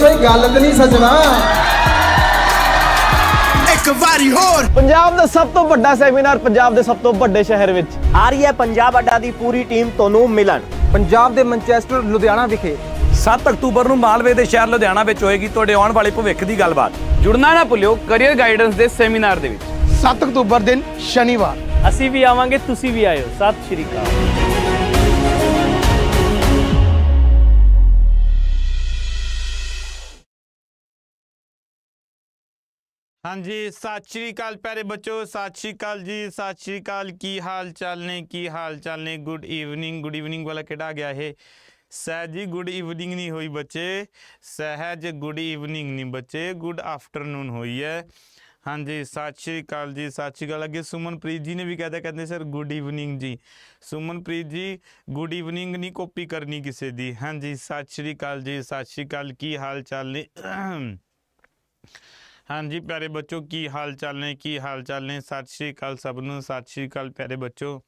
ਕੋਈ ਗੱਲ ਤੇ ਨਹੀਂ ਸਜਣਾ ਇੱਕ ਵਾਰੀ ਹੋਰ ਪੰਜਾਬ ਦਾ ਸਭ ਤੋਂ ਵੱਡਾ ਸੈਮੀਨਾਰ ਪੰਜਾਬ ਦੇ ਸਭ ਤੋਂ ਵੱਡੇ ਸ਼ਹਿਰ ਵਿੱਚ ਆ ਰਹੀ ਹੈ ਪੰਜਾਬ ਅੱਡਾ ਦੀ ਪੂਰੀ ਟੀਮ ਤੁਹਾਨੂੰ ਮਿਲਣ ਪੰਜਾਬ ਦੇ ਮੈਂਚੈਸਟਰ ਲੁਧਿਆਣਾ ਵਿਖੇ 7 ਅਕਤੂਬਰ ਨੂੰ ਮਾਲਵੇ ਦੇ ਸ਼ਹਿਰ ਲੁਧਿਆਣਾ ਵਿੱਚ ਹੋਏਗੀ ਤੁਹਾਡੇ ਆਉਣ ਵਾਲੇ ਭਵਿੱਖ ਦੀ ਗੱਲਬਾਤ ਜੁੜਨਾ ਨਾ ਭੁੱਲਿਓ ਕੈਰੀਅਰ ਗਾਈਡੈਂਸ ਦੇ ਸੈਮੀਨਾਰ ਦੇ ਵਿੱਚ 7 ਅਕਤੂਬਰ ਦਿਨ ਸ਼ਨੀਵਾਰ ਅਸੀਂ ਵੀ ਆਵਾਂਗੇ ਤੁਸੀਂ ਵੀ ਆਇਓ ਸਤਿ ਸ਼੍ਰੀ ਅਕਾਲ हाँ जी सत श्रीकाल प्यारे बच्चो सत श्रीकाल जी सत श्रीकाल की हाल चाल ने की हाल चाल ने गुड ईवनिंग गुड ईवनिंग वाला आ गया है जी गुड ईवनिंग नहीं हुई बच्चे सहज गुड ईवनिंग नहीं बच्चे गुड आफ्टरनून हुई है हाँ जी सत श्रीकाल जी सत श्रीकाल अगे सुमनप्रीत जी ने भी कहता कहते सर गुड ईवनिंग जी सुमनप्रीत जी गुड ईवनिंग नहीं कॉपी करनी किसी की हाँ जी सत श्रीकाल जी सत श्रीकाल की हाल चाल ने ਹਾਂਜੀ ਪਿਆਰੇ ਬੱਚੋ ਕੀ ਹਾਲ ਚਾਲ ਨੇ ਕੀ ਹਾਲ ਚਾਲ ਨੇ ਸਤਿ ਸ਼੍ਰੀ ਅਕਾਲ ਸਭ ਨੂੰ ਸਤਿ ਸ਼੍ਰੀ ਅਕਾਲ ਪਿਆਰੇ ਬੱਚੋ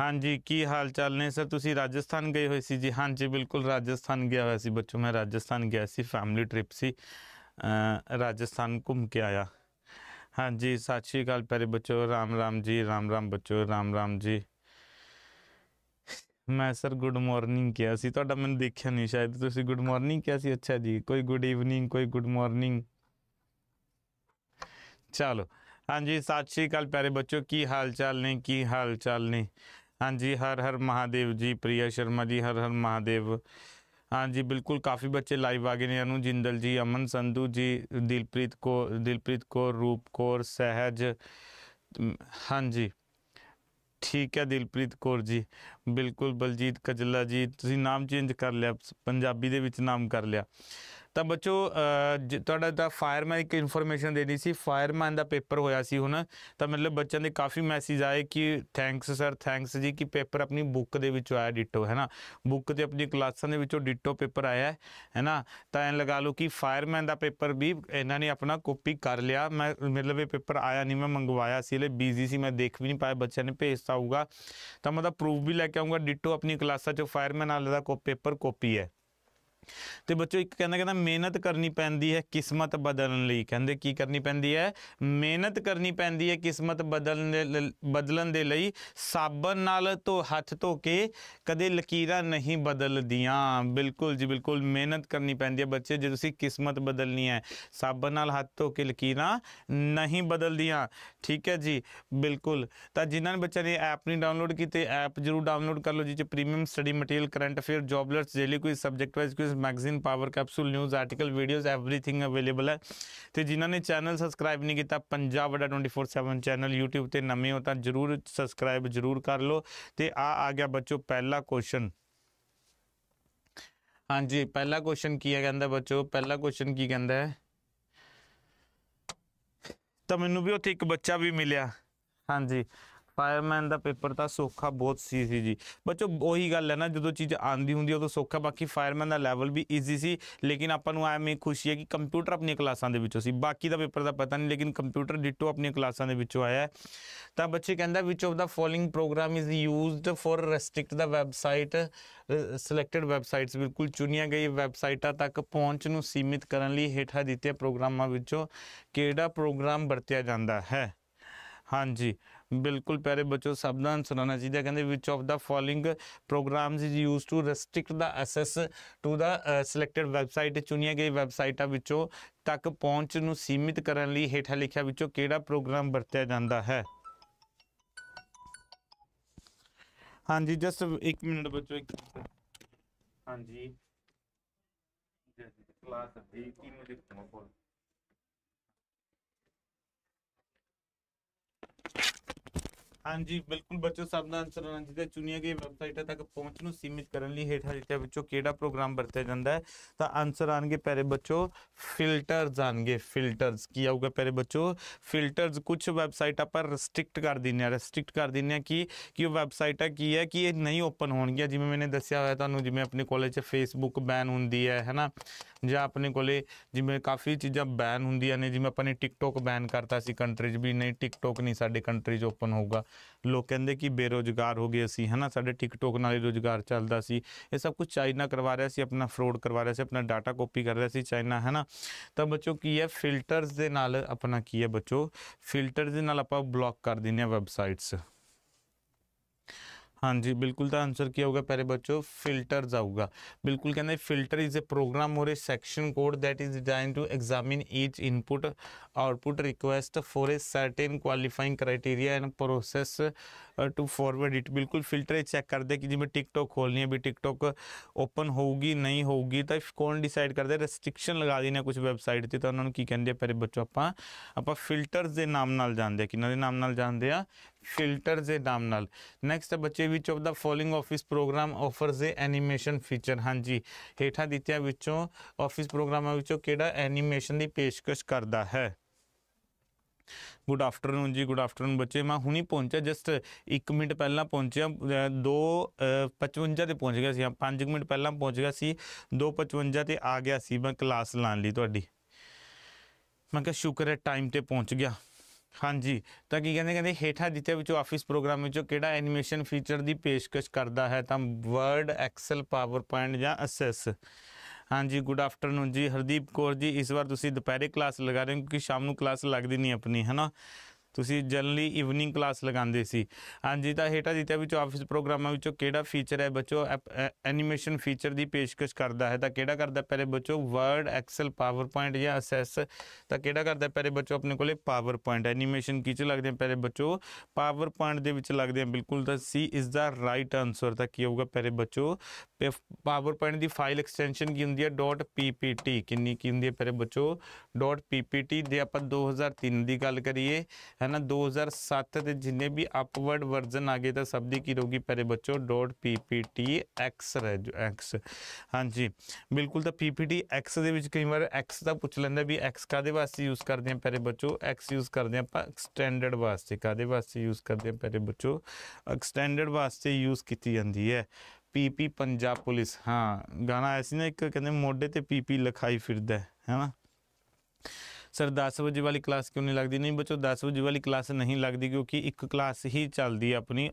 ਹਾਂਜੀ ਕੀ ਹਾਲ ਚਾਲ ਨੇ ਸਰ ਤੁਸੀਂ ਰਾਜਸਥਾਨ ਗਏ ਹੋਏ ਸੀ ਜੀ ਹਾਂਜੀ ਬਿਲਕੁਲ ਰਾਜਸਥਾਨ ਗਿਆ ਹੋਇਆ ਸੀ ਬੱਚੋ ਮੈਂ ਰਾਜਸਥਾਨ ਗਿਆ ਸੀ ਫੈਮਿਲੀ ਟ੍ਰਿਪ ਸੀ ਰਾਜਸਥਾਨ ਘੁੰਮ ਕੇ ਆਇਆ ਹਾਂਜੀ ਸਤਿ ਸ਼੍ਰੀ ਅਕਾਲ ਪਿਆਰੇ ਬੱਚੋ ਰਾਮ ਰਾਮ ਜੀ ਰਾਮ ਰਾਮ ਬੱਚੋ ਰਾਮ ਰਾਮ ਜੀ ਮੈਂ ਸਰ ਗੁੱਡ ਮਾਰਨਿੰਗ ਕਿਹਾ ਸੀ ਤੁਹਾਡਾ ਮੈਨੂੰ ਦੇਖਿਆ ਨਹੀਂ ਸ਼ਾਇਦ ਤੁਸੀਂ ਗੁੱਡ ਮਾਰਨਿੰਗ ਕਿਹਾ ਸੀ ਅੱਛਾ ਜੀ ਕੋਈ ਗੁੱਡ ਈਵਨਿੰਗ ਕੋਈ ਗੁੱਡ ਮਾਰਨਿੰਗ ਚਲੋ ਹਾਂਜੀ ਸਤਿ ਸ਼੍ਰੀ ਅਕਾਲ ਪਿਆਰੇ ਬੱਚੋ ਕੀ ਹਾਲ ਚਾਲ ਨੇ ਕੀ ਹਾਲ ਚਾਲ ਨੇ ਹਾਂਜੀ ਹਰ ਹਰ ਮਹਾਦੇਵ ਜੀ ਪ੍ਰਿਆ ਸ਼ਰਮਾ ਜੀ ਹਰ ਹਰ ਮਹਾਦੇਵ ਹਾਂਜੀ ਬਿਲਕੁਲ ਕਾਫੀ ਬੱਚੇ ਲਾਈਵ ਆ ਗਏ ਨੇ ਅਨੂ ਜਿੰਦਲ ਜੀ ਅਮਨ ਸੰਧੂ ਜੀ ਦਿਲਪ੍ਰੀਤ ਕੋ ਦਿਲਪ੍ਰੀਤ ਕੋ ਰੂਪ ਕੋਰ ਸਹਿਜ ਹਾਂਜੀ ਠੀਕ ਹੈ ਦਿਲਪ੍ਰੀਤ ਕੌਰ ਜੀ ਬਿਲਕੁਲ ਬਲਜੀਤ ਕਜਲਾ ਜੀ ਤੁਸੀਂ ਨਾਮ ਚੇਂਜ ਕਰ ਲਿਆ ਪੰਜਾਬੀ ਦੇ ਵਿੱਚ ਨਾਮ ਕਰ ਲਿਆ ਤਾਂ ਬੱਚੋ ਤੁਹਾਡਾ ਦਾ ਫਾਇਰਮੈਨ ਇੱਕ ਇਨਫੋਰਮੇਸ਼ਨ ਦੇਣੀ ਸੀ ਫਾਇਰਮੈਨ ਦਾ ਪੇਪਰ ਹੋਇਆ ਸੀ ਹੁਣ ਤਾਂ ਮਤਲਬ ਬੱਚਿਆਂ ਦੇ ਕਾਫੀ ਮੈਸੇਜ ਆਏ ਕਿ ਥੈਂਕਸ ਸਰ ਥੈਂਕਸ ਜੀ ਕਿ ਪੇਪਰ ਆਪਣੀ ਬੁੱਕ ਦੇ ਵਿੱਚ ਆਇਆ ਡਿਟੋ ਹੈ ਨਾ ਬੁੱਕ ਤੇ ਆਪਣੀ ਕਲਾਸਾਂ ਦੇ ਵਿੱਚੋਂ ਡਿਟੋ ਪੇਪਰ ਆਇਆ ਹੈ ਨਾ ਤਾਂ ਐਂ ਲਗਾ ਲਓ ਕਿ ਫਾਇਰਮੈਨ ਦਾ ਪੇਪਰ ਵੀ ਇਹਨਾਂ ਨੇ ਆਪਣਾ ਕਾਪੀ ਕਰ ਲਿਆ ਮੈਂ ਮਤਲਬ ਇਹ ਪੇਪਰ ਆਇਆ ਨਹੀਂ ਮੈਂ ਮੰਗਵਾਇਆ ਸੀ ਲੈ ਬੀਜ਼ੀ ਸੀ ਮੈਂ ਦੇਖ ਵੀ ਨਹੀਂ ਪਾਇਆ ਬੱਚਿਆਂ ਨੇ ਭੇਜਤਾ ਹੋਊਗਾ ਤਾਂ ਮੈਂ ਤਾਂ ਪ੍ਰੂਫ ਵੀ ਲੈ ਕੇ ਆਉਂਗਾ ਡਿਟੋ ਆਪਣੀ ਕਲਾਸਾਂ 'ਚ ਫਾਇਰਮੈਨ ਵਾਲੇ ਦਾ ਕੋ ਪੇਪਰ ਕਾਪੀ ਹੈ ਤੇ ਬੱਚੋ ਇੱਕ ਕਹਿੰਦਾ ਕਹਿੰਦਾ ਮਿਹਨਤ ਕਰਨੀ ਪੈਂਦੀ ਹੈ ਕਿਸਮਤ ਬਦਲਣ ਲਈ ਕਹਿੰਦੇ ਕੀ ਕਰਨੀ ਪੈਂਦੀ ਹੈ ਮਿਹਨਤ ਕਰਨੀ ਪੈਂਦੀ ਹੈ ਕਿਸਮਤ ਬਦਲਣ ਦੇ ਬਦਲਣ ਦੇ ਲਈ ਸਾਬਣ ਨਾਲ ਤੋਂ ਹੱਥ ਧੋ ਕੇ ਕਦੇ ਲਕੀਰਾਂ ਨਹੀਂ ਬਦਲਦੀਆਂ ਬਿਲਕੁਲ ਜੀ ਬਿਲਕੁਲ ਮਿਹਨਤ ਕਰਨੀ ਪੈਂਦੀ ਹੈ ਬੱਚੇ ਜੇ ਤੁਸੀਂ ਕਿਸਮਤ ਬਦਲਣੀ ਹੈ ਸਾਬਣ ਨਾਲ ਹੱਥ ਧੋ ਕੇ ਲਕੀਰਾਂ ਨਹੀਂ ਬਦਲਦੀਆਂ ਠੀਕ ਹੈ ਜੀ ਬਿਲਕੁਲ ਤਾਂ ਜਿਨ੍ਹਾਂ ਨੇ ਬੱਚਿਆਂ ਨੇ ਐਪ ਨਹੀਂ ਡਾਊਨਲੋਡ ਕੀਤੀ ਐਪ ਜਰੂਰ ਡਾਊਨਲੋਡ ਕਰ ਲਓ ਜੀ ਚ premium study material current affair ਜੌਬਲਰਸ ਲਈ ਕੋਈ subject wise news magazine power capsule news article videos everything available ਹੈ ਤੇ ਜਿਨ੍ਹਾਂ ਨੇ ਚੈਨਲ ਸਬਸਕ੍ਰਾਈਬ ਨਹੀਂ ਕੀਤਾ ਪੰਜਾਬ ਅਡਾ 24/7 ਚੈਨਲ YouTube ਤੇ ਨਵੇਂ ਹੋ ਤਾਂ ਜਰੂਰ ਸਬਸਕ੍ਰਾਈਬ ਜਰੂਰ ਕਰ ਲਓ ਤੇ ਆ ਆ ਗਿਆ ਬੱਚੋ ਪਹਿਲਾ ਕੁਐਸਚਨ ਹਾਂਜੀ ਪਹਿਲਾ ਕੁਐਸਚਨ ਕੀ ਹੈ ਕਹਿੰਦਾ ਬੱਚੋ ਪਹਿਲਾ ਕੁਐਸਚਨ ਕੀ ਕਹਿੰਦਾ ਹੈ ਤਾਂ ਮੈਨੂੰ ਵੀ ਉੱਥੇ ਇੱਕ ਬੱਚਾ ਵੀ ਮਿਲਿਆ ਹਾਂਜੀ ਫਾਇਰਮੈਨ ਦਾ ਪੇਪਰ ਤਾਂ ਸੌਖਾ ਬਹੁਤ ਸੀ ਸੀ ਜੀ ਬੱਚੋ ਉਹੀ ਗੱਲ ਹੈ ਨਾ ਜਦੋਂ ਚੀਜ਼ ਆਂਦੀ ਹੁੰਦੀ ਉਹ ਤਾਂ ਸੌਖਾ ਬਾਕੀ ਫਾਇਰਮੈਨ ਦਾ ਲੈਵਲ ਵੀ ਈਜ਼ੀ ਸੀ ਲੇਕਿਨ ਆਪਾਂ ਨੂੰ ਐਵੇਂ ਖੁਸ਼ੀ ਹੈ ਕਿ ਕੰਪਿਊਟਰ ਆਪਣੀਆਂ ਕਲਾਸਾਂ ਦੇ ਵਿੱਚੋਂ ਸੀ ਬਾਕੀ ਦਾ ਪੇਪਰ ਦਾ ਪਤਾ ਨਹੀਂ ਲੇਕਿਨ ਕੰਪਿਊਟਰ ਡਿਟੋ ਆਪਣੀਆਂ ਕਲਾਸਾਂ ਦੇ ਵਿੱਚੋਂ ਆਇਆ ਤਾਂ ਬੱਚੇ ਕਹਿੰਦਾ which of the following program is used for restrict the website selected websites ਬਿਲਕੁਲ ਚੁਣੀਆਂ ਗਈ ਵੈਬਸਾਈਟਾਂ ਤੱਕ ਪਹੁੰਚ ਨੂੰ ਸੀਮਿਤ ਕਰਨ ਲਈ ਹੇਠਾਂ ਦਿੱਤੇ ਪ੍ਰੋਗਰਾਮਾਂ ਵਿੱਚੋਂ ਕਿਹੜਾ ਪ੍ਰੋਗਰਾਮ ਵਰਤਿਆ ਜਾਂਦਾ ਹੈ ਹਾਂਜੀ ਬਿਲਕੁਲ ਪਿਆਰੇ ਬੱਚੋ ਸਬਦਾਂ ਸੁਣਾਉਣਾ ਚਾਹੀਦਾ ਕਹਿੰਦੇ which of the following programs is used to restrict the access to the selected website ਚੁਣੀਆਂ ਗਈ ਵੈਬਸਾਈਟਾਂ ਵਿੱਚੋਂ ਤੱਕ ਪਹੁੰਚ ਨੂੰ ਸੀਮਿਤ ਕਰਨ ਲਈ ਹੇਠਾਂ ਲਿਖਿਆ ਵਿੱਚੋਂ ਕਿਹੜਾ ਪ੍ਰੋਗਰਾਮ ਵਰਤਿਆ ਜਾਂਦਾ ਹੈ ਹਾਂਜੀ ਜਸਟ 1 ਮਿੰਟ ਬੱਚੋ ਇੱਕ ਹਾਂਜੀ ਕਲਾਸ 20 ਮੁਝੇ ਕੋਲ ਹਾਂਜੀ ਬਿਲਕੁਲ ਬੱਚੋ ਸਭ ਦਾ ਆਨਸਰ ਹੋਣਾ ਚਾਹੀਦਾ ਚੁਣੀਆਂ ਗਈਆਂ ਵੈਬਸਾਈਟਾਂ ਤੱਕ ਪਹੁੰਚ ਨੂੰ ਸੀਮਿਤ ਕਰਨ ਲਈ ਹੇਠਾਂ ਦਿੱਤੇ ਵਿੱਚੋਂ ਕਿਹੜਾ ਪ੍ਰੋਗਰਾਮ ਵਰਤਿਆ ਜਾਂਦਾ ਹੈ ਤਾਂ ਆਨਸਰ ਆਣਗੇ ਪਿਆਰੇ ਬੱਚੋ ਫਿਲਟਰਸ ਆਣਗੇ ਫਿਲਟਰਸ ਕੀ ਆਊਗਾ ਪਿਆਰੇ ਬੱਚੋ ਫਿਲਟਰਸ ਕੁਝ ਵੈਬਸਾਈਟਾਂ ਪਰ ਰੈਸਟ੍ਰਿਕਟ ਕਰ ਦਿੰਨੇ ਆ ਰੈਸਟ੍ਰਿਕਟ ਕਰ ਦਿੰਨੇ ਆ ਕਿ ਕਿ ਉਹ ਵੈਬਸਾਈਟਾਂ ਕੀ ਹੈ ਕਿ ਇਹ ਨਹੀਂ ਓਪਨ ਹੋਣਗੀਆਂ ਜਿਵੇਂ ਮੈਨੇ ਦੱਸਿਆ ਹੋਇਆ ਤੁਹਾਨੂੰ ਜਿਵੇਂ ਆਪਣੇ ਕਾਲਜ 'ਚ ਫੇਸਬੁੱਕ ਬੈਨ ਹੁੰਦੀ ਹੈ ਹੈਨਾ ਜਾਂ ਆਪਣੇ ਕੋਲੇ ਜਿਵੇਂ ਕਾਫੀ ਚੀਜ਼ਾਂ ਬੈਨ ਹੁੰਦੀਆਂ ਨੇ ਜਿਵੇਂ ਆਪਾਂ ਨੇ ਟਿਕਟੋਕ ਬੈਨ ਕਰਤਾ ਸੀ ਕੰਟਰੀ 'ਚ ਵੀ ਨਹੀਂ ਟਿਕਟੋਕ ਨਹੀਂ ਸਾਡੇ ਕੰਟਰੀ 'ਚ ਓਪਨ ਹੋਊਗਾ ਲੋਕ ਕਹਿੰਦੇ ਕਿ ਬੇਰੋਜ਼ਗਾਰ ਹੋ ਗਏ ਅਸੀਂ ਹਨਾ ਸਾਡੇ ਟਿਕਟੋਕ ਨਾਲ ਹੀ ਰੋਜ਼ਗਾਰ ਚੱਲਦਾ ਸੀ ਇਹ ਸਭ ਕੁਝ ਚਾਈਨਾ ਕਰਵਾ ਰਿਹਾ ਸੀ ਆਪਣਾ ਫਰੋਡ ਕਰਵਾ ਰਿਹਾ ਸੀ ਆਪਣਾ ਡਾਟਾ ਕਾਪੀ ਕਰ ਰਿਹਾ ਸੀ ਚਾਈਨਾ ਹਨਾ ਤਾਂ ਬੱਚੋ ਕੀ ਹੈ ਫਿਲਟਰਸ ਦੇ ਨਾਲ ਆਪਣਾ ਕੀ ਹੈ ਬੱਚੋ ਫਿਲਟਰਸ ਦੇ ਨਾਲ ਆਪਾਂ ਬਲੌਕ ਕਰ ਦਿੰਨੇ ਆ ਵੈਬਸਾਈਟਸ ਹਾਂਜੀ ਬਿल्कुल ਤਾਂ ਆਨਸਰ ਕੀ ਹੋਊਗਾ ਪਿਆਰੇ ਬੱਚੋ ਫਿਲਟਰਸ ਆਊਗਾ ਬਿਲਕੁਲ ਕਹਿੰਦੇ filter is a program or a section code that is designed to examine each input output request for a certain qualifying criteria and process to forward it ਬਿਲਕੁਲ ਫਿਲਟਰ ਇਹ ਚੈੱਕ ਕਰਦੇ ਕਿ ਜਿਵੇਂ ਟਿਕਟੋਕ ਖੋਲਣੀ ਹੈ ਵੀ TikTok open ਹੋਊਗੀ ਨਹੀਂ ਹੋਊਗੀ ਤਾਂ ਕੌਣ ਡਿਸਾਈਡ ਕਰਦਾ ਰੈਸਟ੍ਰਿਕਸ਼ਨ ਲਗਾ ਦੇਣਾ ਕੁਝ ਵੈਬਸਾਈਟ ਤੇ ਤਾਂ ਉਹਨਾਂ ਨੂੰ ਕੀ ਕਹਿੰਦੇ ਆ ਪਿਆਰੇ ਬੱਚੋ ਆਪਾਂ ਆਪਾਂ ਫਿਲਟਰਸ ਦੇ ਨਾਮ ਨਾਲ ਜਾਣਦੇ ਆ ਕਿਹਨਾਂ ਦੇ ਨਾਮ ਨਾਲ ਜਾਣਦੇ ਆ ਫਿਲਟਰ ਦੇ ਨਾਮ ਨਾਲ ਨੈਕਸਟ ਬੱਚੇ ਵਿੱਚ of the following office program offers a animation feature ਹਾਂਜੀ ਹੇਠਾਂ ਦਿੱਤਿਆਂ ਵਿੱਚੋਂ ਆਫਿਸ ਪ੍ਰੋਗਰਾਮਾਂ ਵਿੱਚੋਂ ਕਿਹੜਾ ਐਨੀਮੇਸ਼ਨ ਦੀ ਪੇਸ਼ਕਸ਼ ਕਰਦਾ ਹੈ ਗੁੱਡ ਆਫਟਰਨੂਨ ਜੀ ਗੁੱਡ ਆਫਟਰਨੂਨ ਬੱਚੇ ਮੈਂ ਹੁਣੀ ਪਹੁੰਚਿਆ ਜਸਟ 1 ਮਿੰਟ ਪਹਿਲਾਂ ਪਹੁੰਚਿਆ 2:55 ਤੇ ਪਹੁੰਚ ਗਿਆ ਸੀ 5 ਮਿੰਟ ਪਹਿਲਾਂ ਪਹੁੰਚ ਗਿਆ ਸੀ 2:55 ਤੇ ਆ ਗਿਆ ਸੀ ਮੈਂ ਕਲਾਸ ਲਾਣ ਲਈ ਤੁਹਾਡੀ ਮੈਂ ਕਿਹਾ ਸ਼ੁਕਰ ਹੈ ਟਾਈਮ ਤੇ ਪਹੁੰਚ ਗਿਆ ਹਾਂਜੀ ਤਾਂ ਕੀ ਕਹਿੰਦੇ ਕਹਿੰਦੇ ਹੇਠਾ ਦਿੱਤੇ ਵਿੱਚੋਂ ਆਫਿਸ ਪ੍ਰੋਗਰਾਮ ਵਿੱਚੋਂ ਕਿਹੜਾ ਐਨੀਮੇਸ਼ਨ ਫੀਚਰ ਦੀ ਪੇਸ਼ਕਸ਼ ਕਰਦਾ ਹੈ ਤਾਂ ਵਰਡ ਐਕਸਲ ਪਾਵਰਪੁਆਇੰਟ ਜਾਂ ਅਸੈਸ ਹਾਂਜੀ ਗੁੱਡ ਆਫਟਰਨੂਨ ਜੀ ਹਰਦੀਪ ਕੌਰ ਜੀ ਇਸ ਵਾਰ ਤੁਸੀਂ ਦੁਪਹਿਰੇ ਕਲਾਸ ਲਗਾ ਰਹੇ ਹੋ ਕਿਉਂਕਿ ਸ਼ਾਮ ਨੂੰ ਕਲਾਸ ਲੱਗਦੀ ਨਹੀਂ ਆਪਣੀ ਹੈਨਾ ਤੁਸੀਂ ਜਨਰਲੀ ਇਵਨਿੰਗ ਕਲਾਸ ਲਗਾਉਂਦੇ ਸੀ ਹਾਂਜੀ ਤਾਂ ਹੇਟਾ ਦਿੱਤਾ ਵਿੱਚ ਆਫਿਸ ਪ੍ਰੋਗਰਾਮਾਂ ਵਿੱਚੋਂ ਕਿਹੜਾ ਫੀਚਰ ਹੈ ਬੱਚੋ ਐਨੀਮੇਸ਼ਨ ਫੀਚਰ ਦੀ ਪੇਸ਼ਕਸ਼ ਕਰਦਾ ਹੈ ਤਾਂ ਕਿਹੜਾ ਕਰਦਾ ਪਹਿਲੇ ਬੱਚੋ ਵਰਡ ਐਕਸਲ ਪਾਵਰਪੁਆਇੰਟ ਜਾਂ ਅਸੈਸ ਤਾਂ ਕਿਹੜਾ ਕਰਦਾ ਪਹਿਲੇ ਬੱਚੋ ਆਪਣੇ ਕੋਲੇ ਪਾਵਰਪੁਆਇੰਟ ਐਨੀਮੇਸ਼ਨ ਕਿਚ ਲੱਗਦੇ ਆ ਪਹਿਲੇ ਬੱਚੋ ਪਾਵਰਪੁਆਇੰਟ ਦੇ ਵਿੱਚ ਲੱਗਦੇ ਆ ਬਿਲਕੁਲ ਤਾਂ C is the right answer ਤਾਂ ਕੀ ਹੋਊਗਾ ਪਹਿਲੇ ਬੱਚੋ ਪਾਵਰਪੁਆਇੰਟ ਦੀ ਫਾਈਲ ਐਕਸਟੈਂਸ਼ਨ ਕੀ ਹੁੰਦੀ ਹੈ .ppt ਕਿੰਨੀ ਕੀ ਹੁੰਦੀ ਹੈ ਪਹਿਲੇ ਬੱਚੋ .ppt ਦੇ ਆਪਾਂ 2003 ਦੀ ਗੱਲ ਕਰੀਏ ਹੈ ਨਾ 2007 ਦੇ ਜਿੰਨੇ ਵੀ ਅਪਵਰਡ ਵਰਜ਼ਨ ਆ ਗਏ ਤਾਂ ਸਭ ਦੀ ਕੀ ਰੋਗੀ ਪਰੇ ਬੱਚੋ .pptx x ਹਾਂਜੀ ਬਿਲਕੁਲ ਤਾਂ pptx ਦੇ ਵਿੱਚ ਕਈ ਵਾਰ x ਦਾ ਪੁੱਛ ਲੈਂਦਾ ਵੀ x ਕਾਦੇ ਵਾਸਤੇ ਯੂਜ਼ ਕਰਦੇ ਆ ਪਰੇ ਬੱਚੋ x ਯੂਜ਼ ਕਰਦੇ ਆ ਆਪਾਂ ਐਕਸਟੈਂਡਡ ਵਾਸਤੇ ਕਾਦੇ ਵਾਸਤੇ ਯੂਜ਼ ਕਰਦੇ ਆ ਪਰੇ ਬੱਚੋ ਐਕਸਟੈਂਡਡ ਵਾਸਤੇ ਯੂਜ਼ ਕੀਤੀ ਜਾਂਦੀ ਹੈ pp ਪੰਜਾਬ ਪੁਲਿਸ ਹਾਂ ਗਾਣਾ ਆਇਆ ਸੀ ਨਾ ਇੱਕ ਕਹਿੰਦੇ ਮੋਢੇ ਤੇ ਪੀਪੀ ਲਖਾਈ ਫਿਰਦਾ ਹੈ ਨਾ ਸਰ 10 ਵਜੇ ਵਾਲੀ ਕਲਾਸ ਕਿਉਂ ਨਹੀਂ ਲੱਗਦੀ ਨਹੀਂ ਬੱਚੋ 10 ਵਜੇ ਵਾਲੀ ਕਲਾਸ ਨਹੀਂ ਲੱਗਦੀ ਕਿਉਂਕਿ ਇੱਕ ਕਲਾਸ ਹੀ ਚੱਲਦੀ ਆਪਣੀ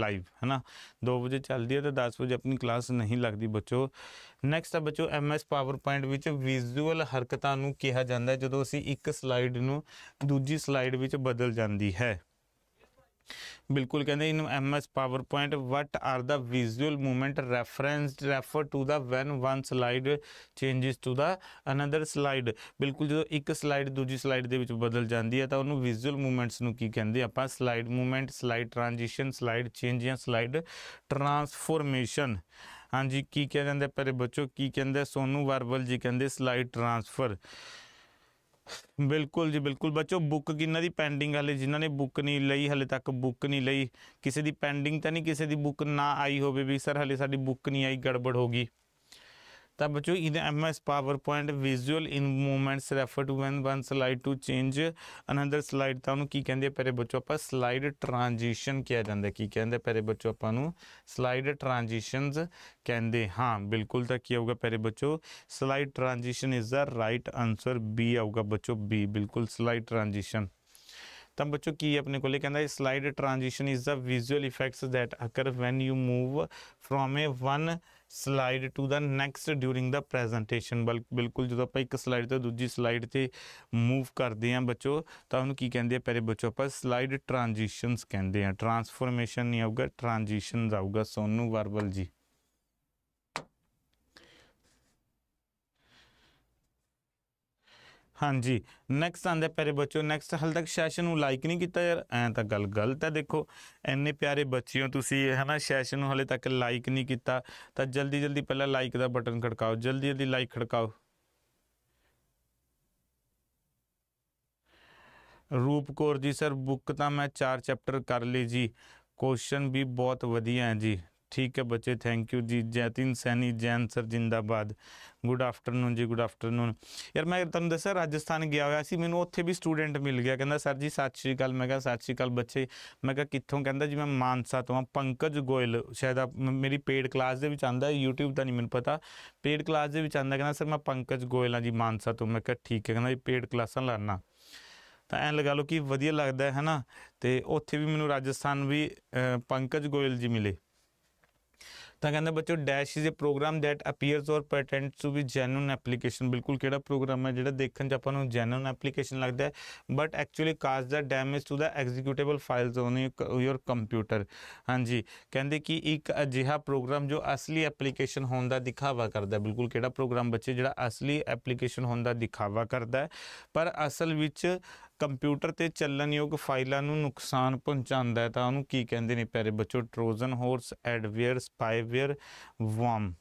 ਲਾਈਵ ਹੈਨਾ 2 ਵਜੇ ਚੱਲਦੀ ਹੈ ਤਾਂ 10 ਵਜੇ ਆਪਣੀ ਕਲਾਸ ਨਹੀਂ ਲੱਗਦੀ ਬੱਚੋ ਨੈਕਸਟ ਆ ਬੱਚੋ ਐਮਐਸ ਪਾਵਰਪੁਆਇੰਟ ਵਿੱਚ ਵਿਜ਼ੂਅਲ ਹਰਕਤਾਂ ਨੂੰ ਕਿਹਾ ਜਾਂਦਾ ਜਦੋਂ ਅਸੀਂ ਇੱਕ ਸਲਾਈਡ ਨੂੰ ਦੂਜੀ ਸਲਾਈਡ ਵਿੱਚ ਬਦਲ ਜਾਂਦੀ ਹੈ ਬਿਲਕੁਲ ਕਹਿੰਦੇ in MS PowerPoint what are the visual movement referenced refer to the when one slide changes to the another slide ਬਿਲਕੁਲ ਜਦੋਂ ਇੱਕ ਸਲਾਈਡ ਦੂਜੀ ਸਲਾਈਡ ਦੇ ਵਿੱਚ ਬਦਲ ਜਾਂਦੀ ਹੈ ਤਾਂ ਉਹਨੂੰ ਵਿਜ਼ੂਅਲ ਮੂਵਮੈਂਟਸ ਨੂੰ ਕੀ ਕਹਿੰਦੇ ਆਪਾਂ slide movement slide transition slide change ਜਾਂ ਸਲਾਈਡ ਟਰਾਂਸਫਰਮੇਸ਼ਨ ਹਾਂਜੀ ਕੀ ਕਹਿੰਦੇ ਪਰੇ ਬੱਚੋ ਕੀ ਕਹਿੰਦੇ ਸੋਨੂ ਵਰਬਲ ਜੀ ਕਹਿੰਦੇ ਸਲਾਈਡ ਟ੍ਰਾਂਸਫਰ ਬਿਲਕੁਲ ਜੀ ਬਿਲਕੁਲ ਬੱਚੋ ਬੁੱਕ ਕਿੰਨਾ ਦੀ ਪੈਂਡਿੰਗ ਹਲੇ ਜਿਨ੍ਹਾਂ ਨੇ ਬੁੱਕ ਨਹੀਂ ਲਈ ਹਲੇ ਤੱਕ ਬੁੱਕ ਨਹੀਂ ਲਈ ਕਿਸੇ ਦੀ ਪੈਂਡਿੰਗ ਤਾਂ ਨਹੀਂ ਕਿਸੇ ਦੀ ਬੁੱਕ ਨਾ ਆਈ ਹੋਵੇ ਵੀ ਸਰ ਹਲੇ ਸਾਡੀ ਬੁੱਕ ਨਹੀਂ ਆਈ ਗੜਬੜ ਹੋ ਗਈ ਤਾਂ ਬੱਚੋ in M S PowerPoint visual in movements refer to when one slide to change another slide ਤਾਂ ਉਹਨੂੰ ਕੀ ਕਹਿੰਦੇ ਪਰੇ ਬੱਚੋ ਆਪਾਂ ਸਲਾਈਡ ਟ੍ਰਾਂਜੀਸ਼ਨ ਕਿਹਾ ਜਾਂਦਾ ਕੀ ਕਹਿੰਦੇ ਪਰੇ ਬੱਚੋ ਆਪਾਂ ਨੂੰ ਸਲਾਈਡ ਟ੍ਰਾਂਜੀਸ਼ਨਸ ਕਹਿੰਦੇ ਹਾਂ ਬਿਲਕੁਲ ਤਾਂ ਕੀ ਹੋਊਗਾ ਪਰੇ ਬੱਚੋ slide transition is the right answer B ਆਊਗਾ ਬੱਚੋ ਬੀ ਬਿਲਕੁਲ ਸਲਾਈਡ ਟ੍ਰਾਂਜੀਸ਼ਨ ਤਾਂ ਬੱਚੋ ਕੀ ਆਪਣੇ ਕੋਲੇ ਕਹਿੰਦਾ slide transition is the visual effects that occur when you move from a one slide to the next during the presentation ਬਿਲਕੁਲ ਜਦੋਂ ਆਪਾਂ ਇੱਕ ਸਲਾਈਡ ਤੋਂ ਦੂਜੀ ਸਲਾਈਡ ਤੇ ਮੂਵ ਕਰਦੇ ਆਂ ਬੱਚੋ ਤਾਂ ਉਹਨੂੰ ਕੀ ਕਹਿੰਦੇ ਆ ਪਿਆਰੇ ਬੱਚੋ ਆਪਾਂ ਸਲਾਈਡ ਟ੍ਰਾਂਜੀਸ਼ਨਸ ਕਹਿੰਦੇ ਆ ਟਰਾਂਸਫਾਰਮੇਸ਼ਨ ਨਹੀਂ ਆਊਗਾ ਟ੍ਰਾਂਜੀਸ਼ਨਸ ਆਊਗਾ ਸੋਨੂ ਵਰਬਲ ਜੀ ਹਾਂਜੀ ਨੈਕਸਟ ਆਂਦੇ ਪਿਆਰੇ ਬੱਚਿਓ ਨੈਕਸਟ ਹਲ ਤੱਕ ਸੈਸ਼ਨ ਨੂੰ ਲਾਈਕ ਨਹੀਂ ਕੀਤਾ ਯਾਰ ਐ ਤਾਂ ਗੱਲ ਗਲਤ ਹੈ ਦੇਖੋ ਐਨੇ ਪਿਆਰੇ ਬੱਚਿਓ ਤੁਸੀਂ ਹਨਾ ਸੈਸ਼ਨ ਨੂੰ ਹਲੇ ਤੱਕ ਲਾਈਕ ਨਹੀਂ ਕੀਤਾ ਤਾਂ ਜਲਦੀ ਜਲਦੀ ਪਹਿਲਾਂ ਲਾਈਕ ਦਾ ਬਟਨ ਖੜਕਾਓ ਜਲਦੀ ਜਲਦੀ ਲਾਈਕ ਖੜਕਾਓ ਰੂਪਕੌਰ ਜੀ ਸਰ ਬੁੱਕ ਤਾਂ ਮੈਂ 4 ਚੈਪਟਰ ਕਰ ਲਈ ਜੀ ਕੁਐਸਚਨ ਵੀ ਬਹੁਤ ਵਧੀਆ ਹੈ ਜੀ ਠੀਕ ਹੈ ਬੱਚੇ ਥੈਂਕ ਯੂ ਜੀ ਜੈਤਿਨ ਸੈਣੀ ਜੈਨ ਸਰ ਜਿੰਦਾਬਾਦ ਗੁੱਡ ਆਫਟਰਨੂਨ ਜੀ ਗੁੱਡ ਆਫਟਰਨੂਨ ਯਾਰ ਮੈਂ ਤੁਹਾਨੂੰ ਦੱਸਿਆ ਰਾਜਸਥਾਨ ਗਿਆ ਹੋਇਆ ਸੀ ਮੈਨੂੰ ਉੱਥੇ ਵੀ ਸਟੂਡੈਂਟ ਮਿਲ ਗਿਆ ਕਹਿੰਦਾ ਸਰ ਜੀ ਸਤਿ ਸ਼੍ਰੀ ਅਕਾਲ ਮੈਂ ਕਿਹਾ ਸਤਿ ਸ਼੍ਰੀ ਅਕਾਲ ਬੱਚੇ ਮੈਂ ਕਿਹਾ ਕਿੱਥੋਂ ਕਹਿੰਦਾ ਜੀ ਮੈਂ ਮਾਨਸਾ ਤੋਂ ਆ ਪੰਕਜ ਗੋਇਲ ਸ਼ਾਇਦ ਮੇਰੀ ਪੇਡ ਕਲਾਸ ਦੇ ਵਿੱਚ ਆਂਦਾ YouTube ਦਾ ਨਹੀਂ ਮੈਨੂੰ ਪਤਾ ਪੇਡ ਕਲਾਸ ਦੇ ਵਿੱਚ ਆਂਦਾ ਕਹਿੰਦਾ ਸਰ ਮੈਂ ਪੰਕਜ ਗੋਇਲ ਆ ਜੀ ਮਾਨਸਾ ਤੋਂ ਮੈਂ ਕਿਹਾ ਠੀਕ ਹੈ ਕਹਿੰਦਾ ਜੀ ਪੇਡ ਕਲਾਸਾਂ ਲਾਣਾ ਤਾਂ ਐਂ ਲਗਾ ਲਓ ਕਿ ਵਧੀਆ ਲੱਗਦਾ ਹੈ ਹਨਾ ਤੇ ਉੱਥੇ ਵੀ ਮੈਨੂੰ ਰਾਜਸਥਾਨ ਵੀ ਪੰਕਜ ਗੋਇਲ ਜੀ ਮਿਲੇ ਤਾਂ ਕਹਿੰਦੇ ਬੱਚੋ dash is a program that appears or pretends to be genuine application ਬਿਲਕੁਲ ਕਿਹੜਾ ਪ੍ਰੋਗਰਾਮ ਹੈ ਜਿਹੜਾ ਦੇਖਣ 'ਚ ਆਪਾਂ ਨੂੰ ਜੈਨੂਨ ਐਪਲੀਕੇਸ਼ਨ ਲੱਗਦਾ ਹੈ but actually cause the damage to the executable files on your computer ਹਾਂਜੀ ਕਹਿੰਦੇ ਕਿ ਇੱਕ ਅਜਿਹਾ ਪ੍ਰੋਗਰਾਮ ਜੋ ਅਸਲੀ ਐਪਲੀਕੇਸ਼ਨ ਹੋਣ ਦਾ ਦਿਖਾਵਾ ਕਰਦਾ ਬਿਲਕੁਲ ਕਿਹੜਾ ਪ੍ਰੋਗਰਾਮ ਬੱਚੇ ਜਿਹੜਾ ਅਸਲੀ ਐਪਲੀਕੇਸ਼ਨ ਹੋਣ ਦਾ ਦਿਖਾਵਾ ਕਰਦਾ ਪਰ ਅਸਲ ਵਿੱਚ ਕੰਪਿਊਟਰ ਤੇ ਚੱਲਣਯੋਗ ਫਾਈਲਾਂ ਨੂੰ ਨੁਕਸਾਨ ਪਹੁੰਚਾਉਂਦਾ ਹੈ ਤਾਂ ਉਹਨੂੰ ਕੀ ਕਹਿੰਦੇ ਨੇ ਪਿਆਰੇ ਬੱਚੋ Trojan horse adware spyware worm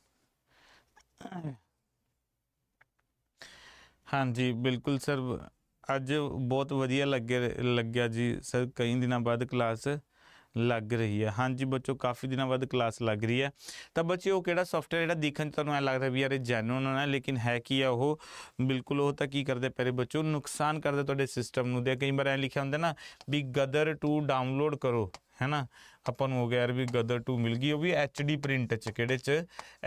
ਹਾਂਜੀ ਬਿਲਕੁਲ ਸਰ ਅੱਜ ਬਹੁਤ ਵਧੀਆ ਲੱਗੇ ਲੱਗਿਆ ਜੀ ਸਰ ਕਈ ਦਿਨਾਂ ਬਾਅਦ ਕਲਾਸ ਲੱਗ ਰਹੀ ਹੈ ਹਾਂਜੀ ਬੱਚੋ ਕਾਫੀ ਦਿਨਾਂ ਬਾਅਦ ਕਲਾਸ ਲੱਗ ਰਹੀ ਹੈ ਤਾਂ ਬੱਚੇ ਉਹ ਕਿਹੜਾ ਸੌਫਟਵੇਅਰ ਜਿਹੜਾ ਦੇਖਣ ਤੁਹਾਨੂੰ ਐ ਲੱਗਦਾ ਵੀ ਯਾਰ ਇਹ ਜੈਨੂਨ ਹੈ ਲੇਕਿਨ ਹੈ ਕੀ ਆ ਉਹ ਬਿਲਕੁਲ ਉਹ ਤਾਂ ਕੀ ਕਰਦੇ ਪਰੇ ਬੱਚੋ ਨੁਕਸਾਨ ਕਰਦੇ ਤੁਹਾਡੇ ਸਿਸਟਮ ਨੂੰ ਦੇ ਕਈ ਵਾਰ ਐ ਲਿਖਿਆ ਹੁੰਦਾ ਨਾ ਵੀ ਗਦਰ ਟੂ ਡਾਊਨਲੋਡ ਕਰੋ ਹੈਨਾ ਆਪਾਂ ਨੂੰ ਹੋ ਗਿਆ ਵੀ ਗਦਰ 2 ਮਿਲ ਗਈ ਉਹ ਵੀ ਐਚਡੀ ਪ੍ਰਿੰਟ ਚ ਕਿਹੜੇ ਚ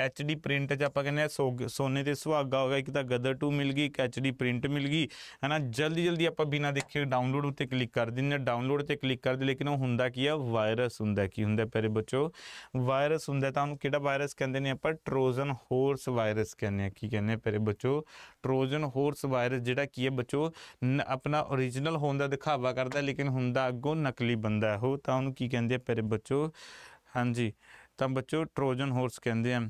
ਐਚਡੀ ਪ੍ਰਿੰਟ ਚ ਆਪਾਂ ਕਹਿੰਦੇ ਆ ਸੋਨੇ ਤੇ ਸੁਹਾਗਾ ਹੋ ਗਿਆ ਇੱਕ ਤਾਂ ਗਦਰ 2 ਮਿਲ ਗਈ ਇੱਕ ਐਚਡੀ ਪ੍ਰਿੰਟ ਮਿਲ ਗਈ ਹਨਾ ਜਲਦੀ ਜਲਦੀ ਆਪਾਂ ਬਿਨਾ ਦੇਖੇ ਡਾਊਨਲੋਡ ਉੱਤੇ ਕਲਿੱਕ ਕਰ ਦਿੰਦੇ ਆ ਡਾਊਨਲੋਡ ਤੇ ਕਲਿੱਕ ਕਰਦੇ ਲੇਕਿਨ ਉਹ ਹੁੰਦਾ ਕੀ ਆ ਵਾਇਰਸ ਹੁੰਦਾ ਕੀ ਹੁੰਦਾ ਪਿਆਰੇ ਬੱਚੋ ਵਾਇਰਸ ਹੁੰਦਾ ਤਾਂ ਉਹਨੂੰ ਕਿਹੜਾ ਵਾਇਰਸ ਕਹਿੰਦੇ ਨੇ ਆਪਾਂ ਟਰੋਜਨ ਹੋਰਸ ਵਾਇਰਸ ਕਹਿੰਦੇ ਆ ਕੀ ਕਹਿੰਦੇ ਆ ਪਿਆਰੇ ਬੱਚੋ ਟਰੋਜਨ ਹੋਰਸ ਵਾਇਰਸ ਜਿਹੜਾ ਕੀ ਹੈ ਬੱਚੋ ਆਪਣਾ origignal ਹੋਣ ਦਾ ਦਿਖਾਵਾ ਕਰਦਾ ਲੇਕਿਨ ਹੁੰਦਾ ਅੱਗੋਂ ਨਕਲੀ ਬੰਦਾ ਹੋ ਤਾਂ ਉਹਨੂੰ ਕੀ ਕਹਿੰਦੇ ਆ ਪਿਆਰੇ ਬੱਚੋ ਹਾਂਜੀ ਤਾਂ ਬੱਚੋ ਟਰੋਜਨ ਹਾਰਸ ਕਹਿੰਦੇ ਆ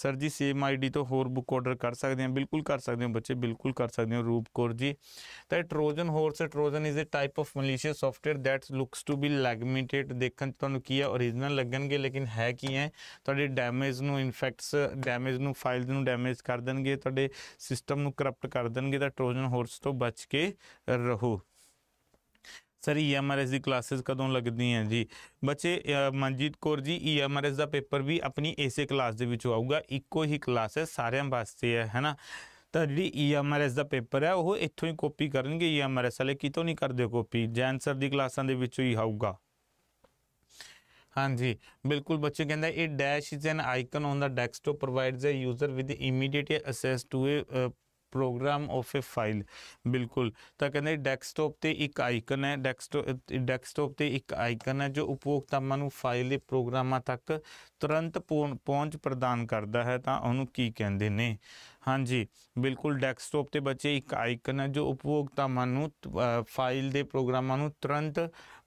ਸਰ ਜੀ ਸੇਮ ਆਈਡੀ ਤੋਂ ਹੋਰ ਬੁੱਕ ਆਰਡਰ ਕਰ ਸਕਦੇ ਆ ਬਿਲਕੁਲ ਕਰ ਸਕਦੇ ਹੋ ਬੱਚੇ ਬਿਲਕੁਲ ਕਰ ਸਕਦੇ ਹੋ ਰੂਪਕੌਰ ਜੀ ਤਾਂ Trojan horse Trojan is a type of ਮਲੀਸ਼ੀਅਸ software that's looks to be ਲੈਗਮੀਟੇਡ ਦੇਖਣ ਤੁਹਾਨੂੰ ਕੀ ਹੈ origignal ਲੱਗਣਗੇ ਲੇਕਿਨ ਹੈ ਕੀ ਹੈ ਤੁਹਾਡੇ ਡੈਮੇਜ ਨੂੰ ਇਨਫੈਕਟਸ ਡੈਮੇਜ ਨੂੰ ਫਾਈਲਸ ਨੂੰ ਡੈਮੇਜ ਕਰ ਦੇਣਗੇ ਤੁਹਾਡੇ ਸਿਸਟਮ ਨੂੰ ਕਰਪਟ ਕਰ ਦੇਣਗੇ ਤਾਂ ਟਰੋਜਨ ਹਾਰਸ ਤੋਂ ਬਚ ਕੇ ਰਹੋ ਸਰ ਈਐਮਆਰਐਸ e ਦੀ ਕਲਾਸਿਸ ਕਦੋਂ ਲੱਗਦੀਆਂ ਜੀ ਬੱਚੇ ਮਨਜੀਤ ਕੌਰ ਜੀ ਈਐਮਆਰਐਸ e ਦਾ ਪੇਪਰ ਵੀ ਆਪਣੀ ਐਸੇ ਕਲਾਸ ਦੇ ਵਿੱਚ ਆਊਗਾ ਇੱਕੋ ਹੀ ਕਲਾਸ ਹੈ ਸਾਰਿਆਂ ਵਾਸਤੇ ਹੈ ਹੈਨਾ ਤਾਂ ਜਿਹੜੀ ਈਐਮਆਰਐਸ e ਦਾ ਪੇਪਰ ਹੈ ਉਹ ਇੱਥੋਂ ਹੀ ਕਾਪੀ ਕਰਨਗੇ ਈਐਮਆਰਐਸ ਵਾਲੇ ਕਿਤੋਂ ਨਹੀਂ ਕਰਦੇ ਕਾਪੀ ਜੈਨ ਸਰ ਦੀ ਕਲਾਸਾਂ ਦੇ ਵਿੱਚੋਂ ਹੀ ਆਊਗਾ ਹਾਂਜੀ ਬਿਲਕੁਲ ਬੱਚੇ ਕਹਿੰਦਾ ਇਹ dash is an icon on the desktop provides a user with immediate access to a program of a file ਬਿਲਕੁਲ ਤਾਂ ਕਹਿੰਦੇ ਡੈਸਕਟਾਪ ਤੇ ਇੱਕ ਆਈਕਨ ਹੈ ਡੈਸਕਟਾਪ ਤੇ ਇੱਕ ਆਈਕਨ ਹੈ ਜੋ ਉਪਭੋਗਤਾਵਾਂ ਨੂੰ ਫਾਈਲ ਦੇ ਪ੍ਰੋਗਰਾਮਾਂ ਤੱਕ ਤੁਰੰਤ ਪਹੁੰਚ ਪ੍ਰਦਾਨ ਕਰਦਾ ਹੈ ਤਾਂ ਉਹਨੂੰ ਕੀ ਕਹਿੰਦੇ ਨੇ ਹਾਂਜੀ ਬਿਲਕੁਲ ਡੈਸਕਟਾਪ ਤੇ ਬੱਚੇ ਇੱਕ ਆਈਕਨ ਹੈ ਜੋ ਉਪਭੋਗਤਾਵਾਂ ਨੂੰ ਫਾਈਲ ਦੇ ਪ੍ਰੋਗਰਾਮਾਂ ਨੂੰ ਤੁਰੰਤ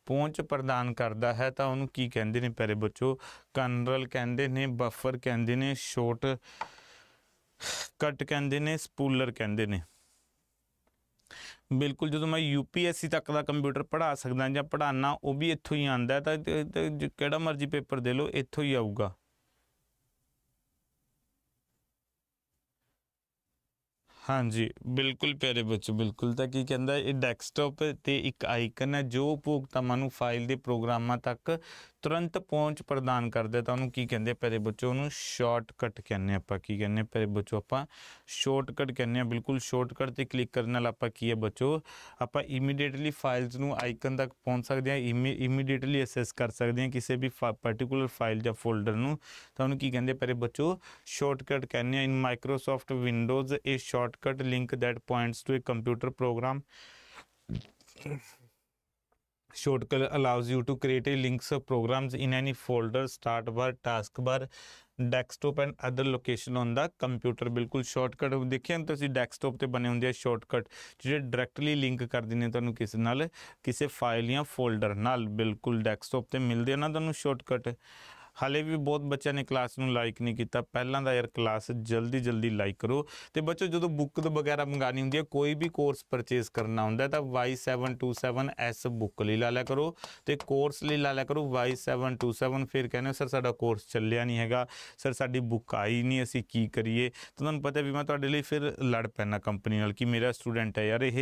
ਪਹੁੰਚ ਪ੍ਰਦਾਨ ਕਰਦਾ ਹੈ ਤਾਂ ਉਹਨੂੰ ਕੀ ਕਹਿੰਦੇ ਨੇ ਪਿਆਰੇ ਬੱਚੋ ਕਨਰਲ ਕਹਿੰਦੇ ਨੇ ਬਫਰ ਕਹਿੰਦੇ ਨੇ ਸ਼ੋਰਟ ਕੱਟ ਕਹਿੰਦੇ ਨੇ ਸਪੂਲਰ ਕਹਿੰਦੇ ਨੇ ਬਿਲਕੁਲ ਜਦੋਂ ਮੈਂ ਯੂਪੀਐਸਸੀ ਤੱਕ ਦਾ ਕੰਪਿਊਟਰ ਪੜ੍ਹਾ ਸਕਦਾ ਜਾਂ ਪੜ੍ਹਾਣਾ ਉਹ ਵੀ ਇੱਥੋਂ ਹੀ ਆਂਦਾ ਤਾਂ ਕਿਹੜਾ ਮਰਜ਼ੀ ਪੇਪਰ ਦੇ ਲਓ ਇੱਥੋਂ ਹੀ ਆਊਗਾ ਹਾਂਜੀ ਬਿਲਕੁਲ ਪਿਆਰੇ ਬੱਚੋ ਬਿਲਕੁਲ ਤਾਂ ਕੀ ਕਹਿੰਦਾ ਇਹ ਡੈਸਕਟਾਪ ਤੇ ਇੱਕ ਆਈਕਨ ਹੈ ਜੋ ਉਪਭੋਗਤਾਵਾਂ ਨੂੰ ਫਾਈਲ ਦੇ ਪ੍ਰੋਗਰਾਮਾਂ ਤੱਕ ਤੁਰੰਤ ਪਹੁੰਚ ਪ੍ਰਦਾਨ ਕਰਦਾ ਤਾਂ ਉਹਨੂੰ ਕੀ ਕਹਿੰਦੇ ਪਿਆਰੇ ਬੱਚੋ ਉਹਨੂੰ ਸ਼ਾਰਟਕਟ ਕਹਿੰਦੇ ਆਪਾਂ ਕੀ ਕਹਿੰਦੇ ਪਿਆਰੇ ਬੱਚੋ ਆਪਾਂ ਸ਼ਾਰਟਕਟ ਕਹਿੰਦੇ ਆ ਬਿਲਕੁਲ ਸ਼ਾਰਟਕਟ ਤੇ ਕਲਿੱਕ ਕਰਨ ਨਾਲ ਆਪਾਂ ਕੀ ਹੈ ਬੱਚੋ ਆਪਾਂ ਇਮੀਡੀਏਟਲੀ ਫਾਈਲਸ ਨੂੰ ਆਈਕਨ ਤੱਕ ਪਹੁੰਚ ਸਕਦੇ ਆ ਇਮੀਡੀਏਟਲੀ ਐਕਸੈਸ ਕਰ ਸਕਦੇ ਆ ਕਿਸੇ ਵੀ ਪਾਰਟਿਕੂਲਰ ਫਾਈਲ ਜਾਂ ਫੋਲਡਰ ਨੂੰ ਤਾਂ ਉਹਨੂੰ ਕੀ ਕਹਿੰਦੇ ਪਿਆਰੇ ਬੱਚੋ ਸ਼ਾਰਟਕਟ ਕਹਿੰਦੇ ਆ ਇਨ ਮਾਈਕਰੋਸਾਫਟ ਵਿੰਡੋਜ਼ ਇਹ short shortcut link that points to a computer program. Shortcut allows you to create a links of programs in any folder, start bar, task bar, desktop and other location on the computer ਬਿਲਕੁਲ shortcut ਦੇਖਿਆ ਤੁਸੀਂ desktop ਤੇ ਬਣੇ ਹੁੰਦੇ ਆ shortcut ਜਿਹੜੇ directly link ਕਰਦੇ ਨੇ ਤੁਹਾਨੂੰ ਕਿਸੇ ਨਾਲ ਕਿਸੇ ਫਾਈਲ ਜਾਂ ਫੋਲਡਰ ਨਾਲ ਬਿਲਕੁਲ ਡੈਸਕਟਾਪ ਤੇ ਮਿਲਦੇ ਆ ਨਾ ਤੁਹਾਨੂੰ ਸ਼ਾਰਟਕਟ ਹਾਲੇ ਵੀ ਬਹੁਤ ਬੱਚਿਆਂ ਨੇ ਕਲਾਸ ਨੂੰ ਲਾਈਕ ਨਹੀਂ ਕੀਤਾ ਪਹਿਲਾਂ ਦਾ ਯਾਰ ਕਲਾਸ ਜਲਦੀ ਜਲਦੀ ਲਾਈਕ ਕਰੋ ਤੇ ਬੱਚੋ ਜਦੋਂ ਬੁੱਕ ਵਗੈਰਾ ਮੰਗਾਣੀ ਹੁੰਦੀ ਹੈ ਕੋਈ ਵੀ ਕੋਰਸ ਪਰਚੇਸ ਕਰਨਾ ਹੁੰਦਾ ਤਾਂ Y727S ਬੁੱਕ ਲਈ ਲਾ ਲਿਆ ਕਰੋ ਤੇ ਕੋਰਸ ਲਈ ਲਾ ਲਿਆ ਕਰੋ Y727 ਫਿਰ ਕਹਿੰਦੇ ਸਰ ਸਾਡਾ ਕੋਰਸ ਚੱਲਿਆ ਨਹੀਂ ਹੈਗਾ ਸਰ ਸਾਡੀ ਬੁੱਕ ਆਈ ਨਹੀਂ ਅਸੀਂ ਕੀ ਕਰੀਏ ਤੁਹਾਨੂੰ ਪਤਾ ਵੀ ਮੈਂ ਤੁਹਾਡੇ ਲਈ ਫਿਰ ਲੜ ਪੈਣਾ ਕੰਪਨੀ ਨਾਲ ਕਿ ਮੇਰਾ ਸਟੂਡੈਂਟ ਹੈ ਯਾਰ ਇਹ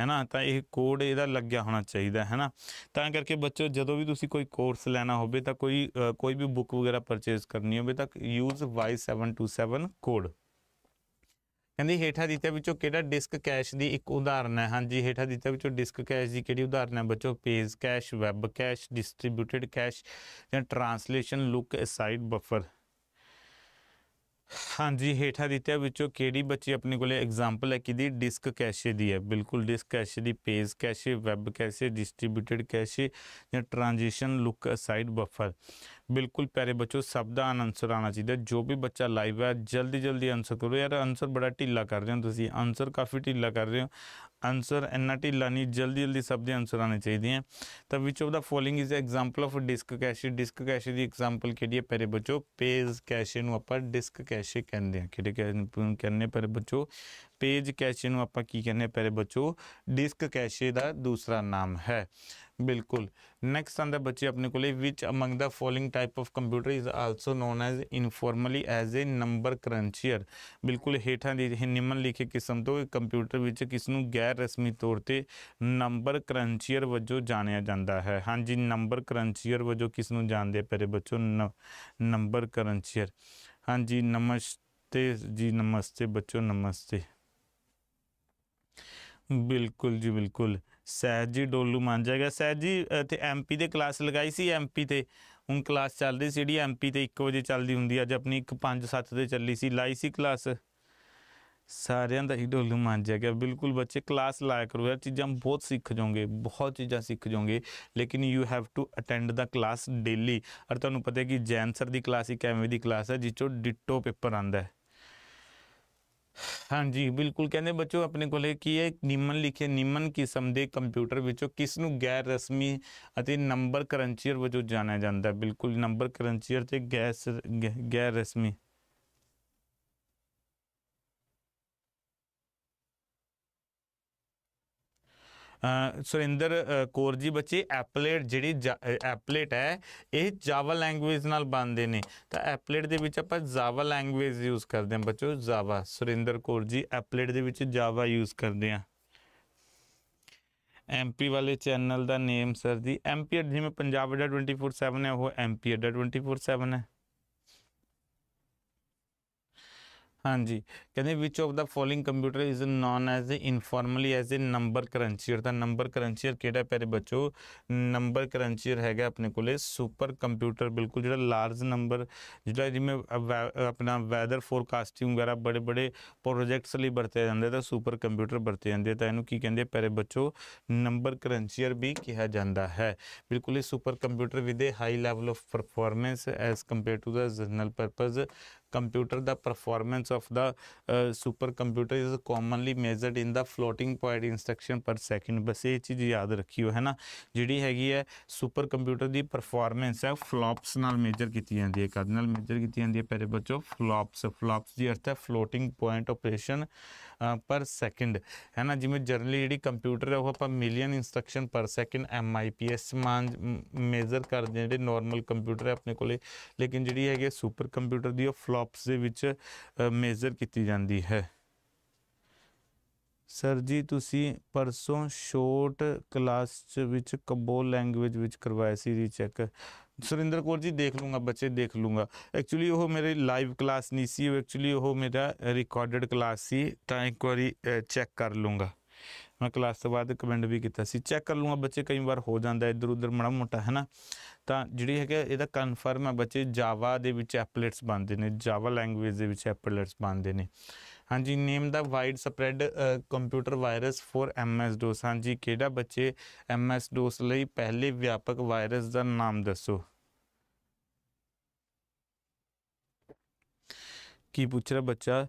ਹੈ ਨਾ ਤਾਂ ਇਹ ਕੋਡ ਇਹਦਾ ਲੱਗਿਆ ਹੋਣਾ ਚਾਹੀਦਾ ਹੈ ਨਾ ਤਾਂ ਕਰਕੇ ਬੱਚੋ ਜਦੋਂ ਵੀ ਤੁਸੀਂ ਕੋਈ ਕੋਰਸ ਲੈਣਾ ਹੋਵੇ ਤਾਂ ਕੋਈ ਕੋਈ ਵੀ ਬੁੱਕ ਵਗੈਰਾ ਪਰਚੇਸ ਕਰਨੀ ਹੋਵੇ ਤਾਂ ਯੂਜ਼ Y727 ਕੋਡ ਕਹਿੰਦੇ ਹੇਠਾ ਦਿੱਤੇ ਵਿੱਚੋਂ ਕਿਹੜਾ ਡਿਸਕ ਕੈਸ਼ ਦੀ ਇੱਕ ਉਦਾਹਰਨ ਹੈ ਹਾਂਜੀ ਹੇਠਾ ਦਿੱਤੇ ਵਿੱਚੋਂ ਡਿਸਕ ਕੈਸ਼ ਦੀ ਕਿਹੜੀ ਉਦਾਹਰਨ ਹੈ ਬੱਚੋ page cache web cache distributed cache ਜਾਂ ਟ੍ਰਾਂਸਲੇਸ਼ਨ ਲੁੱਕ ਅਸਾਈਡ ਬਫਰ ਹਾਂਜੀ ਹੇਠਾ ਦਿੱਤੇ ਵਿੱਚੋਂ ਕਿਹੜੀ ਬੱਚੀ ਆਪਣੇ ਕੋਲੇ ਐਗਜ਼ਾਮਪਲ ਹੈ ਕਿਦੀ ਡਿਸਕ ਕੈਸ਼ੇ ਦੀ ਹੈ ਬਿਲਕੁਲ ਡਿਸਕ ਕੈਸ਼ ਦੀ page cache web cache distributed cache ਜਾਂ ਟ੍ਰਾਂਜੀਸ਼ਨ ਲੁੱਕ ਅਸਾਈਡ ਬਫਰ ਬਿਲਕੁਲ ਪਿਆਰੇ ਬੱਚੋ ਸਭ ਦਾ ਆਨਸਰ ਆਣਾ ਚਾਹੀਦਾ ਜੋ ਵੀ ਬੱਚਾ ਲਾਈਵ ਹੈ ਜਲਦੀ ਜਲਦੀ ਆਨਸਰ ਕਰੋ ਯਾਰ ਆਨਸਰ ਬੜਾ ਢਿੱਲਾ ਕਰ ਰਹੇ ਹੋ ਤੁਸੀਂ ਆਨਸਰ ਕਾਫੀ ਢਿੱਲਾ ਕਰ ਰਹੇ ਹੋ ਆਨਸਰ ਇੰਨਾ ਢਿੱਲਾ ਨਹੀਂ ਜਲਦੀ ਜਲਦੀ ਸਭ ਦੇ ਆਨਸਰ ਆਣੇ ਚਾਹੀਦੇ ਹਨ ਤਾਂ which of the following is example of disk cache disk cache ਦੀ ਐਗਜ਼ਾਮਪਲ ਕਿਹੜੀ ਹੈ ਪਿਆਰੇ ਬੱਚੋ ਪੇਜ ਕੈਸ਼ ਨੂੰ ਆਪਾਂ ਡਿਸਕ ਕੈਸ਼ ਕਹਿੰਦੇ ਆ ਕਿਹੜੇ ਕਹਿੰਦੇ ਪਿਆਰੇ ਬੱਚੋ ਪੇਜ ਕੈਸ਼ੇ ਨੂੰ ਆਪਾਂ ਕੀ ਕਹਿੰਦੇ ਆ ਪਿਆਰੇ ਬੱਚੋ ਡਿਸਕ ਕੈਸ਼ੇ ਦਾ ਦੂਸਰਾ ਨਾਮ ਹੈ ਬਿਲਕੁਲ ਨੈਕਸਟ ਆਂਦਾ ਬੱਚੇ ਆਪਣੇ ਕੋਲੇ which among the following type of computer is also known as informally as a number cruncher ਬਿਲਕੁਲ ਹੇਠਾਂ ਦੀ ਨਿਮਨ ਲਿਖੇ ਕਿਸਮ ਤੋਂ ਕੰਪਿਊਟਰ ਵਿੱਚ ਕਿਸ ਨੂੰ ਗੈਰ ਰਸਮੀ ਤੌਰ ਤੇ ਨੰਬਰ ਕਰੰਚੀਅਰ ਵਜੋਂ ਜਾਣਿਆ ਜਾਂਦਾ ਹੈ ਹਾਂਜੀ ਨੰਬਰ ਕਰੰਚੀਅਰ ਵਜੋਂ ਕਿਸ ਨੂੰ ਜਾਣਦੇ ਪਿਆਰੇ ਬੱਚੋ ਨੰਬਰ ਕਰੰਚੀਅਰ ਹਾਂਜੀ ਨਮਸਤੇ ਜੀ ਨਮਸਤੇ ਬੱਚੋ ਨਮਸਤੇ ਬਿਲਕੁਲ ਜੀ ਬਿਲਕੁਲ ਸਹਿਜ ਜੀ ਡੋਲੂ ਮੰਨ ਗਿਆ ਸਹਿਜ ਜੀ ਤੇ ਐਮਪੀ ਦੇ ਕਲਾਸ ਲਗਾਈ ਸੀ ਐਮਪੀ ਤੇ ਹੁਣ ਕਲਾਸ ਚੱਲਦੀ ਸੀ ਜਿਹੜੀ ਐਮਪੀ ਤੇ 1 ਵਜੇ ਚੱਲਦੀ ਹੁੰਦੀ ਅੱਜ ਆਪਣੀ 1 5 7 ਤੇ ਚੱਲੀ ਸੀ ਲਾਈ ਸੀ ਕਲਾਸ ਸਾਰਿਆਂ ਦਾ ਹੀ ਡੋਲੂ ਮੰਨ ਗਿਆ ਬਿਲਕੁਲ ਬੱਚੇ ਕਲਾਸ ਲਾਇਆ ਕਰੋ ਯਾਰ ਚੀਜ਼ਾਂ ਬਹੁਤ ਸਿੱਖ ਜਾਓਗੇ ਬਹੁਤ ਚੀਜ਼ਾਂ ਸਿੱਖ ਜਾਓਗੇ ਲੇਕਿਨ you have to attend the class daily ਅਰ ਤੁਹਾਨੂੰ ਪਤਾ ਹੈ ਕਿ ਜੈਨ ਸਰ ਦੀ ਕਲਾਸ ਇੱਕ ਐਵੇਂ ਦੀ ਕਲਾਸ ਹੈ ਜਿੱਚੋ ਡਿਟੋ ਪੇਪਰ ਆਂਦਾ ਹੈ ਹਾਂਜੀ ਬਿਲਕੁਲ ਕਹਿੰਦੇ ਬੱਚੋ ਆਪਣੇ ਕੋਲੇ ਕੀ ਹੈ ਨਿਮਨ ਲਿਖੇ ਨਿਮਨ ਕਿਸਮ ਦੇ ਕੰਪਿਊਟਰ ਵਿੱਚੋਂ ਕਿਸ ਨੂੰ ਗੈਰ ਰਸਮੀ ਅਤੇ ਨੰਬਰ ਕਰੰਚੀਅਰ ਵਜੋਂ ਜਾਣਿਆ ਜਾਂਦਾ ਬਿਲਕੁਲ ਨੰਬਰ ਕਰੰਚੀਅਰ ਤੇ ਗੈਸ ਗੈਰ ਰਸਮੀ ਸੁਰਿੰਦਰ ਕੌਰ ਜੀ ਬੱਚੇ ਐਪਲੇਟ ਜਿਹੜੀ ਐਪਲੇਟ ਹੈ ਇਹ ਜਾਵਾ ਲੈਂਗੁਏਜ ਨਾਲ ਬਣਦੇ ਨੇ ਤਾਂ ਐਪਲੇਟ ਦੇ ਵਿੱਚ ਆਪਾਂ ਜਾਵਾ ਲੈਂਗੁਏਜ ਯੂਜ਼ ਕਰਦੇ ਹਾਂ ਬੱਚੋ ਜਾਵਾ ਸੁਰਿੰਦਰ ਕੌਰ ਜੀ ਐਪਲੇਟ ਦੇ ਵਿੱਚ ਜਾਵਾ ਯੂਜ਼ ਕਰਦੇ ਆ ਐਮਪੀ ਵਾਲੇ ਚੈਨਲ ਦਾ ਨੇਮ ਸਰ ਜੀ ਐਮਪੀ ਜਿਵੇਂ ਪੰਜਾਬ ਦਾ 24/7 ਹੈ ਉਹ ਐਮਪੀ ਦਾ 24/7 ਹੈ ਹਾਂਜੀ ਕਹਿੰਦੇ which of the following computer is known as informally as a number cruncher ਤਾਂ ਨੰਬਰ ਕਰੰਸੀਅਰ ਕਿਹੜਾ ਪਿਆਰੇ ਬੱਚੋ ਨੰਬਰ ਕਰੰਸੀਅਰ ਹੈਗਾ ਆਪਣੇ ਕੋਲੇ ਸੁਪਰ ਕੰਪਿਊਟਰ ਬਿਲਕੁਲ ਜਿਹੜਾ ਲਾਰਜ ਨੰਬਰ ਜਿਹੜਾ ਜਿਵੇਂ ਆਪਣਾ ਵੈਦਰ ਫੋਰਕਾਸਟਿੰਗ ਵਗੈਰਾ ਬੜੇ ਬੜੇ ਪ੍ਰੋਜੈਕਟਸ ਲਈ ਵਰਤੇ ਜਾਂਦੇ ਤਾਂ ਸੁਪਰ ਕੰਪਿਊਟਰ ਵਰਤੇ ਜਾਂਦੇ ਤਾਂ ਇਹਨੂੰ ਕੀ ਕਹਿੰਦੇ ਪਿਆਰੇ ਬੱਚੋ ਨੰਬਰ ਕਰੰਸੀਅਰ ਵੀ ਕਿਹਾ ਜਾਂਦਾ ਹੈ ਬਿਲਕੁਲ ਇਹ super computer with high level of performance as compare to the general purpose computer the performance of the super computer is commonly measured in the floating point instruction per second ਬਸ ਇਹ ਚੀਜ਼ ਯਾਦ ਰੱਖਿਓ ਹੈ ਨਾ ਜਿਹੜੀ ਹੈਗੀ ਹੈ ਸੁਪਰ ਕੰਪਿਊਟਰ ਦੀ ਪਰਫਾਰਮੈਂਸ ਹੈ ਫਲੋਪਸ ਨਾਲ ਮੇਜਰ ਕੀਤੀ ਜਾਂਦੀ ਹੈ ਕਦ ਨਾਲ ਮੇਜਰ ਕੀਤੀ ਜਾਂਦੀ ਹੈ ਪਿਆਰੇ ਬੱਚੋ ਫਲੋਪਸ ਫਲੋਪਸ ਦੀ ਅਰਥ ਹੈ floating point operation per second ਹੈ ਨਾ ਜਿਵੇਂ ਜਨਰਲੀ ਜਿਹੜੀ ਕੰਪਿਊਟਰ ਹੈ ਉਹ ਆਪਾਂ million instruction per second M I P S ਮਾਨ ਮੇਜਰ ਕਰਦੇ ਜਿਹੜੇ ਨਾਰਮਲ ਕੰਪਿਊਟਰ ਹੈ ਆਪਣੇ ਕੋਲੇ ਲੇਕਿਨ ਜਿਹੜੀ ਹੈਗੀ ਸੁਪਰ ਕੰਪਿਊਟਰ ਦੀ ਉਹ ਫਲੋਪਸ ਦੇ ਵਿੱਚ ਮੇਜ਼ਰ ਕੀਤੀ ਜਾਂਦੀ ਹੈ ਸਰ ਜੀ ਤੁਸੀਂ ਪਰਸੋਂ ਸ਼ੋਰਟ ਕਲਾਸ ਚ ਵਿੱਚ ਕਬੋ ਲੈਂਗੁਏਜ ਵਿੱਚ ਕਰਵਾਇਆ ਸੀ ਜੀ ਚੈੱਕ ਸੁਰਿੰਦਰ ਕੌਰ ਜੀ ਦੇਖ ਲੂੰਗਾ ਬੱਚੇ ਦੇਖ ਲੂੰਗਾ ਐਕਚੁਅਲੀ ਉਹ ਮੇਰੇ ਲਾਈਵ ਕਲਾਸ ਨਹੀਂ ਸੀ ਉਹ ਐਕਚੁਅਲੀ ਉਹ ਮੇਰਾ ਰਿਕਾਰਡਡ ਕਲਾਸ ਸੀ ਤਾਂ ਇੱਕ ਵਾਰੀ ਚੈੱਕ ਕਰ ਲੂੰਗਾ ਮੈਂ ਕਲਾਸ ਤੋਂ ਬਾਅਦ ਕਮੈਂਟ ਵੀ ਕੀਤਾ ਸੀ ਚੈੱਕ ਕਰ ਲੂੰਗਾ ਬੱਚੇ ਕਈ ਵਾਰ ਹੋ ਜਾਂਦਾ ਇਧਰ ਉਧਰ ਮੜਾ ਮੋਟਾ ਹੈ ਨਾ ਤਾਂ ਜਿਹੜੀ ਹੈਗਾ ਇਹਦਾ ਕਨਫਰਮ ਹੈ ਬੱਚੇ ਜਾਵਾ ਦੇ ਵਿੱਚ ਐਪਲੇਟਸ ਬਣਦੇ ਨੇ ਜਾਵਾ ਲੈਂਗੁਏਜ ਦੇ ਵਿੱਚ ਐਪਲੇਟਸ ਬਣਦੇ ਨੇ ਹਾਂਜੀ name the widespread computer virus for MS DOS ਹਾਂਜੀ ਕਿਹੜਾ ਬੱਚੇ ਐਮਐਸ ਡੋਸ ਲਈ ਪਹਿਲੇ ਵਿਆਪਕ ਵਾਇਰਸ ਦਾ ਨਾਮ ਦੱਸੋ ਕੀ ਪੁੱਛ ਰਿਹਾ ਬੱਚਾ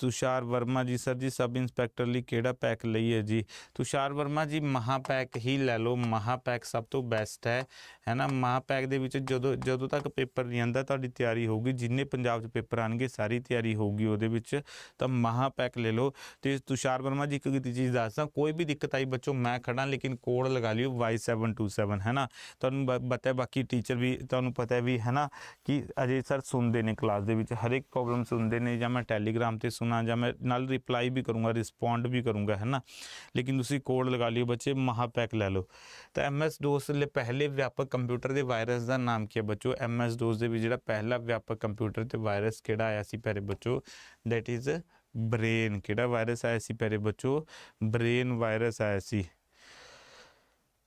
ਤੁਸ਼ਾਰ ਵਰਮਾ ਜੀ ਸਰ ਜੀ ਸਬ ਇੰਸਪੈਕਟਰ ਲਈ ਕਿਹੜਾ ਪੈਕ ਲਈਏ ਜੀ ਤੁਸ਼ਾਰ ਵਰਮਾ ਜੀ ਮਹਾ ਪੈਕ ਹੀ ਲੈ ਲਓ ਮਹਾ ਪੈਕ ਸਭ ਤੋਂ ਬੈਸਟ ਹੈ ਹੈ ਨਾ ਮਹਾ ਪੈਕ ਦੇ ਵਿੱਚ ਜਦੋਂ ਜਦੋਂ ਤੱਕ ਪੇਪਰ ਨਹੀਂ ਆਂਦਾ ਤੁਹਾਡੀ ਤਿਆਰੀ ਹੋਊਗੀ ਜਿੰਨੇ ਪੰਜਾਬ 'ਚ ਪੇਪਰ ਆਣਗੇ ਸਾਰੀ ਤਿਆਰੀ ਹੋਊਗੀ ਉਹਦੇ ਵਿੱਚ ਤਾਂ ਮਹਾ ਪੈਕ ਲੈ ਲਓ ਤੇ ਤੁਸ਼ਾਰ ਵਰਮਾ ਜੀ ਇੱਕ ਚੀਜ਼ ਦੱਸਦਾ ਕੋਈ ਵੀ ਦਿੱਕਤ ਆਈ ਬੱਚੋ ਮੈਂ ਖੜਾ ਲੇਕਿਨ ਕੋਡ ਲਗਾ ਲਿਓ Y727 ਹੈ ਨਾ ਤੁਹਾਨੂੰ ਪਤਾ ਬਾਕੀ ਟੀਚਰ ਵੀ ਤੁਹਾਨੂੰ ਪਤਾ ਵੀ ਹੈ ਨਾ ਕਿ ਅਜੇ ਸਰ ਸੁਣਦੇ ਨੇ ਕਲਾਸ ਦੇ ਵਿੱਚ ਹਰ ਇੱਕ ਪ੍ਰੋਬਲਮ ਸੁਣਦੇ ਨੇ ਜਾਂ ਮੈਂ ਟੈਲੀਗ੍ਰਾਮ ਤੇ ਸੁਣਾ ਜਾਂ ਮੈਂ ਨਾਲ ਰਿਪਲਾਈ ਵੀ ਕਰੂੰਗਾ ਰਿਸਪੌਂਡ ਵੀ ਕਰੂੰਗਾ ਹੈ ਨਾ ਲੇਕਿਨ ਤੁਸੀਂ ਕੋਡ ਲਗਾ ਲਿਓ ਬੱਚੇ ਮਹਾਪੈਕ ਲੈ ਲਓ ਤਾਂ ਐਮਐਸ ਡੋਸ ਲਈ ਪਹਿਲੇ ਵਿਆਪਕ ਕੰਪਿਊਟਰ ਦੇ ਵਾਇਰਸ ਦਾ ਨਾਮ ਕੀ ਹੈ ਬੱਚੋ ਐਮਐਸ ਡੋਸ ਦੇ ਵਿੱਚ ਜਿਹੜਾ ਪਹਿਲਾ ਵਿਆਪਕ ਕੰਪਿਊਟਰ ਤੇ ਵਾਇਰਸ ਕਿਹੜਾ ਆਇਆ ਸੀ ਪਿਆਰੇ ਬੱਚੋ ਥੈਟ ਇਜ਼ ਬ੍ਰੇਨ ਕਿਹੜਾ ਵਾਇਰਸ ਆਇਆ ਸੀ ਪਿਆਰੇ ਬੱਚੋ ਬ੍ਰੇਨ ਵਾਇਰਸ ਆਇਆ ਸੀ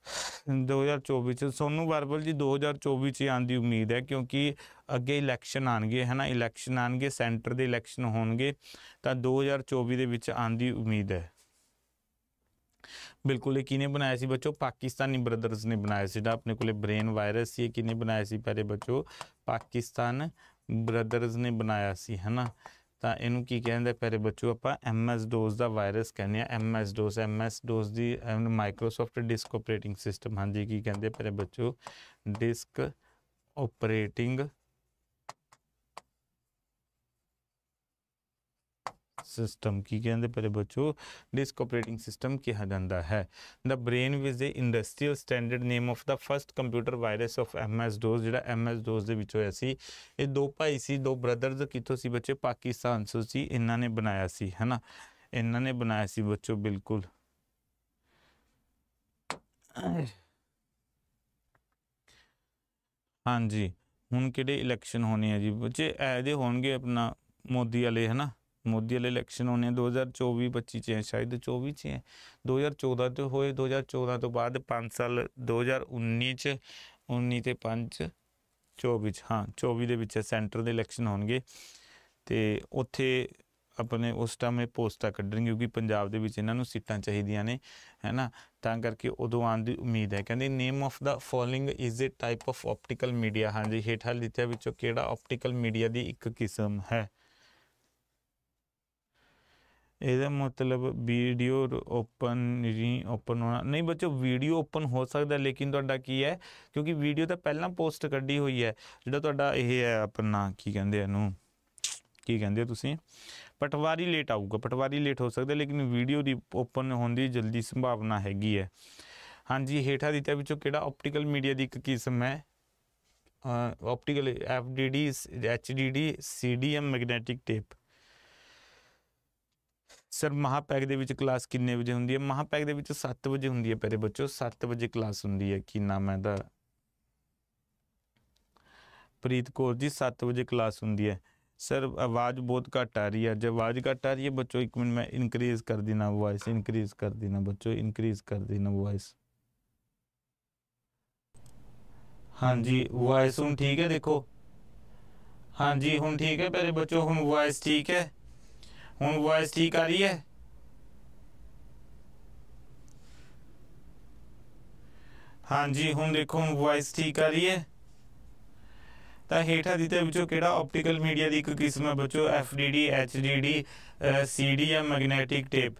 2024 ਚ ਸੋਨੂ ਵਰਬਲ ਜੀ 2024 ਚ ਆਉਣ ਦੀ ਉਮੀਦ ਹੈ ਕਿਉਂਕਿ ਅੱਗੇ ਇਲੈਕਸ਼ਨ ਆਣਗੇ ਨਾ ਇਲੈਕਸ਼ਨ ਆਣਗੇ ਸੈਂਟਰ ਦੇ ਇਲੈਕਸ਼ਨ ਹੋਣਗੇ ਤਾਂ 2024 ਦੇ ਵਿੱਚ ਆਉਣ ਦੀ ਉਮੀਦ ਹੈ ਬਿਲਕੁਲ ਇਹ ਕਿਨੇ ਬਣਾਇਆ ਸੀ ਬੱਚੋ ਪਾਕਿਸਤਾਨੀ ਬ੍ਰਦਰਸ ਨੇ ਬਣਾਇਆ ਸੀ ਜਿਹੜਾ ਆਪਣੇ ਕੋਲੇ ਬ੍ਰੇਨ ਵਾਇਰਸ ਸੀ ਇਹ ਕਿਨੇ ਬਣਾਇਆ ਸੀ ਪਹਿਲੇ ਬੱਚੋ ਪਾਕਿਸਤਾਨ ਬ੍ਰਦਰਸ ਨੇ ਬਣਾਇਆ ਸੀ ਨਾ ਤਾਂ ਇਹਨੂੰ ਕੀ ਕਹਿੰਦੇ ਪਿਆਰੇ ਬੱਚੋ ਆਪਾਂ ਐਮਐਸ ਡੋਸ ਦਾ ਵਾਇਰਸ ਕਹਿੰਦੇ ਆ ਐਮਐਸ ਡੋਸ ਐਮਐਸ ਡੋਸ ਦੀ ਮਾਈਕਰੋਸਾਫਟ ਡਿਸਕ ਆਪਰੇਟਿੰਗ ਸਿਸਟਮ ਹਾਂਜੀ ਕੀ ਕਹਿੰਦੇ ਪਿਆਰੇ ਬੱਚੋ ਡਿਸਕ ਆਪਰੇਟਿੰਗ ਸਿਸਟਮ ਕੀ ਕਹਿੰਦੇ ਪਰੇ ਬੱਚੋ ਡਿਸਕ ਆਪਰੇਟਿੰਗ ਸਿਸਟਮ ਕਿਹਾ ਜਾਂਦਾ ਹੈ the Brain is the industrial standard name of the first computer virus of MS DOS ਜਿਹੜਾ ਐਮਐਸ ਡੋਸ ਦੇ ਵਿੱਚ ਹੋਇਆ ਸੀ ਇਹ ਦੋ ਭਾਈ ਸੀ ਦੋ ਬ੍ਰਦਰਸ ਕਿੱਥੋਂ ਸੀ ਬੱਚੇ ਪਾਕਿਸਤਾਨ ਤੋਂ ਸੀ ਇਹਨਾਂ ਨੇ ਬਣਾਇਆ ਸੀ ਹੈਨਾ ਇਹਨਾਂ ਨੇ ਬਣਾਇਆ ਸੀ ਬੱਚੋ ਬਿਲਕੁਲ ਹਾਂਜੀ ਹੁਣ ਕਿਹੜੇ ਇਲੈਕਸ਼ਨ ਹੋਣੇ ਆ ਜੀ ਬੱਚੇ ਐਦੇ ਹੋਣਗੇ ਆਪਣਾ ਮੋਦੀ ਵਾਲੇ ਹਨਾ ਮੋਦੀ ਵਾਲੇ ਇਲੈਕਸ਼ਨ ਹੋਣੇ 2024-25 ਚ ਹੈ ਸ਼ਾਇਦ 24 ਚ ਹੈ 2014 ਤੋਂ ਹੋਏ 2014 ਤੋਂ ਬਾਅਦ 5 ਸਾਲ 2019 ਚ 19 ਤੇ 5 24 ਹਾਂ 24 ਦੇ ਵਿੱਚ ਸੈਂਟਰ ਦੇ ਇਲੈਕਸ਼ਨ ਹੋਣਗੇ ਤੇ ਉੱਥੇ ਆਪਣੇ ਉਸ ਟਾਈਮ ਇਹ ਪੋਸਟਾ ਕੱਢਣਗੇ ਕਿਉਂਕਿ ਪੰਜਾਬ ਦੇ ਵਿੱਚ ਇਹਨਾਂ ਨੂੰ ਸੀਟਾਂ ਚਾਹੀਦੀਆਂ ਨੇ ਹੈਨਾ ਤਾਂ ਕਰਕੇ ਉਦੋਂ ਆਉਣ ਦੀ ਉਮੀਦ ਹੈ ਕਹਿੰਦੇ name of the following is a type of optical media ਹਾਂਜੀ ਹੇਠਾਂ ਲਿਖਿਆ ਵਿੱਚੋਂ ਕਿਹੜਾ ਆਪਟੀਕਲ ਮੀਡੀਆ ਦੀ ਇੱਕ ਕਿਸਮ ਹੈ ਇਹਦਾ ਮਤਲਬ ਵੀਡੀਓ ਓਪਨ ਨਹੀਂ ਓਪਨ ਹੋਣਾ ਨਹੀਂ ਬੱਚੋ ਵੀਡੀਓ ਓਪਨ ਹੋ ਸਕਦਾ ਲੇਕਿਨ ਤੁਹਾਡਾ ਕੀ ਹੈ ਕਿਉਂਕਿ ਵੀਡੀਓ ਤਾਂ ਪਹਿਲਾਂ ਪੋਸਟ ਕੱਢੀ ਹੋਈ ਹੈ ਜਿਹੜਾ ਤੁਹਾਡਾ ਇਹ ਹੈ ਆਪਣਾ ਕੀ ਕਹਿੰਦੇ ਇਹਨੂੰ ਕੀ ਕਹਿੰਦੇ ਹੋ ਤੁਸੀਂ ਪਟਵਾਰੀ ਲੇਟ ਆਊਗਾ ਪਟਵਾਰੀ ਲੇਟ ਹੋ ਸਕਦਾ ਲੇਕਿਨ ਵੀਡੀਓ ਦੀ ਓਪਨ ਹੋਣ ਦੀ ਜਲਦੀ ਸੰਭਾਵਨਾ ਹੈਗੀ ਹੈ ਹਾਂਜੀ ਹੇਠਾਂ ਦਿੱਤਾ ਵਿੱਚੋਂ ਕਿਹੜਾ ਆਪਟੀਕਲ ਮੀਡੀਆ ਦੀ ਇੱਕ ਕਿਸਮ ਹੈ optical FDD HDD CDM magnetic tape sir ਮਹਾਪੈਕ ਦੇ ਵਿੱਚ ਕਲਾਸ ਕਿੰਨੇ ਵਜੇ ਹੁੰਦੀ ਹੈ ਮਹਾਪੈਕ ਦੇ ਵਿੱਚ 7 ਵਜੇ ਹੁੰਦੀ ਹੈ ਪਿਆਰੇ ਬੱਚੋ 7 ਵਜੇ ਕਲਾਸ ਹੁੰਦੀ ਹੈ ਕੀ ਨਾਮ ਹੈ ਦਾ ਪ੍ਰੀਤ ਕੌਰ ਜੀ 7 ਵਜੇ ਕਲਾਸ ਹੁੰਦੀ ਹੈ ਸਰ ਆਵਾਜ਼ ਬਹੁਤ ਘੱਟ ਆ ਰਹੀ ਹੈ ਜੇ ਆਵਾਜ਼ ਘੱਟ ਆ ਰਹੀ ਹੈ ਬੱਚੋ ਇੱਕ ਮਿੰਟ ਮੈਂ ਇਨਕਰੀਜ਼ ਕਰ ਦਿਨਾ ਵੌਇਸ ਇਨਕਰੀਜ਼ ਕਰ ਦਿਨਾ ਬੱਚੋ ਇਨਕਰੀਜ਼ ਕਰ ਦਿਨਾ ਵੌਇਸ ਹਾਂਜੀ ਵੌਇਸ ਹੁਣ ਠੀਕ ਹੈ ਦੇਖੋ ਹਾਂਜੀ ਹੁਣ ਠੀਕ ਹੈ ਪਿਆਰੇ ਬੱਚੋ ਹੁਣ ਵੌਇਸ ਠੀਕ ਹੈ ਹੁਣ ਵੌਇਸ ਠੀਕ ਆ ਰਹੀ ਹੈ ਹਾਂਜੀ ਹੁਣ ਦੇਖੋ ਹੁਣ ਵੌਇਸ ਠੀਕ ਆ ਰਹੀ ਹੈ ਤਾਂ ਹੇਠਾਂ ਦਿੱਤੇ ਵਿੱਚੋਂ ਕਿਹੜਾ ਆਪਟੀਕਲ ਮੀਡੀਆ ਦੀ ਇੱਕ ਕਿਸਮ ਹੈ ਬੱਚੋ F D D H D C D ਜਾਂ ਮੈਗਨੈਟਿਕ ਟੇਪ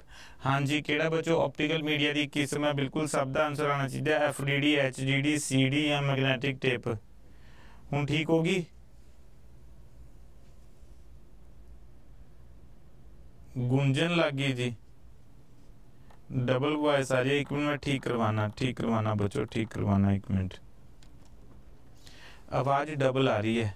ਹਾਂਜੀ ਕਿਹੜਾ ਬੱਚੋ ਆਪਟੀਕਲ ਮੀਡੀਆ ਦੀ ਕਿਸਮ ਹੈ ਬਿਲਕੁਲ ਸਭ ਦਾ ਆਨਸਰ ਆਣਾ ਚਾਹੀਦਾ F D D H D C D ਜਾਂ ਮੈਗਨੈਟਿਕ ਟੇਪ ਹੁਣ ਠੀਕ ਹੋ ਗਈ गुंजन लग गई जी डबल वॉइस आ जाए एक मिनट में ठीक करवाना ठीक करवाना बचो ठीक करवाना एक मिनट आवाज डबल आ रही है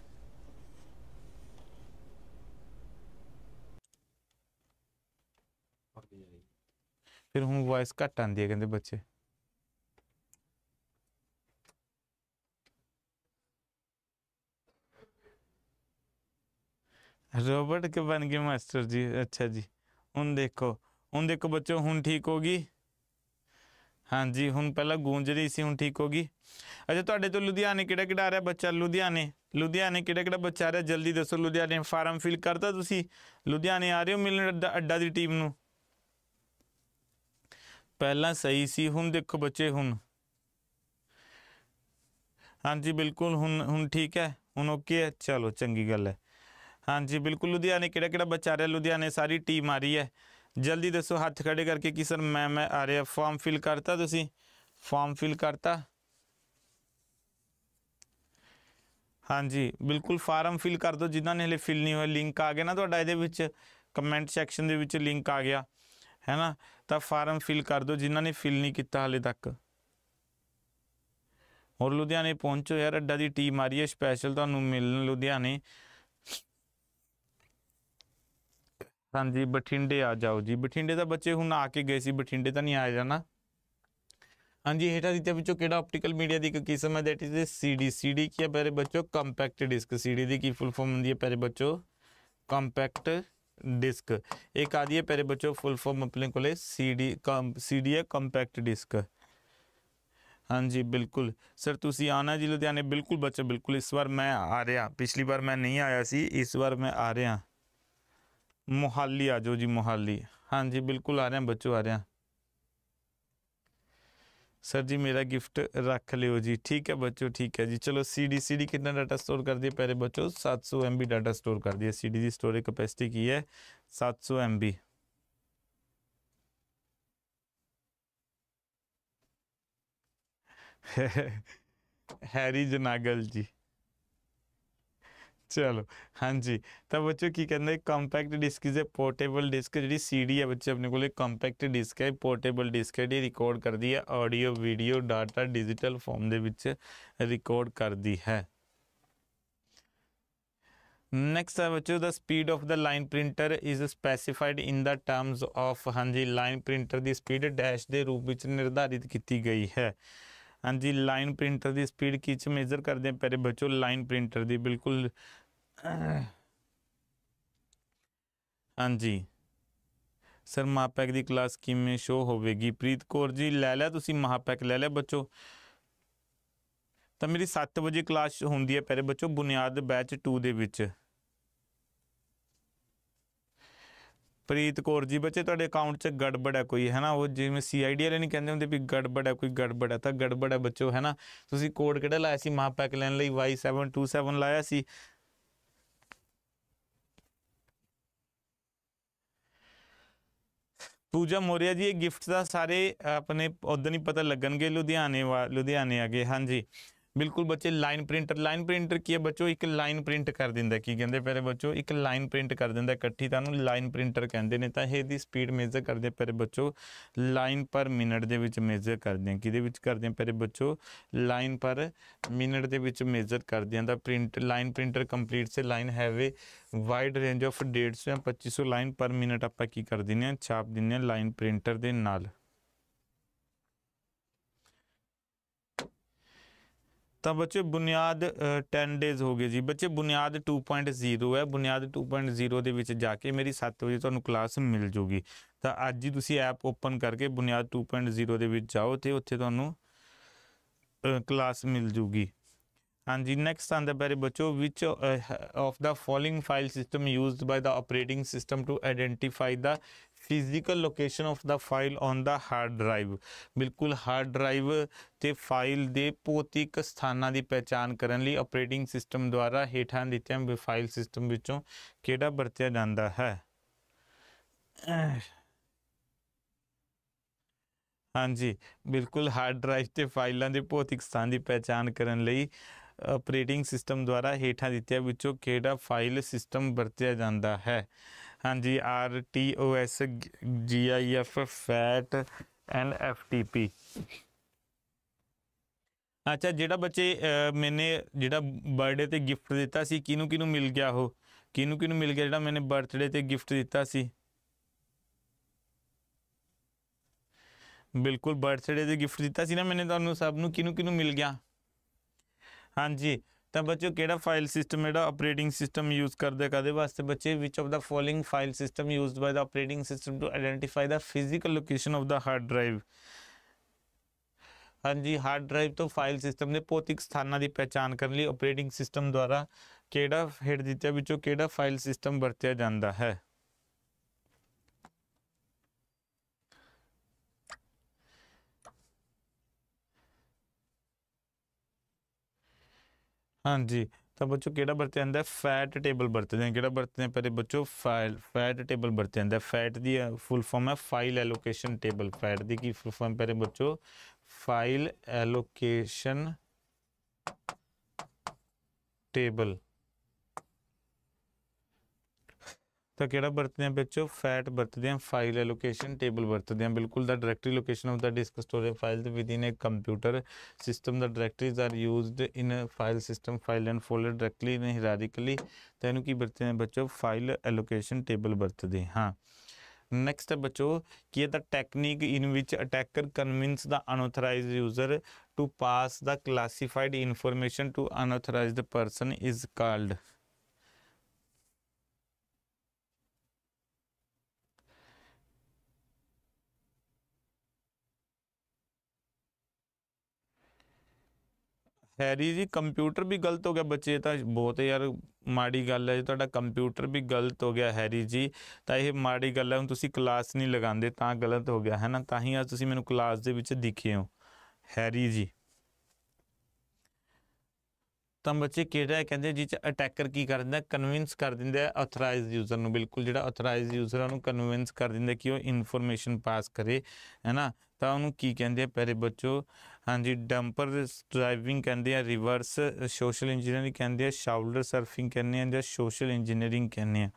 फिर हूँ वॉइस घट आती है कहते बच्चे ਰੋਬਟ ਕੇ ਬਣ ਗਏ ਮਾਸਟਰ ਜੀ ਅੱਛਾ ਜੀ ਹੁਣ ਦੇਖੋ ਹੁਣ ਦੇਖੋ ਬੱਚੋ ਹੁਣ ਠੀਕ ਹੋ ਗਈ ਹਾਂਜੀ ਹੁਣ ਪਹਿਲਾਂ ਗੂੰਜ ਰਹੀ ਸੀ ਹੁਣ ਠੀਕ ਹੋ ਗਈ ਅੱਛਾ ਤੁਹਾਡੇ ਤੋਂ ਲੁਧਿਆਣੇ ਕਿਹੜਾ ਕਿਹੜਾ ਆ ਰਿਹਾ ਬੱਚਾ ਲੁਧਿਆਣੇ ਲੁਧਿਆਣੇ ਕਿਹੜਾ ਕਿਹੜਾ ਬੱਚਾ ਆ ਰਿਹਾ ਜਲਦੀ ਦੱਸੋ ਲੁਧਿਆਣੇ ਫਾਰਮ ਫਿਲ ਕਰਤਾ ਤੁਸੀਂ ਲੁਧਿਆਣੇ ਆ ਰਹੇ ਹੋ ਮਿਲਣ ਅੱਡਾ ਦੀ ਟੀਮ ਨੂੰ ਪਹਿਲਾਂ ਸਹੀ ਸੀ ਹੁਣ ਦੇਖੋ ਬੱਚੇ ਹੁਣ ਹਾਂਜੀ ਬਿਲਕੁਲ ਹੁਣ ਹੁਣ ਠੀਕ ਹੈ ਹੁਣ ਓਕੇ ਹੈ ਚਲੋ ਚੰਗੀ ਗੱਲ ਹੈ ਹਾਂਜੀ ਬਿਲਕੁਲ ਲੁਧਿਆਣੇ ਕਿਹੜਾ ਕਿਹੜਾ ਬੱਚਾ ਆ ਰਿਹਾ ਲੁਧਿਆਣੇ ਸਾਰੀ ਟੀਮ ਆ ਰਹੀ ਹੈ ਜਲਦੀ ਦੱਸੋ ਹੱਥ ਖੜੇ ਕਰਕੇ ਕਿ ਸਰ ਮੈਂ ਮੈਂ ਆ ਰਿਹਾ ਫਾਰਮ ਫਿਲ ਕਰਤਾ ਤੁਸੀਂ ਫਾਰਮ ਫਿਲ ਕਰਤਾ ਹਾਂਜੀ ਬਿਲਕੁਲ ਫਾਰਮ ਫਿਲ ਕਰ ਦਿਓ ਜਿਨ੍ਹਾਂ ਨੇ ਹਲੇ ਫਿਲ ਨਹੀਂ ਹੋਇਆ ਲਿੰਕ ਆ ਗਿਆ ਨਾ ਤੁਹਾਡਾ ਇਹਦੇ ਵਿੱਚ ਕਮੈਂਟ ਸੈਕਸ਼ਨ ਦੇ ਵਿੱਚ ਲਿੰਕ ਆ ਗਿਆ ਹੈ ਨਾ ਤਾਂ ਫਾਰਮ ਫਿਲ ਕਰ ਦਿਓ ਜਿਨ੍ਹਾਂ ਨੇ ਫਿਲ ਨਹੀਂ ਕੀਤਾ ਹਲੇ ਤੱਕ ਹੋਰ ਲੁਧਿਆਣੇ ਪਹੁੰਚੋ ਯਾਰ ਅੱਡਾ ਦੀ ਟੀਮ ਆ ਰਹੀ ਹੈ ਸਪੈਸ਼ਲ ਤੁਹਾਨੂੰ ਮਿਲਣ ਲੁਧਿਆਣੇ ਹਾਂਜੀ ਬਠਿੰਡੇ ਆ ਜਾਓ ਜੀ ਬਠਿੰਡੇ ਦਾ ਬੱਚੇ ਹੁਣ ਆ ਕੇ ਗਏ ਸੀ ਬਠਿੰਡੇ ਤਾਂ ਨਹੀਂ ਆਇਆ ਜਾਣਾ ਹਾਂਜੀ ਹੇਠਾਂ ਦਿੱਤੇ ਵਿੱਚੋਂ ਕਿਹੜਾ ਆਪਟੀਕਲ ਮੀਡੀਆ ਦੀ ਇੱਕ ਕਿਸਮ ਹੈ ਦੈਟ ਇਜ਼ ਸੀਡੀ ਸੀਡੀ ਕੀ ਹੈ ਪਿਆਰੇ ਬੱਚੋ ਕੰਪੈਕਟ ਡਿਸਕ ਸੀਡੀ ਦੀ ਕੀ ਫੁੱਲ ਫਾਰਮ ਹੁੰਦੀ ਹੈ ਪਿਆਰੇ ਬੱਚੋ ਕੰਪੈਕਟ ਡਿਸਕ ਇੱਕ आदि ਹੈ ਪਿਆਰੇ ਬੱਚੋ ਫੁੱਲ ਫਾਰਮ ਆਪਣੇ ਕੋਲੇ ਸੀਡੀ ਸੀਡੀ ਹੈ ਕੰਪੈਕਟ ਡਿਸਕ ਹਾਂਜੀ ਬਿਲਕੁਲ ਸਰ ਤੁਸੀਂ ਆਣਾ ਜੀ ਲੁਧਿਆਣੇ ਬਿਲਕੁਲ ਬੱਚਾ ਬਿਲਕੁਲ ਇਸ ਵਾਰ ਮੈਂ ਆ ਰਿਹਾ ਪਿਛਲੀ ਵਾਰ ਮੈਂ ਨਹੀਂ ਆਇਆ ਸੀ ਇਸ ਵਾਰ ਮੈਂ ਆ ਰਿਹਾ मोहाली आ जाओ जी मोहाली हाँ जी बिल्कुल आ रहे बच्चों आ रहे हैं सर जी मेरा गिफ्ट रख लियो जी ठीक है बच्चों ठीक है जी चलो सीडी सीडी कितना डाटा स्टोर कर दिए पहले बच्चों 700 सौ एम डाटा स्टोर कर दिया सीडी की स्टोरेज कैपेसिटी की है 700 सौ हैरी जनागल जी चलो हाँ जी तो बच्चों की कहना है compact disc is a portable disc जी सी डी है बच्चे अपने को कॉम्पैक्ट डिस्क है पोर्टेबल डिस्क है जी रिकॉर्ड कर दी है audio video data digital form के रिकॉर्ड कर दी है नेक्स्ट है बच्चों the speed of the line printer is specified in the terms of हाँ जी लाइन प्रिंटर की स्पीड डैश के रूप में निर्धारित की गई है हाँ जी लाइन प्रिंटर की स्पीड किस मेजर करते हैं पहले बच्चों लाइन प्रिंटर की बिल्कुल ਹਾਂਜੀ ਸਰ ਮਹਾਪੈਕ ਦੀ ਕਲਾਸ ਕਿਵੇਂ ਸ਼ੋ ਹੋਵੇਗੀ ਪ੍ਰੀਤ ਕੌਰ ਜੀ ਲੈ ਲਿਆ ਤੁਸੀਂ ਮਹਾਪੈਕ ਲੈ ਲਿਆ ਬੱਚੋ ਤਾਂ ਮੇਰੀ 7 ਵਜੇ ਕਲਾਸ ਹੁੰਦੀ ਹੈ ਪਹਿਰੇ ਬੱਚੋ ਬੁਨਿਆਦ ਬੈਚ 2 ਦੇ ਵਿੱਚ ਪ੍ਰੀਤ ਕੌਰ ਜੀ ਬੱਚੇ ਤੁਹਾਡੇ ਅਕਾਊਂਟ 'ਚ ਗੜਬੜ ਹੈ ਕੋਈ ਹੈ ਨਾ ਉਹ ਜਿਵੇਂ ਸੀਆਈਡੀ ਵਾਲੇ ਨਹੀਂ ਕਹਿੰਦੇ ਹੁੰਦੇ ਵੀ ਗੜਬੜ ਹੈ ਕੋਈ ਗੜਬੜ ਹੈ ਤਾਂ ਗੜਬੜ ਹੈ ਬੱਚੋ ਹੈ ਨਾ ਤੁਸੀਂ ਕੋਡ ਕਿਹੜਾ ਲਾਇਆ ਸੀ ਮਹਾਪੈਕ ਲੈਣ ਲਈ Y727 ਲਾਇਆ ਸੀ ਪੂਜਾ ਮੋਰੀਆ ਜੀ ਇਹ ਗਿਫਟ ਦਾ ਸਾਰੇ ਆਪਣੇ ਉਦੋਂ ਹੀ ਪਤਾ ਲੱਗਣਗੇ ਲੁਧਿਆਣੇ ਵਾ ਲੁਧਿਆਣੇ ਆਗੇ ਹਾਂਜੀ ਬਿਲਕੁਲ ਬੱਚੇ ਲਾਈਨ ਪ੍ਰਿੰਟਰ ਲਾਈਨ ਪ੍ਰਿੰਟਰ ਕੀ ਹੈ ਬੱਚੋ ਇੱਕ ਲਾਈਨ ਪ੍ਰਿੰਟ ਕਰ ਦਿੰਦਾ ਕੀ ਕਹਿੰਦੇ ਪਹਿਲੇ ਬੱਚੋ ਇੱਕ ਲਾਈਨ ਪ੍ਰਿੰਟ ਕਰ ਦਿੰਦਾ ਇਕੱਠੀ ਤਾਂ ਨੂੰ ਲਾਈਨ ਪ੍ਰਿੰਟਰ ਕਹਿੰਦੇ ਨੇ ਤਾਂ ਇਹ ਦੀ ਸਪੀਡ ਮੇਜ਼ਰ ਕਰਦੇ ਪਹਿਲੇ ਬੱਚੋ ਲਾਈਨ ਪਰ ਮਿੰਟ ਦੇ ਵਿੱਚ ਮੇਜ਼ਰ ਕਰਦੇ ਆ ਕਿਹਦੇ ਵਿੱਚ ਕਰਦੇ ਆ ਪਹਿਲੇ ਬੱਚੋ ਲਾਈਨ ਪਰ ਮਿੰਟ ਦੇ ਵਿੱਚ ਮੇਜ਼ਰ ਕਰਦੇ ਆ the print line printer complete ਸੇ line have wide range of 150 ਜਾਂ 2500 ਲਾਈਨ ਪਰ ਮਿੰਟ ਆਪਾਂ ਕੀ ਕਰ ਦਿੰਨੇ ਆ ਛਾਪ ਦਿੰਨੇ ਆ ਲਾਈਨ ਪ੍ਰਿੰਟਰ ਦੇ ਨਾਲ ਤਾਂ ਬੱਚੇ ਬੁਨਿਆਦ 10 ਡੇਜ਼ ਹੋ ਗਏ ਜੀ ਬੱਚੇ ਬੁਨਿਆਦ 2.0 ਹੈ ਬੁਨਿਆਦ 2.0 ਦੇ ਵਿੱਚ ਜਾ ਕੇ ਮੇਰੀ 7 ਵਜੇ ਤੁਹਾਨੂੰ ਕਲਾਸ ਮਿਲ ਜੂਗੀ ਤਾਂ ਅੱਜ ਹੀ ਤੁਸੀਂ ਐਪ ਓਪਨ ਕਰਕੇ ਬੁਨਿਆਦ 2.0 ਦੇ ਵਿੱਚ ਜਾਓ ਤੇ ਉੱਥੇ ਤੁਹਾਨੂੰ ਕਲਾਸ ਮਿਲ ਜੂਗੀ ਹਾਂਜੀ ਨੈਕਸਟ ਆਂਦਾ ਬਾਰੇ ਬੱਚੋ which of the following file system used by the operating system to identify the physical location of the file on the hard drive ਬਿਲਕੁਲ ਹਾਰਡ ਡਰਾਈਵ ਤੇ ਫਾਈਲ ਦੇ ਭੌਤਿਕ ਸਥਾਨਾਂ ਦੀ ਪਛਾਣ ਕਰਨ ਲਈ ਆਪਰੇਟਿੰਗ ਸਿਸਟਮ ਦੁਆਰਾ ਹੇਠਾਂ ਦਿੱਤੇ ਦਿੱਤੀਆਂ ਫਾਈਲ ਸਿਸਟਮ ਵਿੱਚੋਂ ਕਿਹੜਾ ਵਰਤਿਆ ਜਾਂਦਾ ਹੈ ਹਾਂਜੀ ਬਿਲਕੁਲ ਹਾਰਡ ਡਰਾਈਵ ਤੇ ਫਾਈਲਾਂ ਦੇ ਭੌਤਿਕ ਸਥਾਨ ਦੀ ਪਛਾਣ ਕਰਨ ਲਈ ਆਪਰੇਟਿੰਗ ਸਿਸਟਮ ਦੁਆਰਾ ਹੇਠਾਂ ਦਿੱਤੇ ਵਿੱਚੋਂ ਕਿਹੜਾ ਫਾਈਲ ਸਿਸਟਮ ਵਰਤਿਆ ਜਾਂਦਾ ਹੈ ਹਾਂਜੀ R T O S G I F FAT and F T P ਅੱਛਾ ਜਿਹੜਾ ਬੱਚੇ ਮੈਨੇ ਜਿਹੜਾ ਬਰਥਡੇ ਤੇ ਗਿਫਟ ਦਿੱਤਾ ਸੀ ਕਿਨੂੰ ਕਿਨੂੰ ਮਿਲ ਗਿਆ ਉਹ ਕਿਨੂੰ ਕਿਨੂੰ ਮਿਲ ਗਿਆ ਜਿਹੜਾ ਮੈਨੇ ਬਰਥਡੇ ਤੇ ਗਿਫਟ ਦਿੱਤਾ ਸੀ ਬਿਲਕੁਲ ਬਰਥਡੇ ਤੇ ਗਿਫਟ ਦਿੱਤਾ ਸੀ ਨਾ ਮੈਨੇ ਤੁਹਾਨੂੰ ਸਭ ਨੂੰ ਕਿਨੂੰ ਕਿਨੂੰ ਮਿਲ ਗਿਆ ਹਾਂਜੀ ਤਾਂ ਬੱਚੋ ਕਿਹੜਾ ਫਾਈਲ ਸਿਸਟਮ ਜਿਹੜਾ ਆਪਰੇਟਿੰਗ ਸਿਸਟਮ ਯੂਜ਼ ਕਰਦੇ ਕਦੇ ਵਾਸਤੇ ਬੱਚੇ which of the following file system used by the operating system to identify the physical location of the hard drive ਹਾਂਜੀ ਹਾਰਡ ਡਰਾਈਵ ਤੋਂ ਫਾਈਲ ਸਿਸਟਮ ਦੇ ਭੌਤਿਕ ਸਥਾਨਾਂ ਦੀ ਪਛਾਣ ਕਰਨ ਲਈ ਆਪਰੇਟਿੰਗ ਸਿਸਟਮ ਦੁਆਰਾ ਕਿਹੜਾ ਹੇਠ ਦਿੱਤੇ ਵਿੱਚੋਂ ਕਿਹੜਾ ਫਾਈਲ ਸਿਸਟਮ ਵਰਤਿਆ ਜਾਂਦਾ ਹੈ हाँ जी तो बच्चों केड़ा बरतिया जाता है फैट टेबल बरते हैं केड़ा बरते हैं बच्चों फाइल फैट टेबल बरते जाता है फैट की फुल फॉर्म है फाइल एलोकेशन टेबल फैट की की फुल फॉर्म पहले बच्चों फाइल एलोकेशन टेबल ਤਾਂ ਕਿਹੜਾ ਵਰਤਦੇ ਆ ਵਿੱਚ ਫੈਟ ਵਰਤਦੇ ਆ ਫਾਈਲ ਅਲੋਕੇਸ਼ਨ ਟੇਬਲ ਵਰਤਦੇ ਆ ਬਿਲਕੁਲ the directory location of the disk storage file within a computer system the directories are used in a file system file and folder directly in hierarchically ਤਾਂ ਇਹਨੂੰ ਕੀ ਵਰਤਦੇ ਆ ਬੱਚੋ ਫਾਈਲ ਅਲੋਕੇਸ਼ਨ ਟੇਬਲ ਵਰਤਦੇ ਹਾਂ ਨੈਕਸਟ ਹੈ ਬੱਚੋ ਕੀ ਇਹ the technique in which attacker convince the unauthorized user to pass the classified information to unauthorized person is called Harry ji computer ਵੀ ਗਲਤ ਹੋ ਗਿਆ ਬੱਚੇ ਤਾਂ ਬਹੁਤ ਯਾਰ ਮਾੜੀ ਗੱਲ ਹੈ ਜੀ ਤੁਹਾਡਾ ਕੰਪਿਊਟਰ ਵੀ ਗਲਤ ਹੋ ਗਿਆ ਹੈਰੀ ਜੀ ਤਾਂ ਇਹ ਮਾੜੀ ਗੱਲ ਹੈ ਹੁਣ ਤੁਸੀਂ ਕਲਾਸ ਨਹੀਂ ਲਗਾਉਂਦੇ ਤਾਂ ਗਲਤ ਹੋ ਗਿਆ ਹੈ ਨਾ ਤਾਂ ਹੀ ਅੱਜ ਤੁਸੀਂ ਮੈਨੂੰ ਕਲਾਸ ਦੇ ਵਿੱਚ ਦਿਖੇ ਹੋ ਹੈਰੀ ਜੀ ਤਾਂ ਬੱਚੇ ਕਿਹੜਾ ਕਹਿੰਦੇ ਜਿਹ ਚ ਅਟੈਕਰ ਕੀ ਕਰ ਦਿੰਦਾ ਕਨਵਿੰਸ ਕਰ ਦਿੰਦਾ ਹੈ ਆਥੋਰਾਈਜ਼ਡ ਯੂਜ਼ਰ ਨੂੰ ਬਿਲਕੁਲ ਜਿਹੜਾ ਆਥੋਰਾਈਜ਼ਡ ਯੂਜ਼ਰ ਨੂੰ ਕਨਵਿੰਸ ਕਰ ਦਿੰਦਾ ਕਿ ਉਹ ਇਨਫੋਰਮੇਸ਼ਨ ਪਾਸ ਕਰੇ ਹੈ ਨਾ ਤਾਂ ਉਹਨੂੰ ਕੀ ਕਹਿੰਦੇ ਆ ਪਿਆਰੇ ਬੱਚੋ ਹਾਂਜੀ ਡੰਪਰ ਡਰਾਈਵਿੰਗ ਕਹਿੰਦੇ ਆ ਰਿਵਰਸ ਸੋਸ਼ਲ ਇੰਜੀਨੀਅਰਿੰਗ ਕਹਿੰਦੇ ਆ ਸ਼ਾਊਲਡਰ ਸਰਫਿੰਗ ਕਹਿੰਦੇ ਆ ਜਾਂ ਸੋਸ਼ਲ ਇੰਜੀਨੀਅਰਿੰਗ ਕਹਿੰਦੇ ਆ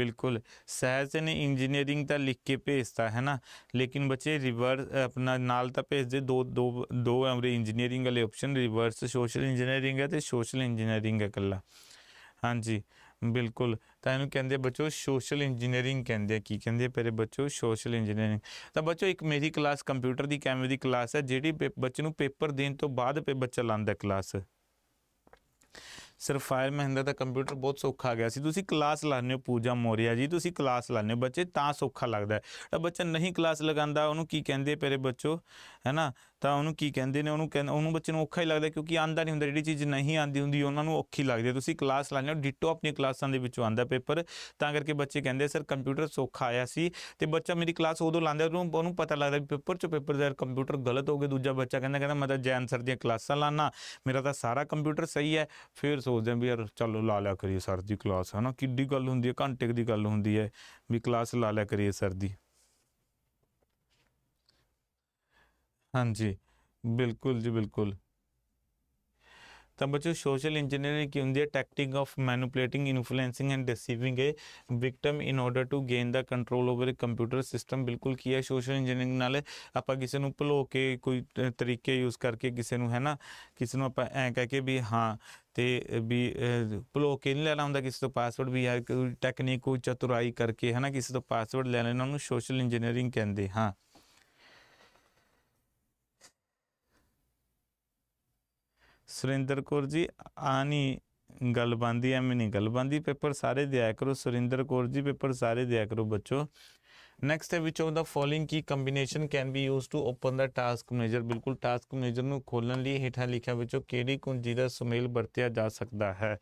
ਬਿਲਕੁਲ ਸਹਿਜ ਨੇ ਇੰਜੀਨੀਅਰਿੰਗ ਤਾਂ ਲਿਖ ਕੇ ਭੇਜਦਾ ਹੈ ਨਾ ਲੇਕਿਨ ਬੱਚੇ ਰਿਵਰਸ ਆਪਣਾ ਨਾਲ ਤਾਂ ਭੇਜਦੇ ਦੋ ਦੋ ਦੋ ਐਮਰੇ ਇੰਜੀਨੀਅਰਿੰਗ ਵਾਲੇ ਆਪਸ਼ਨ ਰਿਵਰਸ ਸੋਸ਼ਲ ਇੰਜੀਨੀਅਰਿੰਗ ਹੈ ਤੇ ਸੋਸ਼ਲ ਇੰਜੀਨੀਅਰਿੰਗ ਹੈ ਇਕੱਲਾ ਹਾਂਜੀ ਬਿਲਕੁਲ ਤਾਂ ਇਹਨੂੰ ਕਹਿੰਦੇ ਬੱਚੋ ਸੋਸ਼ਲ ਇੰਜੀਨੀਅਰਿੰਗ ਕਹਿੰਦੇ ਆ ਕੀ ਕਹਿੰਦੇ ਪਰੇ ਬੱਚੋ ਸੋਸ਼ਲ ਇੰਜੀਨੀਅਰਿੰਗ ਤਾਂ ਬੱਚੋ ਇੱਕ ਮੇਰੀ ਕਲਾਸ ਕੰਪਿਊਟਰ ਦੀ ਕੈਮਰੇ ਦੀ ਕਲਾਸ ਹੈ ਜਿਹੜੀ ਬੱਚੇ ਨੂੰ ਪੇਪਰ ਦੇਣ ਤੋਂ ਬਾਅਦ ਪੇ ਬੱਚਾ ਲਾਂਦਾ ਕਲਾਸ ਸਿਰਫ ਫਾਇਰ ਮਹਿੰਦਰ ਦਾ ਕੰਪਿਊਟਰ ਬਹੁਤ ਸੌਖਾ ਆ ਗਿਆ ਸੀ ਤੁਸੀਂ ਕਲਾਸ ਲਾਣੇ ਹੋ ਪੂਜਾ ਮੋਰੀਆ ਜੀ ਤੁਸੀਂ ਕਲਾਸ ਲਾਣੇ ਹੋ ਬੱਚੇ ਤਾਂ ਸੌਖਾ ਲੱਗਦਾ ਹੈ ਬੱਚਾ ਨਹੀਂ ਕਲਾਸ ਲਗਾਉਂਦਾ ਉਹਨੂੰ ਕੀ ਕਹਿੰਦੇ ਪਰੇ ਬੱਚੋ ਹੈਨਾ ਤਾਂ ਉਹਨੂੰ ਕੀ ਕਹਿੰਦੇ ਨੇ ਉਹਨੂੰ ਉਹਨੂੰ ਬੱਚੇ ਨੂੰ ਔਖਾ ਹੀ ਲੱਗਦਾ ਕਿਉਂਕਿ ਆਂਦਾ ਨਹੀਂ ਹੁੰਦਾ ਜਿਹੜੀ ਚੀਜ਼ ਨਹੀਂ ਆਂਦੀ ਹੁੰਦੀ ਉਹਨਾਂ ਨੂੰ ਔਖੀ ਲੱਗਦੀ ਹੈ ਤੁਸੀਂ ਕਲਾਸ ਲਾਣੇ ਹੋ ਡਿਟੋ ਆਪਣੀ ਕਲਾਸਾਂ ਦੇ ਵਿੱਚੋਂ ਆਂਦਾ ਪੇਪਰ ਤਾਂ ਕਰਕੇ ਬੱਚੇ ਕਹਿੰਦੇ ਸਰ ਕੰਪਿਊਟਰ ਸੌਖਾ ਆਇਆ ਸੀ ਤੇ ਬੱਚਾ ਮੇਰੀ ਕਲਾਸ ਉਦੋਂ ਲਾਂਦਾ ਉਹਨੂੰ ਉਹਨੂੰ ਪਤਾ ਲੱਗਦਾ ਪੇਪਰ ਚ ਪੇਪਰ ਦਾ ਕੰਪਿਊਟਰ ਗਲਤ ਹੋ ਗਿਆ ਦੂਜਾ ਬੱਚਾ ਕਹਿੰਦਾ ਕਹਿੰਦਾ ਮੈਂ ਤਾਂ ਜੈਨ ਸਰ ਦੀਆਂ ਕਲਾਸਾਂ ਲਾਣਾ ਮੇਰਾ ਤਾਂ ਸਾਰਾ ਕੰਪਿਊਟਰ ਸਹੀ ਹੈ ਫਿਰ ਸੋਚਦੇ ਵੀ ਯਾਰ ਚਲੋ ਲਾ ਲਿਆ ਕਰੀਏ ਸਰ ਦੀ ਕਲਾਸ ਹਨਾ ਕਿੱਡੀ ਗੱਲ ਹੁੰਦੀ ਹੈ ਘੰਟੇ ਦੀ ਗੱਲ ਹੁੰਦੀ ਹੈ ਵੀ ਕਲਾਸ ਲਾ ਲਿਆ ਕਰੀਏ ਸਰ ਦੀ ਹਾਂਜੀ ਬਿਲਕੁਲ ਜੀ ਬਿਲਕੁਲ ਤਾਂ ਬੱਚੋ ਸੋਸ਼ਲ ਇੰਜੀਨੀਅਰਿੰਗ ਕੀ ਹੁੰਦੀ ਹੈ tactic of manipulating influencing and deceiving a victim in order to gain the control over a computer system ਬਿਲਕੁਲ ਕੀ ਹੈ ਸੋਸ਼ਲ ਇੰਜੀਨੀਅਰਿੰਗ ਨਾਲ ਆਪਾਂ ਕਿਸੇ ਨੂੰ ਭਲੋ ਕੇ ਕੋਈ ਤਰੀਕੇ ਯੂਜ਼ ਕਰਕੇ ਕਿਸੇ ਨੂੰ ਹੈਨਾ ਕਿਸੇ ਨੂੰ ਆਪਾਂ ਐ ਕਹਿ ਕੇ ਵੀ ਹਾਂ ਤੇ ਵੀ ਭਲੋ ਕੇ ਨਹੀਂ ਲੈਣਾ ਹੁੰਦਾ ਕਿਸੇ ਤੋਂ ਪਾਸਵਰਡ ਵੀ ਹੈ ਕੋਈ ਟੈਕਨੀਕ ਕੋਈ ਚਤੁਰਾਈ ਕਰਕੇ ਹੈਨਾ ਕਿਸੇ ਤੋਂ ਪਾਸਵਰਡ ਲੈ ਲੈਣਾ ਉਹਨੂੰ ਸੋਸ਼ਲ ਇੰਜੀਨੀਅਰਿੰਗ ਕਹਿੰਦੇ ਹਾਂ ਸੁਰਿੰਦਰ ਕੌਰ ਜੀ ਨਹੀਂ ਗੱਲ ਬੰਦੀ ਐਵੇਂ ਨਹੀਂ ਗੱਲ ਬੰਦੀ ਪੇਪਰ ਸਾਰੇ ਦਿਆ ਕਰੋ ਸੁਰਿੰਦਰ ਕੌਰ ਜੀ ਪੇਪਰ ਸਾਰੇ ਦਿਆ ਕਰੋ ਬੱਚੋ ਨੈਕਸਟ ਹੈ which of the following key combination can be use to open the task manager ਬਿਲਕੁਲ ਟਾਸਕ ਮੈਨੇਜਰ ਨੂੰ ਖੋਲਣ ਲਈ ਹੇਠਾਂ ਲਿਖਿਆ ਵਿੱਚੋਂ ਕਿਹੜੀ ਕੁੰਜੀ ਦਾ ਸੁਮੇਲ ਵਰਤਿਆ ਜਾ ਸਕਦਾ ਹੈ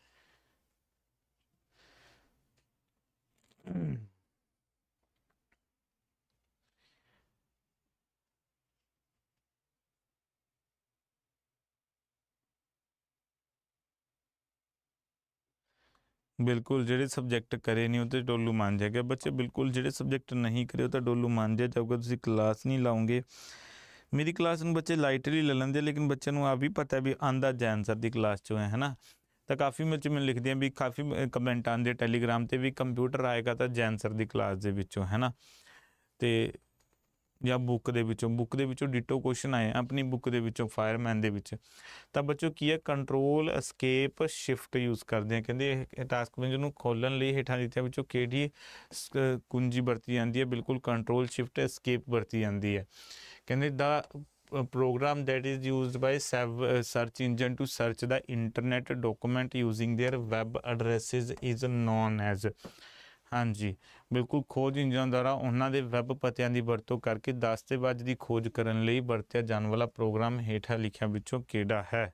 ਬਿਲਕੁਲ ਜਿਹੜੇ ਸਬਜੈਕਟ ਕਰੇ ਨਹੀਂ ਉਹ ਤੇ ਡੋਲੂ ਮੰਨ ਜਾਏਗਾ ਬੱਚੇ ਬਿਲਕੁਲ ਜਿਹੜੇ ਸਬਜੈਕਟ ਨਹੀਂ ਕਰੇ ਉਹ ਤਾਂ ਡੋਲੂ ਮੰਨ ਜਾਏ ਜਦੋਂ ਤੁਸੀਂ ਕਲਾਸ ਨਹੀਂ ਲਾਉਂਗੇ ਮੇਰੀ ਕਲਾਸ ਨੂੰ ਬੱਚੇ ਲਾਈਟਲੀ ਲੈ ਲੈਂਦੇ ਲੇਕਿਨ ਬੱਚਿਆਂ ਨੂੰ ਆ ਵੀ ਪਤਾ ਵੀ ਆਂਦਾ ਜੈਨ ਸਰ ਦੀ ਕਲਾਸ ਚੋਂ ਹੈ ਨਾ ਤਾਂ ਕਾਫੀ ਮਿਲ ਚ ਮੈਂ ਲਿਖਦੇ ਆ ਵੀ ਕਾਫੀ ਕਮੈਂਟ ਆਂਦੇ ਟੈਲੀਗ੍ਰਾਮ ਤੇ ਵੀ ਕੰਪਿਊਟਰ ਆਏਗਾ ਤਾਂ ਜੈਨ ਸਰ ਦੀ ਕਲਾਸ ਦੇ ਵਿੱਚੋਂ ਹੈ ਨਾ ਤੇ ਜਾਂ ਬੁੱਕ ਦੇ ਵਿੱਚੋਂ ਬੁੱਕ ਦੇ ਵਿੱਚੋਂ ਡਿਟੋ ਕੁਐਸਚਨ ਆਏ ਆਪਣੀ ਬੁੱਕ ਦੇ ਵਿੱਚੋਂ ਫਾਇਰਮੈਨ ਦੇ ਵਿੱਚ ਤਾਂ ਬੱਚੋ ਕੀ ਹੈ ਕੰਟਰੋਲ ਐਸਕੇਪ ਸ਼ਿਫਟ ਯੂਜ਼ ਕਰਦੇ ਆ ਕਹਿੰਦੇ ਇਹ ਟਾਸਕ ਵਿੰਡੋ ਨੂੰ ਖੋਲਣ ਲਈ ਹੇਠਾਂ ਦਿੱਤੇ ਵਿੱਚੋਂ ਕਿਹੜੀ ਕੁੰਜੀ ਵਰਤੀ ਜਾਂਦੀ ਹੈ ਬਿਲਕੁਲ ਕੰਟਰੋਲ ਸ਼ਿਫਟ ਐਸਕੇਪ ਵਰਤੀ ਜਾਂਦੀ ਹੈ ਕਹਿੰਦੇ the program that is used by search engine to search the internet document using their web addresses is known as ਹਾਂਜੀ ਬਿਲਕੁਲ ਖੋਜ ਇੰਜਨਾਂ ਦੁਆਰਾ ਉਹਨਾਂ ਦੇ ਵੈਬ ਪਤਿਆਂ ਦੀ ਵਰਤੋਂ ਕਰਕੇ 10 ਤੇ ਦੀ ਖੋਜ ਕਰਨ ਲਈ ਵਰਤਿਆ ਜਾਣ ਵਾਲਾ ਪ੍ਰੋਗਰਾਮ ਹੇਠਾਂ ਲਿਖਿਆਂ ਵਿੱਚੋਂ ਕਿਹੜਾ ਹੈ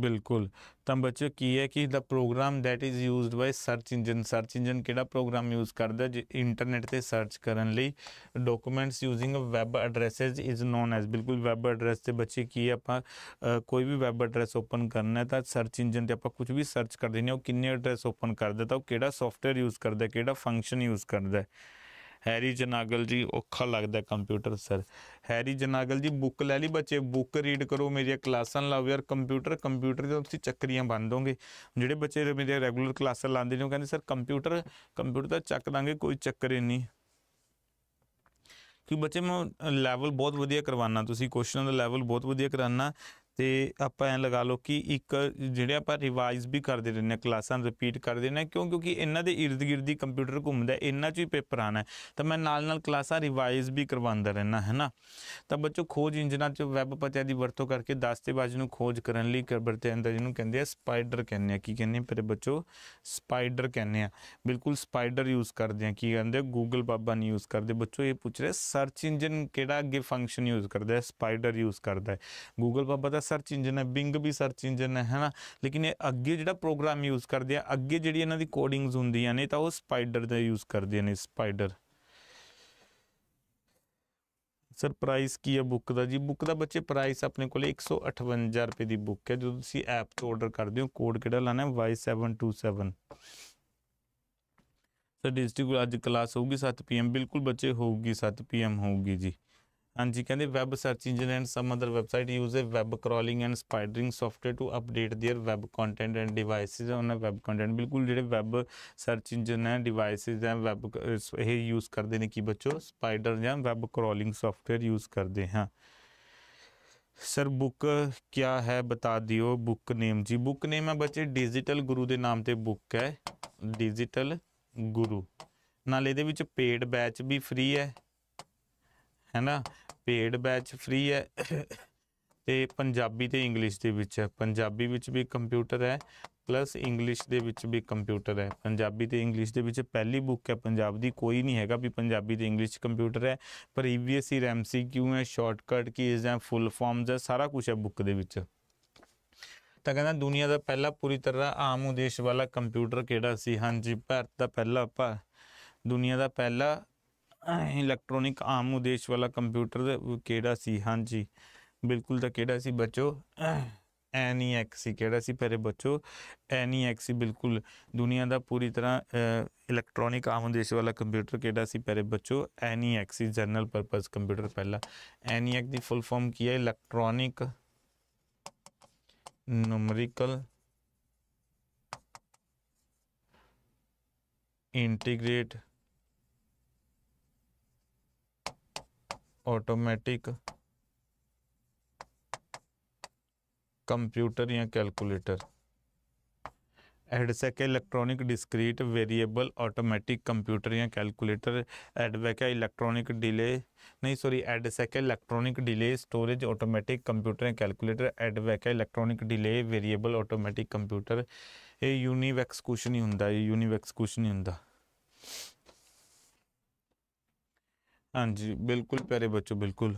ਬਿਲਕੁਲ ਤਾਂ ਬੱਚੋ ਕੀ ਹੈ ਕਿ the program that is used by search engine search engine ਕਿਹੜਾ ਪ੍ਰੋਗਰਾਮ ਯੂਜ਼ ਕਰਦਾ ਜੇ ਇੰਟਰਨੈਟ ਤੇ ਸਰਚ ਕਰਨ ਲਈ documents using web addresses is known as ਬਿਲਕੁਲ ਵੈਬ ਐਡਰੈਸ ਤੇ ਬੱਚੇ ਕੀ ਆਪਾਂ ਕੋਈ ਵੀ ਵੈਬ ਐਡਰੈਸ ਓਪਨ ਕਰਨਾ ਹੈ ਤਾਂ ਸਰਚ ਇੰਜਨ ਤੇ ਆਪਾਂ ਕੁਝ ਵੀ ਸਰਚ ਕਰਦੇ ਨੇ ਉਹ ਕਿੰਨੇ ਐਡਰੈਸ ਓਪਨ ਕਰਦਾ ਤਾਂ ਉਹ ਕਿਹੜਾ ਸੌਫਟਵੇਅਰ ਯੂਜ਼ ਕਰਦਾ ਕਿਹੜਾ ਫੰਕਸ਼ਨ ਯੂਜ਼ ਕਰਦਾ ਹੈਰੀ ਜਨਾਗਲ ਜੀ ਔਖਾ ਲੱਗਦਾ ਕੰਪਿਊਟਰ ਸਰ ਹੈਰੀ ਜਨਾਗਲ ਜੀ ਬੁੱਕ ਲੈ ਲਈ ਬੱਚੇ ਬੁੱਕ ਰੀਡ ਕਰੋ ਮੇਰੀਆਂ ਕਲਾਸਾਂ ਲਾਓ ਯਾਰ ਕੰਪਿਊਟਰ ਕੰਪਿਊਟਰ ਜਦੋਂ ਤੁਸੀਂ ਚੱਕਰੀਆਂ ਬੰਦ ਹੋਗੇ ਜਿਹੜੇ ਬੱਚੇ ਮੇਰੇ ਰੈਗੂਲਰ ਕਲਾਸਾਂ ਲਾਉਂਦੇ ਨੇ ਉਹ ਕਹਿੰਦੇ ਸਰ ਕੰਪਿਊਟਰ ਕੰਪਿਊਟਰ ਤਾਂ ਚੱਕ ਦਾਂਗੇ ਕੋਈ ਚੱਕਰ ਹੀ ਨਹੀਂ ਕਿ ਬੱਚੇ ਮੈਂ ਲੈਵਲ ਬਹੁਤ ਵਧੀਆ ਕਰਵਾਉਣਾ ਤੁਸੀਂ ਕੁਐਸਚਨ ਦਾ ਲੈਵਲ ਬਹੁਤ ਵਧੀਆ ਕਰਾਨਾ ਤੇ ਆਪਾਂ ਐ ਲਗਾ ਲਓ ਕਿ ਇੱਕ ਜਿਹੜੇ ਆਪਾਂ ਰਿਵਾਈਜ਼ ਵੀ ਕਰਦੇ ਰਹਿੰਦੇ ਹਾਂ ਕਲਾਸਾਂ ਰਿਪੀਟ ਕਰਦੇ ਨੇ ਕਿਉਂ ਕਿਉਂਕਿ ਇਹਨਾਂ ਦੇ ird gird ਹੀ ਕੰਪਿਊਟਰ ਘੁੰਮਦਾ ਇਹਨਾਂ 'ਚ ਹੀ ਪੇਪਰ ਆਣਾ ਤਾਂ ਮੈਂ ਨਾਲ-ਨਾਲ ਕਲਾਸਾਂ ਰਿਵਾਈਜ਼ ਵੀ ਕਰਵਾਉਂਦਾ ਰਹਿਣਾ ਹੈ ਨਾ ਤਾਂ ਬੱਚੋ ਖੋਜ ਇੰਜਨਾਂ 'ਚ ਵੈਬ ਪਤਿਆਂ ਦੀ ਵਰਤੋਂ ਕਰਕੇ ਦਸਤੇਬਾਜ਼ ਨੂੰ ਖੋਜ ਕਰਨ ਲਈ ਕਰਬਰ ਤੇ ਅੰਦਰ ਜਿਹਨੂੰ ਕਹਿੰਦੇ ਆ ਸਪਾਈਡਰ ਕਹਿੰਦੇ ਆ ਕੀ ਕਹਿੰਦੇ ਆ ਪਰ ਬੱਚੋ ਸਪਾਈਡਰ ਕਹਿੰਦੇ ਆ ਬਿਲਕੁਲ ਸਪਾਈਡਰ ਯੂਜ਼ ਕਰਦੇ ਆ ਕੀ ਕਹਿੰਦੇ ਗੂਗਲ ਬਾਬਾ ਨਹੀਂ ਯੂਜ਼ ਕਰਦੇ ਬੱਚੋ ਇਹ ਪੁੱਛ ਰਿਹਾ ਸਰਚ ਇੰਜਨ ਕਿਹੜਾ ਅੱਗੇ ਫੰਕਸ਼ਨ ਯੂਜ਼ ਕਰਦਾ ਹੈ ਸਪਾਈਡਰ ਯੂਜ਼ ਕਰਦਾ ਹੈ ਗੂਗਲ ਬਾਬਾ ਦਾ सर्च इंजन है बिंग भी सर्च इंजन है है ना लेकिन ये अगे जो प्रोग्राम यूज़ करते हैं अगे जी इन दोडिंग्स होंगे ने तो वह स्पाइडर का यूज़ करते हैं स्पाइडर सर प्राइस की है बुक का जी बुक का बच्चे प्राइस अपने को एक सौ अठवंजा रुपये की बुक है जो तीन ऐप तो ऑर्डर करते हो कोड कि लाने Y seven two seven sir digital अच्छ क्लास होगी सत्त पी एम बिल्कुल बच्चे होगी सत्त पी एम होगी जी ਹਾਂਜੀ ਕਹਿੰਦੇ web search engine and some other website use a web crawling and spidering software to update their web content and devices on a web content ਬਿਲਕੁਲ ਜਿਹੜੇ web search engine and devices and web ਇਹ use ਕਰਦੇ ਨੇ ਕੀ ਬੱਚੋ spider ਜਾਂ web ਕ੍ਰੋਲਿੰਗ software use ਕਰਦੇ ਹਾਂ sir book ਕੀ ਹੈ ਬਤਾ ਦਿਓ ਬੁੱਕ ਨੇਮ ਜੀ ਬੁੱਕ ਨੇਮ ਹੈ ਬੱਚੇ ਡਿਜੀਟਲ ਗੁਰੂ ਦੇ ਨਾਮ ਤੇ ਬੁੱਕ ਹੈ ਡਿਜੀਟਲ ਗੁਰੂ ਨਾਲ ਇਹਦੇ ਵਿੱਚ ਪੇਡ ਬੈਚ ਵੀ ਫ੍ਰੀ ਹੈ ਹੈਨਾ ਪੇਡ ਬੈਚ ਫ੍ਰੀ ਹੈ ਤੇ ਪੰਜਾਬੀ ਤੇ ਇੰਗਲਿਸ਼ ਦੇ ਵਿੱਚ ਹੈ ਪੰਜਾਬੀ ਵਿੱਚ ਵੀ ਕੰਪਿਊਟਰ ਹੈ ਪਲੱਸ ਇੰਗਲਿਸ਼ ਦੇ ਵਿੱਚ ਵੀ ਕੰਪਿਊਟਰ ਹੈ ਪੰਜਾਬੀ ਤੇ ਇੰਗਲਿਸ਼ ਦੇ ਵਿੱਚ ਪਹਿਲੀ ਬੁੱਕ ਹੈ ਪੰਜਾਬ ਦੀ ਕੋਈ ਨਹੀਂ ਹੈਗਾ ਵੀ ਪੰਜਾਬੀ ਤੇ ਇੰਗਲਿਸ਼ ਕੰਪਿਊਟਰ ਹੈ ਪਰ ਹੀ ਰੈਮਸੀ ਕਿਉਂ ਹੈ ਸ਼ਾਰਟਕਟ ਕੀਜ਼ ਹੈ ਫੁੱਲ ਫਾਰਮਸ ਹੈ ਸਾਰਾ ਕੁਝ ਹੈ ਬੁੱਕ ਦੇ ਵਿੱਚ ਤਾਂ ਕਹਿੰਦਾ ਦੁਨੀਆ ਦਾ ਪਹਿਲਾ ਪੂਰੀ ਤਰ੍ਹਾਂ ਆਮ ਉਦੇਸ਼ ਵਾਲਾ ਕੰਪਿਊਟਰ ਕਿਹੜਾ ਸੀ ਹਾਂਜੀ ਭਾਰਤ ਦਾ ਪਹਿਲਾ ਦੁਨੀਆ ਦਾ ਪਹਿਲਾ इलैक्ट्रॉनिक आम उद्देश वाला कंप्यूटर के हाँ जी बिल्कुल तो केड़ा सी बचो एन ई एक्सी केड़ा पहले बचो एन ई एक्सी बिल्कुल दुनिया का पूरी तरह इलैक्ट्रॉनिक आम उद्देश वाला कंप्यूटर केड़ा पहले बचो N E X general purpose computer पहला एन ई एक्स की फुल फॉर्म की है electronic numerical integrate automatic computer या calculator EDSAC electronic discrete variable automatic computer या कैलकुलेटर एडवेका इलेक्ट्रॉनिक डिले नहीं sorry EDSAC electronic delay storage automatic computer या calculator EDVAC electronic delay variable automatic computer ये UNIVACs कुछ नहीं होंगे यूनिवैक्स कुछ नहीं होंगे ਹਾਂਜੀ ਬਿਲਕੁਲ ਪਿਆਰੇ ਬੱਚੋ ਬਿਲਕੁਲ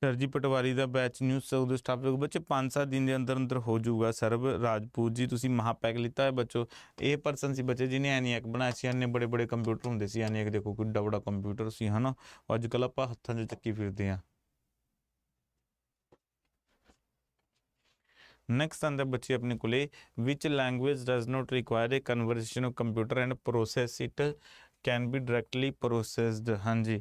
ਸਰ ਜੀ ਪਟਵਾਰੀ ਦਾ ਬੈਚ ਨਿਊ ਸਾਊਥ ਸਟਾਫ ਬੱਚੇ 5-7 ਦਿਨ ਦੇ ਅੰਦਰ ਅੰਦਰ ਹੋ ਜਾਊਗਾ ਸਰਬ ਰਾਜਪੂਤ ਜੀ ਤੁਸੀਂ ਮਹਾਪੈਕ ਲਿੱਤਾ ਹੈ ਬੱਚੋ ਇਹ ਪਰਸਨ ਸੀ ਬੱਚੇ ਜਿਨੇ ਇੱਕ ਬਣਾਇਆ ਸੀ ਐਨੇ ਬੜੇ ਬੜੇ ਕੰਪਿਊਟਰ ਹੁੰਦੇ ਸੀ ਇੱਕ ਦੇਖੋ ਕਿੱਡਾ ਵੱਡਾ ਕੰਪਿਊਟਰ ਸੀ ਹਨਾ ਅੱਜ ਕੱਲ ਆਪਾਂ ਹੱਥਾਂ 'ਚ ਚੱਕੀ ਫਿਰਦੇ ਆ ਨੈਕਸਟ ਆਂਦਾ ਬੱਚੇ ਆਪਣੇ ਕੋਲੇ which language does not require a conversation of computer and process it can be directly processed ਹਾਂਜੀ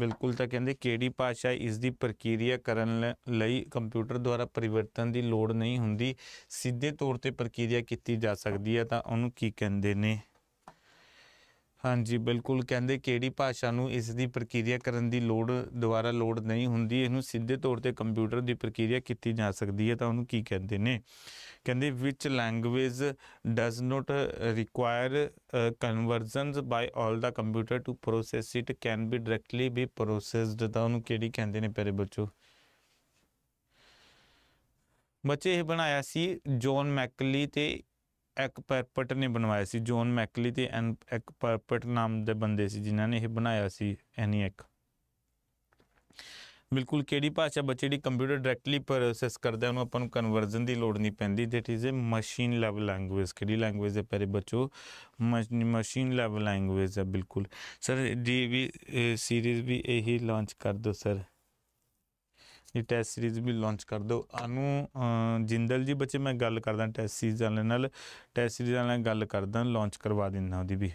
ਬਿਲਕੁਲ ਤਾਂ ਕਹਿੰਦੇ ਕਿਹੜੀ ਭਾਸ਼ਾ ਇਸ ਦੀ ਪ੍ਰਕਿਰਿਆ ਕਰਨ ਲਈ ਕੰਪਿਊਟਰ ਦੁਆਰਾ ਪਰਿਵਰਤਨ ਦੀ ਲੋੜ ਨਹੀਂ ਹੁੰਦੀ ਸਿੱਧੇ ਤੌਰ ਤੇ ਪ੍ਰਕਿਰਿਆ ਕੀਤੀ ਜਾ ਸਕਦੀ ਹੈ ਤਾਂ ਉਹਨੂੰ ਕੀ ਕਹਿੰਦੇ ਨੇ ਹਾਂਜੀ ਬਿਲਕੁਲ ਕਹਿੰਦੇ ਕਿਹੜੀ ਭਾਸ਼ਾ ਨੂੰ ਇਸ ਦੀ ਪ੍ਰਕਿਰਿਆ ਕਰਨ ਦੀ ਲੋੜ ਦੁਆਰਾ ਲੋੜ ਨਹੀਂ ਹੁੰਦੀ ਇਹਨੂੰ ਸਿੱਧੇ ਤੌਰ ਤੇ ਕੰਪਿਊਟਰ ਦੀ ਪ੍ਰਕਿਰਿਆ ਕੀਤੀ ਜਾ ਸਕਦੀ ਹੈ ਤਾਂ ਉਹਨੂੰ ਕੀ ਕਹਿੰਦੇ ਨੇ ਕਹਿੰਦੇ which language does not require conversions by 올 the computer to process it can be directly be processed ਤਾਂ ਉਹਨੂੰ ਕਿਹੜੀ ਕਹਿੰਦੇ ਨੇ ਪਿਆਰੇ ਬੱਚੋ ਬੱਚੇ ਇਹ ਬਣਾਇਆ ਸੀ ਜੋਨ ਮੈਕਲੀ ਤੇ ਇੱਕ ਪਰਪਟ ਨੇ ਬਣਵਾਇਆ ਸੀ ਜੋਨ ਮੈਕਲੀ ਤੇ ਇੱਕ ਪਰਪਟ ਨਾਮ ਦੇ ਬੰਦੇ ਸੀ ਜਿਨ੍ਹਾਂ ਨੇ ਇਹ ਬਣਾਇਆ ਸੀ ਇੱਕ ਬਿਲਕੁਲ ਕਿਹੜੀ ਭਾਸ਼ਾ ਬੱਚੇ ਦੀ ਕੰਪਿਊਟਰ ਡਾਇਰੈਕਟਲੀ ਪ੍ਰੋਸੈਸ ਕਰਦਾ ਉਹਨੂੰ ਆਪਾਂ ਨੂੰ ਕਨਵਰਜ਼ਨ ਦੀ ਲੋੜ ਨਹੀਂ ਪੈਂਦੀ that is a machine level language ਕਿਹੜੀ ਲੈਂਗੁਏਜ ਹੈ ਪਰੇ ਬੱਚੋ ਮਸ਼ੀਨ ਲੈਵਲ ਲੈਂਗੁਏਜ ਹੈ ਬਿਲਕੁਲ ਸਰ ਜੀ ਵੀ ਸੀਰੀਜ਼ ਵੀ ਇਹੀ ਲਾਂਚ ਕਰ ਦੋ ਸਰ ਇਹ ਟੈਸਟ ਸੀਰੀਜ਼ ਵੀ ਲਾਂਚ ਕਰ ਦਿਓ ਅਨੂ ਜਿੰਦਲ ਜੀ ਬੱਚੇ ਮੈਂ ਗੱਲ ਕਰਦਾ ਟੈਸਟ ਸੀਰੀਜ਼ ਵਾਲੇ ਨਾਲ ਟੈਸਟ ਸੀਰੀਜ਼ ਨਾਲ ਗੱਲ ਕਰਦਾ ਲਾਂਚ ਕਰਵਾ ਦਿੰਦਾ ਉਹਦੀ ਵੀ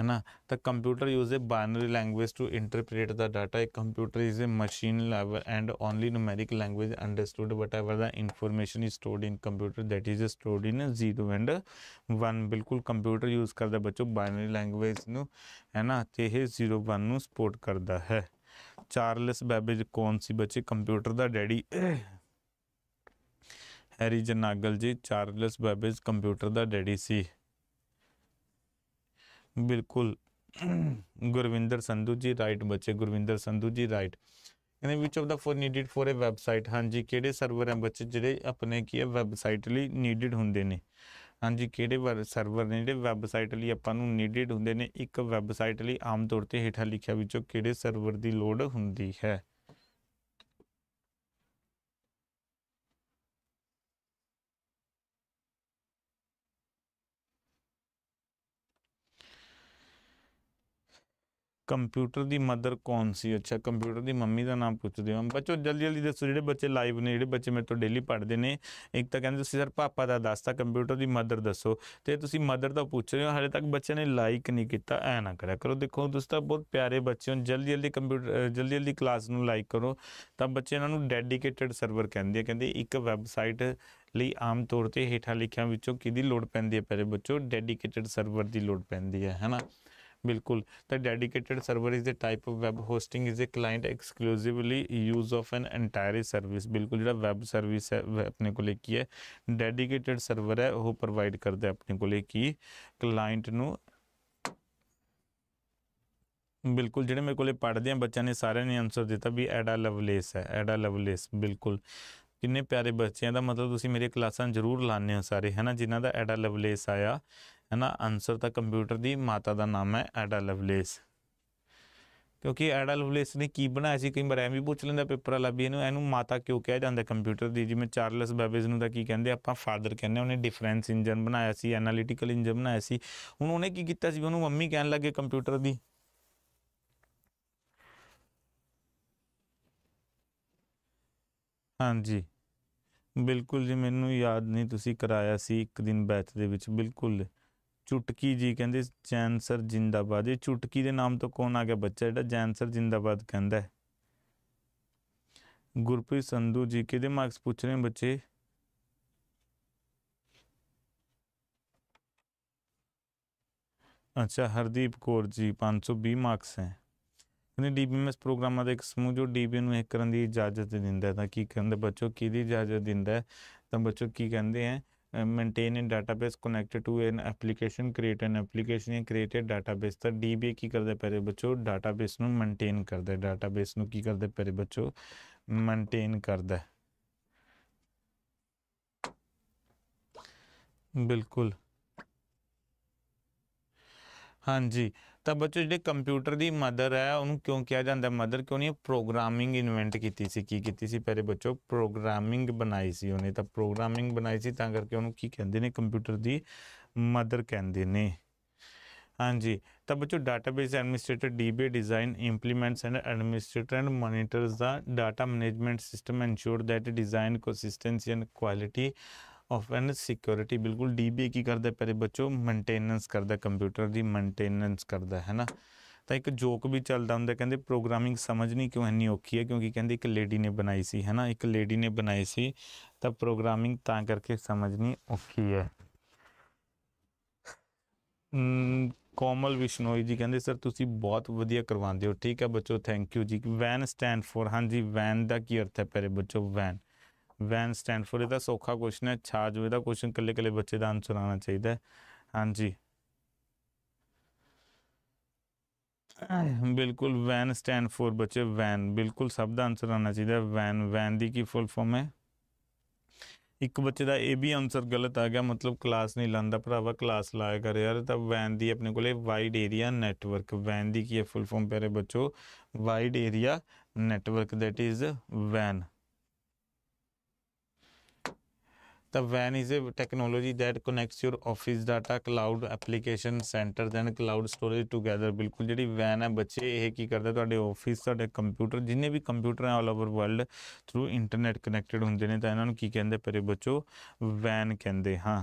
ਹੈਨਾ ਤਾਂ computer use a binary language to interpret the data ਇੱਕ computer is a machine level and only numeric language understood but ever the information is stored in computer that is stored in 0 and 1 ਬਿਲਕੁਲ computer use ਕਰਦਾ ਬੱਚੋ binary language ਨੂੰ ਹੈਨਾ ਤੇ ਇਹ 0 1 ਨੂੰ support ਕਰਦਾ ਹੈ ਚਾਰਲਸ ਬੈਬੇਜ ਕੌਣ ਸੀ ਬੱਚੇ ਕੰਪਿਊਟਰ ਦਾ ਡੈਡੀ ਹੈਰੀ ਜਨਾਗਲ ਜੀ ਚਾਰਲਸ ਬੈਬੇਜ ਕੰਪਿਊਟਰ ਦਾ ਡੈਡੀ ਸੀ ਬਿਲਕੁਲ ਗੁਰਵਿੰਦਰ ਸੰਧੂ ਜੀ ਰਾਈਟ ਬੱਚੇ ਗੁਰਵਿੰਦਰ ਸੰਧੂ ਜੀ ਰਾਈਟ ਕਹਿੰਦੇ which of the four needed for a website ਹਾਂਜੀ ਕਿਹੜੇ ਸਰਵਰ ਹੈ ਬੱਚੇ ਜਿਹੜੇ ਆਪਣੇ ਕੀ ਹੈ ਵੈਬਸਾਈਟ ਲਈ ਨੀਡਡ ਹੁੰਦੇ ਨੇ ਹਾਂਜੀ ਕਿਹੜੇ ਸਰਵਰ ਨੇ ਜਿਹੜੇ ਵੈਬਸਾਈਟ ਲਈ ਆਪਾਂ ਨੂੰ ਨੀਡਡ ਹੁੰਦੇ ਨੇ ਇੱਕ ਵੈਬਸਾਈਟ ਲਈ ਆਮ ਤੌਰ ਤੇ ਹੇਠਾਂ ਲਿਖਿਆ ਵਿੱਚੋਂ ਕਿਹੜੇ ਸਰਵਰ ਦੀ ਲੋੜ ਹੁੰਦੀ ਹੈ ਕੰਪਿਊਟਰ ਦੀ ਮਦਰ ਕੌਣ ਸੀ ਅੱਛਾ ਕੰਪਿਊਟਰ ਦੀ ਮੰਮੀ ਦਾ ਨਾਮ ਪੁੱਛਦੇ ਹਾਂ ਬੱਚੋ ਜਲਦੀ ਜਲਦੀ ਦੱਸੋ ਜਿਹੜੇ ਬੱਚੇ ਲਾਈਵ ਨੇ ਜਿਹੜੇ ਬੱਚੇ ਮੇਰੇ ਤੋਂ ਡੇਲੀ ਪੜ੍ਹਦੇ ਨੇ ਇੱਕ ਤਾਂ ਕਹਿੰਦੇ ਤੁਸੀਂ ਸਰ ਪਾਪਾ ਦਾ ਦੱਸਤਾ ਕੰਪਿਊਟਰ ਦੀ ਮਦਰ ਦੱਸੋ ਤੇ ਤੁਸੀਂ ਮਦਰ ਦਾ ਪੁੱਛ ਰਹੇ ਹੋ ਹਾਲੇ ਤੱਕ ਬੱਚੇ ਨੇ ਲਾਈਕ ਨਹੀਂ ਕੀਤਾ ਐ ਨਾ ਕਰਿਆ ਕਰੋ ਦੇਖੋ ਤੁਸੀਂ ਤਾਂ ਬਹੁਤ ਪਿਆਰੇ ਬੱਚੇ ਹੋ ਜਲਦੀ ਜਲਦੀ ਕੰਪਿਊਟਰ ਜਲਦੀ ਜਲਦੀ ਕਲਾਸ ਨੂੰ ਲਾਈਕ ਕਰੋ ਤਾਂ ਬੱਚੇ ਇਹਨਾਂ ਨੂੰ ਡੈਡੀਕੇਟਿਡ ਸਰਵਰ ਕਹਿੰਦੇ ਆ ਕਹਿੰਦੇ ਇੱਕ ਵੈਬਸਾਈਟ ਲਈ ਆਮ ਤੌਰ ਤੇ ਹੇਠਾਂ ਲਿਖਿਆਂ ਵਿੱਚੋਂ ਕਿਹਦੀ ਲੋੜ ਪੈਂਦੀ ਹੈ ਪਿਆਰੇ ਬੱਚੋ ਡੈਡੀਕੇਟਿਡ ਸਰਵਰ ਦੀ ਲੋੜ ਪੈਂਦੀ ਹੈ ਹੈਨਾ ਬਿਲਕੁਲ ਤਾਂ dedicated server is the type of web hosting is a client exclusively use of an entire service ਬਿਲਕੁਲ ਜਿਹੜਾ ਵੈਬ ਸਰਵਿਸ है अपने को ਹੈ ਡੈਡੀਕੇਟਿਡ ਸਰਵਰ ਹੈ ਉਹ ਪ੍ਰੋਵਾਈਡ प्रोवाइड करता है अपने को की ਕਲਾਇੰਟ ਨੂੰ ਬਿਲਕੁਲ ਜਿਹੜੇ ਮੇਰੇ ਕੋਲੇ ਪੜਦੇ ਆ ਬੱਚਿਆਂ ਨੇ ਸਾਰਿਆਂ ਨੇ ਆਨਸਰ ਦਿੱਤਾ ਵੀ ਐਡਾ ਲਵਲੇਸ ਹੈ ਐਡਾ ਲਵਲੇਸ ਬਿਲਕੁਲ ਕਿੰਨੇ ਪਿਆਰੇ ਬੱਚਿਆਂ ਦਾ ਮਤਲਬ ਤੁਸੀਂ ਮੇਰੇ ਕਲਾਸਾਂ ਜ਼ਰੂਰ ਲਾਣੇ ਹੋ ਸਾਰੇ ਹੈਨਾ ਜਿਨ੍ਹਾਂ ਦਾ ਐਡਾ ਲਵਲੇਸ ਆਇਆ ਹੈਨਾ ਆਨਸਰ ਤਾਂ ਕੰਪਿਊਟਰ ਦੀ ਮਾਤਾ ਦਾ ਨਾਮ ਹੈ ਐਡਾ ਲਵਲੇਸ ਕਿਉਂਕਿ ਐਡਾ ਲਵਲੇਸ ਨੇ ਕੀ ਬਣਾਇਆ ਸੀ ਕਈ ਵਾਰ ਐਵੇਂ ਵੀ ਪੁੱਛ ਲੈਂਦਾ ਪੇਪਰ ਵਾਲਾ ਵੀ ਇਹਨੂੰ ਇਹਨੂੰ ਮਾਤਾ ਕਿਉਂ ਕਿਹਾ ਜਾਂਦਾ ਕੰਪਿਊਟਰ ਦੀ ਜਿਵੇਂ ਚਾਰਲਸ ਬੈਬੇਜ ਨੂੰ ਤਾਂ ਕੀ ਕਹਿੰਦੇ ਆਪਾਂ ਫਾਦਰ ਕਹਿੰਦੇ ਉਹਨੇ ਡਿਫਰੈਂਸ ਇੰਜਨ ਬਣਾਇਆ ਸੀ ਐਨਾਲਿਟੀਕਲ ਇੰਜਨ ਬਣਾਇਆ ਸੀ ਹੁਣ ਉਹਨੇ ਕੀ ਕੀਤਾ ਸੀ ਉਹਨੂੰ ਮੰਮੀ ਕਹਿਣ ਲੱਗੇ ਕੰਪਿਊਟਰ ਦੀ ਹਾਂਜੀ ਬਿਲਕੁਲ ਜੀ ਮੈਨੂੰ ਯਾਦ ਨਹੀਂ ਤੁਸੀਂ ਕਰਾਇਆ ਸੀ ਇੱਕ ਦਿਨ ਬੈਚ ਦੇ ਵਿੱਚ ਬਿਲਕੁਲ ਚੁਟਕੀ ਜੀ ਕਹਿੰਦੇ ਜੈਨ ਸਰ ਜਿੰਦਾਬਾਦ ਇਹ ਚੁਟਕੀ ਦੇ ਨਾਮ ਤੋਂ ਕੌਣ ਆ ਗਿਆ ਬੱਚਾ ਜਿਹੜਾ ਜੈਨ ਸਰ ਜਿੰਦਾਬਾਦ ਕਹਿੰਦਾ ਹੈ ਗੁਰਪ੍ਰੀਤ ਸੰਧੂ ਜੀ ਕਿਹਦੇ ਮਾਰਕਸ ਪੁੱਛ ਰਹੇ ਬੱਚੇ ਅੱਛਾ ਹਰਦੀਪ ਕੌਰ ਜੀ 520 ਮਾਰਕਸ ਹੈ ਕਹਿੰਦੇ ਡੀਬੀਐਮਐਸ ਪ੍ਰੋਗਰਾਮਾਂ ਦੇ ਇੱਕ ਸਮੂਹ ਜੋ ਡੀਬੀ ਨੂੰ ਇਹ ਕਰਨ ਦੀ ਇਜਾਜ਼ਤ ਦਿੰਦਾ ਤਾਂ ਕੀ ਕਹਿੰਦੇ ਬੱਚੋ ਕਿਹਦੀ ਇਜਾਜ਼ਤ ਦਿੰਦਾ ਤਾਂ ਬੱਚੋ ਕੀ ਕਹਿੰਦੇ ਆ maintain in database connected to an application create an application in created database ਤਾਂ ਡੀਬੀ ਕੀ ਕਰਦੇ ਪਏ ਬੱਚੋ ਡਾਟਾਬੇਸ ਨੂੰ ਮੇਨਟੇਨ ਕਰਦੇ ਡਾਟਾਬੇਸ ਨੂੰ ਕੀ ਕਰਦੇ ਪਏ ਬੱਚੋ ਮੇਨਟੇਨ ਕਰਦਾ ਬਿਲਕੁਲ ਹਾਂਜੀ ਤਾਂ ਬੱਚੋ ਜਿਹੜੇ ਕੰਪਿਊਟਰ ਦੀ ਮਦਰ ਹੈ ਉਹਨੂੰ ਕਿਉਂ ਕਿਹਾ ਜਾਂਦਾ ਮਦਰ ਕਿਉਂ ਨਹੀਂ ਪ੍ਰੋਗਰਾਮਿੰਗ ਇਨਵੈਂਟ ਕੀਤੀ ਸੀ ਕੀ ਕੀਤੀ ਸੀ ਪਹਿਲੇ ਬੱਚੋ ਪ੍ਰੋਗਰਾਮਿੰਗ ਬਣਾਈ ਸੀ ਉਹਨੇ ਤਾਂ ਪ੍ਰੋਗਰਾਮਿੰਗ ਬਣਾਈ ਸੀ ਤਾਂ ਕਰਕੇ ਉਹਨੂੰ ਕੀ ਕਹਿੰਦੇ ਨੇ ਕੰਪਿਊਟਰ ਦੀ ਮਦਰ ਕਹਿੰਦੇ ਨੇ ਹਾਂਜੀ ਤਾਂ ਬੱਚੋ database administrator DB design implements and administrator and monitors the data management system ensure that design consistency and quality of an security ਬਿਲਕੁਲ ਡੀਬੀ ਕੀ ਕਰਦਾ ਪਰੇ ਬੱਚੋ ਮੇਨਟੇਨੈਂਸ ਕਰਦਾ ਕੰਪਿਊਟਰ ਦੀ ਮੇਨਟੇਨੈਂਸ ਕਰਦਾ ਹੈ ਨਾ ਤਾਂ ਇੱਕ ਜੋਕ ਵੀ ਚੱਲਦਾ ਹੁੰਦਾ ਕਹਿੰਦੇ ਪ੍ਰੋਗਰਾਮਿੰਗ ਸਮਝ ਨਹੀਂ ਕਿਉਂ ਇੰਨੀ ਔਖੀ ਹੈ ਕਿਉਂਕਿ ਕਹਿੰਦੇ ਇੱਕ ਲੇਡੀ ਨੇ ਬਣਾਈ ਸੀ ਹੈ ਨਾ ਇੱਕ ਲੇਡੀ ਨੇ ਬਣਾਈ ਸੀ ਤਾਂ ਪ੍ਰੋਗਰਾਮਿੰਗ ਤਾਂ ਕਰਕੇ ਸਮਝਣੀ ਔਖੀ ਹੈ ਕੋਮਲ ਵਿਸ਼ਨੋਈ ਜੀ ਕਹਿੰਦੇ ਸਰ ਤੁਸੀਂ ਬਹੁਤ ਵਧੀਆ ਕਰਵਾਉਂਦੇ ਹੋ ਠੀਕ ਹੈ ਬੱਚੋ ਥੈਂਕ ਯੂ ਜੀ ਵੈਨ ਸਟੈਂਡ ਫੋਰ ਹਾਂਜੀ ਵੈਨ ਦਾ ਕੀ ਅਰਥ ਹੈ ਪਰੇ ਬੱਚੋ ਵੈਨ ਵੈਨ ਸਟੈਂਡਫੋਰਡ ਇਹਦਾ ਸੌਖਾ ਕੁਐਸਚਨ ਹੈ ਛਾਜ ਦਾ ਕੁਐਸਚਨ ਕੱਲੇ ਕੱਲੇ ਬੱਚੇ ਦਾ ਆਨਸਰ ਆਣਾ ਚਾਹੀਦਾ ਹੈ ਹਾਂਜੀ ਬਿਲਕੁਲ ਵੈਨ ਸਟੈਂਡਫੋਰਡ ਬੱਚੇ ਵੈਨ ਬਿਲਕੁਲ ਸਭ ਦਾ ਆਨਸਰ ਆਣਾ ਚਾਹੀਦਾ ਵੈਨ ਵੈਨ ਦੀ ਕੀ ਫੁੱਲ ਫਾਰਮ ਹੈ ਇੱਕ ਬੱਚੇ ਦਾ ਇਹ ਵੀ ਆਨਸਰ ਗਲਤ ਆ ਗਿਆ ਮਤਲਬ ਕਲਾਸ ਨਹੀਂ ਲਾਂਦਾ ਭਰਾਵਾ ਕਲਾਸ ਲਾਇਆ ਕਰ ਯਾਰ ਤਾਂ ਵੈਨ ਦੀ ਆਪਣੇ ਕੋਲੇ ਵਾਈਡ ਏਰੀਆ ਨੈਟਵਰਕ ਵੈਨ ਦੀ ਕੀ ਹੈ ਫੁੱਲ ਫਾਰਮ ਪਿਆਰੇ ਬੱਚੋ wide area network that is ਵੈਨ The WAN is a technology that connects your office data, cloud application center then cloud storage together. ਬਿਲਕੁਲ ਜਿਹੜੀ WAN ਹੈ ਬੱਚੇ ਇਹ ਕੀ ਕਰਦਾ ਤੁਹਾਡੇ ਆਫਿਸ ਤੁਹਾਡੇ ਕੰਪਿਊਟਰ ਜਿੰਨੇ ਵੀ ਕੰਪਿਊਟਰ ਹੈ all over world through internet connected ਹੁੰਦੇ ਨੇ ਤਾਂ ਇਹਨਾਂ ਨੂੰ ਕੀ ਕਹਿੰਦੇ ਪਰੇ ਬੱਚੋ WAN ਕਹਿੰਦੇ ਹਾਂ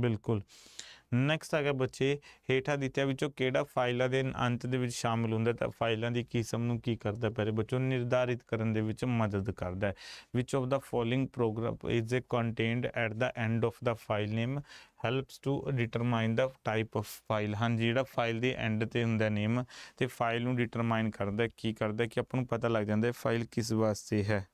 ਬਿਲਕੁਲ ਨੈਕਸਟ ਹੈਗਾ ਬੱਚੇ ਹੇਠਾਂ ਦਿੱਤਿਆਂ ਵਿੱਚੋਂ ਕਿਹੜਾ ਫਾਈਲਾਂ ਦੇ ਅੰਤ ਦੇ ਵਿੱਚ ਸ਼ਾਮਲ ਹੁੰਦਾ ਤਾਂ ਫਾਈਲਾਂ ਦੀ ਕਿਸਮ ਨੂੰ ਕੀ ਕਰਦਾ ਪਰ ਬੱਚੋ ਨਿਰਧਾਰਿਤ ਕਰਨ ਦੇ ਵਿੱਚ ਮਦਦ ਕਰਦਾ ਵਿੱਚ which of the following program is a contained at the end of the file name helps to determine the type of file ਹਾਂ ਜਿਹੜਾ ਫਾਈਲ ਦੇ ਐਂਡ ਤੇ ਹੁੰਦਾ ਨੇਮ ਤੇ ਫਾਈਲ ਨੂੰ ਡਿਟਰਮਾਈਨ ਕਰਦਾ ਕੀ ਕਰਦਾ ਕਿ ਆਪਾਂ ਨੂੰ ਪਤਾ ਲੱਗ ਜਾਂਦਾ ਹੈ ਫਾਈਲ ਕਿਸ ਵਾਸਤੇ ਹੈ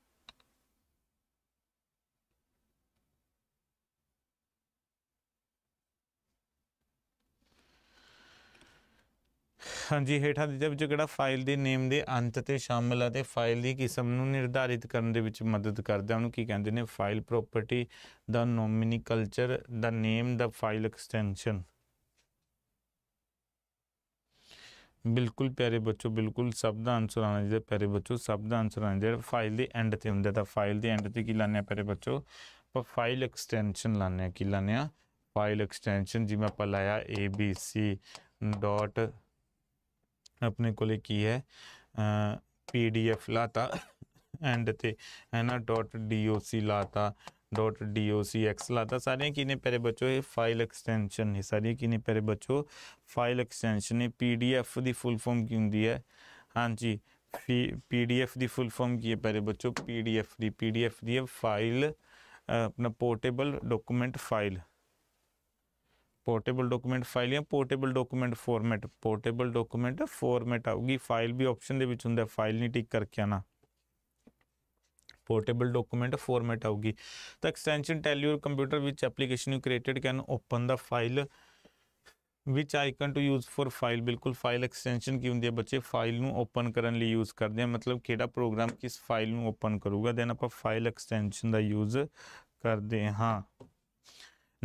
ਹਾਂਜੀ ਹੇਠਾਂ ਦੇ ਵਿੱਚ ਜਿਹੜਾ ਫਾਈਲ ਦੇ ਨੇਮ ਦੇ ਅੰਤ ਤੇ ਸ਼ਾਮਿਲ ਹੈ ਤੇ ਫਾਈਲ ਦੀ ਕਿਸਮ ਨੂੰ ਨਿਰਧਾਰਿਤ ਕਰਨ ਦੇ ਵਿੱਚ ਮਦਦ ਕਰਦਾ ਉਹਨੂੰ ਕੀ ਕਹਿੰਦੇ ਨੇ file property the nomenclature the name the file extension ਬਿਲਕੁਲ ਪਿਆਰੇ ਬੱਚੋ ਬਿਲਕੁਲ ਸਭ ਦਾ ਆਨਸਰ ਆਣਾ ਜਿਹਦੇ ਪਿਆਰੇ ਬੱਚੋ ਸਭ ਦਾ ਆਨਸਰ ਆਣਾ ਜਿਹੜਾ ਫਾਈਲ ਦੇ ਐਂਡ ਤੇ ਹੁੰਦਾ ਤਾਂ ਫਾਈਲ ਦੇ ਐਂਡ ਤੇ ਕੀ ਲਾਣੇ ਆ ਪਿਆਰੇ ਬੱਚੋ ਆਪਾਂ ਫਾਈਲ ਐਕਸਟੈਂਸ਼ਨ ਲਾਣੇ ਆ ਕੀ ਲਾਣੇ ਆ ਫਾਈਲ ਐਕਸਟੈਂਸ਼ਨ ਜਿਵੇਂ ਆਪਾਂ ਲਾਇਆ abc अपने को है पी डी एफ लाता एंड थे है ना डॉट डी ओ सी लाता dot D O C X लाता सारे कि ने पहले बचो ये फाइल एक्सटेंशन है सारे की ने पहले बचो फाइल एक्सटेंशन है पी डी एफ की फुल फॉर्म की होंगी है हाँ जी फी पी डी एफ की फुल फॉर्म की है पहले बचो पी डी एफ की पी डी एफ की है फाइल अपना portable document file portable document file ਜਾਂ portable document format portable document format ਆਊਗੀ ਫਾਈਲ ਵੀ ਆਪਸ਼ਨ ਦੇ ਵਿੱਚ ਹੁੰਦਾ ਫਾਈਲ ਨਹੀਂ ਟਿਕ ਕਰਕੇ ਆਣਾ ਪੋਰਟੇਬਲ ਡਾਕੂਮੈਂਟ ਫਾਰਮੈਟ ਆਊਗੀ ਤਾਂ extension tell your computer which application you created can open the file which icon to use for file ਬਿਲਕੁਲ ਫਾਈਲ ਐਕਸਟੈਂਸ਼ਨ ਕੀ ਹੁੰਦੀ ਹੈ ਬੱਚੇ ਫਾਈਲ ਨੂੰ ਓਪਨ ਕਰਨ ਲਈ ਯੂਜ਼ ਕਰਦੇ ਆ ਮਤਲਬ ਕਿਹੜਾ ਪ੍ਰੋਗਰਾਮ ਕਿਸ ਫਾਈਲ ਨੂੰ ਓਪਨ ਕਰੂਗਾ ਦੈਨ ਆਪਾਂ ਫਾਈਲ ਐਕਸਟੈਂਸ਼ਨ ਦਾ ਯੂਜ਼ ਕਰਦੇ ਹਾਂ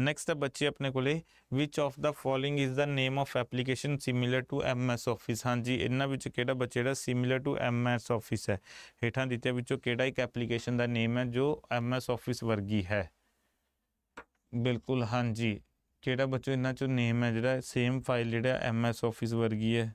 ਨੈਕਸਟ ਹੈ ਬੱਚੇ ਆਪਣੇ ਕੋਲੇ which of the following is the name of application similar to MS office ਹਾਂਜੀ ਇਹਨਾਂ ਵਿੱਚ ਕਿਹੜਾ ਬੱਚੇ ਜਿਹੜਾ ਸਿਮਿਲਰ ਟੂ ਐਮਐਸ ਆਫਿਸ ਹੈ ਹੇਠਾਂ ਦਿੱਤੇ ਵਿੱਚੋਂ ਕਿਹੜਾ ਇੱਕ ਐਪਲੀਕੇਸ਼ਨ ਦਾ ਨੇਮ ਹੈ ਜੋ ਐਮਐਸ ਆਫਿਸ ਵਰਗੀ ਹੈ ਬਿਲਕੁਲ ਹਾਂਜੀ ਕਿਹੜਾ ਬੱਚੋ ਇਹਨਾਂ ਚੋਂ ਨੇਮ ਹੈ ਜਿਹੜਾ ਸੇਮ ਫਾਈਲ ਜਿਹੜਾ ਐਮਐਸ ਆਫਿਸ ਵਰਗੀ ਹੈ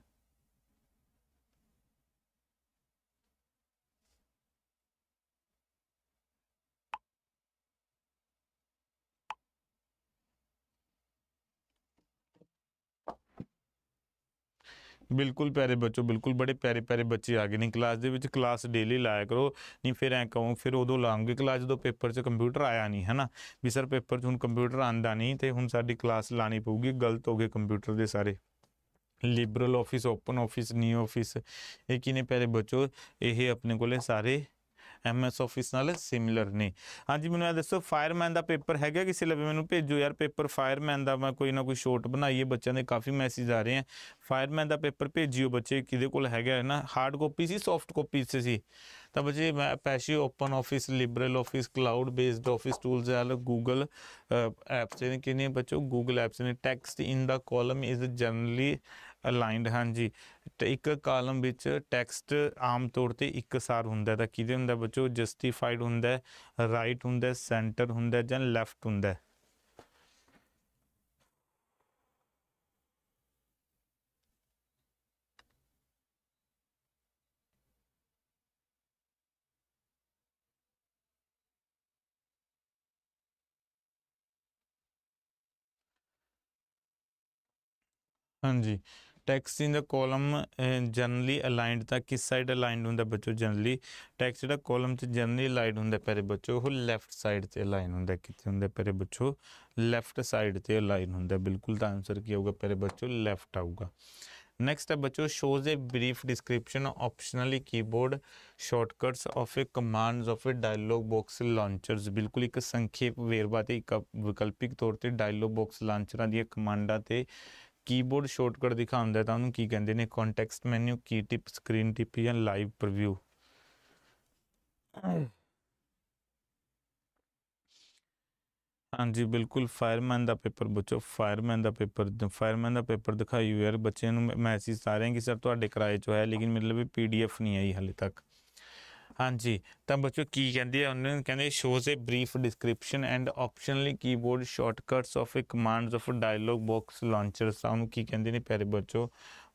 ਬਿਲਕੁਲ ਪਿਆਰੇ ਬੱਚੋ ਬਿਲਕੁਲ ਬੜੇ ਪਿਆਰੇ ਪਿਆਰੇ ਬੱਚੇ ਆ ਗਏ ਨੇ ਕਲਾਸ ਦੇ ਵਿੱਚ ਕਲਾਸ ਡੇਲੀ ਲਾਇਆ ਕਰੋ ਨਹੀਂ ਫਿਰ ਐ ਕਹੂੰ ਫਿਰ ਉਦੋਂ ਲਾਉਂਗੇ ਕਲਾਸ ਜਦੋਂ ਪੇਪਰ 'ਚ ਕੰਪਿਊਟਰ ਆਇਆ ਨਹੀਂ ਹੈਨਾ ਵੀ ਸਰ ਪੇਪਰ 'ਚ ਹੁਣ ਕੰਪਿਊਟਰ ਆਂਦਾ ਨਹੀਂ ਤੇ ਹੁਣ ਸਾਡੀ ਕਲਾਸ ਲਾਣੀ ਪਊਗੀ ਗਲਤ ਹੋ ਗਏ ਕੰਪਿਊਟਰ ਦੇ ਸਾਰੇ liberal office open office new office ਇਹ ਕਿਨੇ ਪਿਆਰੇ ਬੱਚੋ ਇਹ ਆਪਣੇ ਕੋਲੇ ਸਾਰੇ ਐਮਐਸ ਆਫਿਸ ਨਾਲ ਸਿਮਿਲਰ ਨੇ ਹਾਂਜੀ ਮੈਨੂੰ ਇਹ ਦੱਸੋ ਫਾਇਰਮੈਨ ਦਾ ਪੇਪਰ ਹੈਗਾ ਕਿਸੇ ਲਵੇ ਮੈਨੂੰ ਭੇਜੋ ਯਾਰ ਪੇਪਰ ਫਾਇਰਮੈਨ ਦਾ ਮੈਂ ਕੋਈ ਨਾ ਕੋਈ ਸ਼ਾਰਟ ਬਣਾਈਏ ਬੱਚਿਆਂ ਦੇ ਕਾਫੀ ਮੈਸੇਜ ਆ ਰਹੇ ਆ ਫਾਇਰਮੈਨ ਦਾ ਪੇਪਰ ਭੇਜਿਓ ਬੱਚੇ ਕਿਹਦੇ ਕੋਲ ਹੈਗਾ ਨਾ ਹਾਰਡ ਕਾਪੀ ਸੀ ਸੌਫਟ ਕਾਪੀ ਸੀ ਤਾਂ ਬੱਚੇ ਮੈਂ ਪੈਸ਼ੀ open office liberal office cloud based office tools all Google apps ਨੇ ਕਿਨੇ ਬੱਚੋ ਗੂਗਲ ਐਪਸ ਨੇ text in the column is generally aligned ਹਨ ਜੀ ਤੇ ਇੱਕ ਕਾਲਮ ਵਿੱਚ ਟੈਕਸਟ ਆਮ ਤੌਰ ਤੇ ਇੱਕਸਾਰ ਹੁੰਦਾ ਤਾਂ ਕਿਹਦੇ ਹੁੰਦਾ ਬੱਚੋ ਜਸਟੀਫਾਈਡ ਹੁੰਦਾ ਰਾਈਟ ਹੁੰਦਾ ਸੈਂਟਰ ਹੁੰਦਾ ਜਾਂ ਲੈਫਟ ਹੁੰਦਾ ਹਾਂਜੀ text in the column generally aligned था किस साइड अलाइंड हों बचो जनरली टैक्स जो कोलम से जनरली अलाइंड हों पेरे बचो वो लैफ्ट साइड से अलाइन होंगे कितने होंगे पेरे बचो लैफ्ट साइड से अलाइन होंगे बिल्कुल तो आंसर की होगा पेरे बच्चो लैफ्ट आऊगा नैक्सट है बचो shows a brief description optionally keyboard shortcuts of a commands of a dialog box launcher बिल्कुल एक संखेप वेरवा विकल्पिक तौर पर डायलॉग बॉक्स लॉन्चर दमांडा ਕੀਬੋਰਡ ਸ਼ਾਰਟਕਟ ਦਿਖਾਉਂਦਾ ਤਾਂ ਉਹਨੂੰ ਕੀ ਕਹਿੰਦੇ ਨੇ ਕੰਟੈਕਸਟ ਮੈਨੂ ਕੀ ਟਿਪ ਸਕਰੀਨ ਟਿਪ ਜਾਂ ਲਾਈਵ ਪ੍ਰੀਵਿਊ ਹਾਂਜੀ ਬਿਲਕੁਲ ਫਾਇਰਮੈਨ ਦਾ ਪੇਪਰ ਬੱਚੋ ਫਾਇਰਮੈਨ ਦਾ ਪੇਪਰ ਫਾਇਰਮੈਨ ਦਾ ਪੇਪਰ ਦਿਖਾਈ ਯਾਰ ਬੱਚਿਆਂ ਨੂੰ ਮੈਸੇਜ ਆ ਰਹੇ ਕਿ ਸਰ ਤੁਹਾਡੇ ਕਿਰਾਏ 'ਚ ਹੈ ਲੇਕਿਨ ਮਤਲਬ ਲਈ ਪੀਡੀਐਫ ਨਹੀਂ ਆਈ ਹਲੇ ਤੱਕ ਹਾਂਜੀ ਤਾਂ ਬੱਚੋ ਕੀ ਕਹਿੰਦੇ ਆ ਉਹਨਾਂ ਨੇ ਕਹਿੰਦੇ shows a brief description and optionally keyboard shortcuts of a commands of a dialog box launcher ਉਹਨੂੰ ਕੀ ਕਹਿੰਦੇ ਨੇ ਪਿਆਰੇ ਬੱਚੋ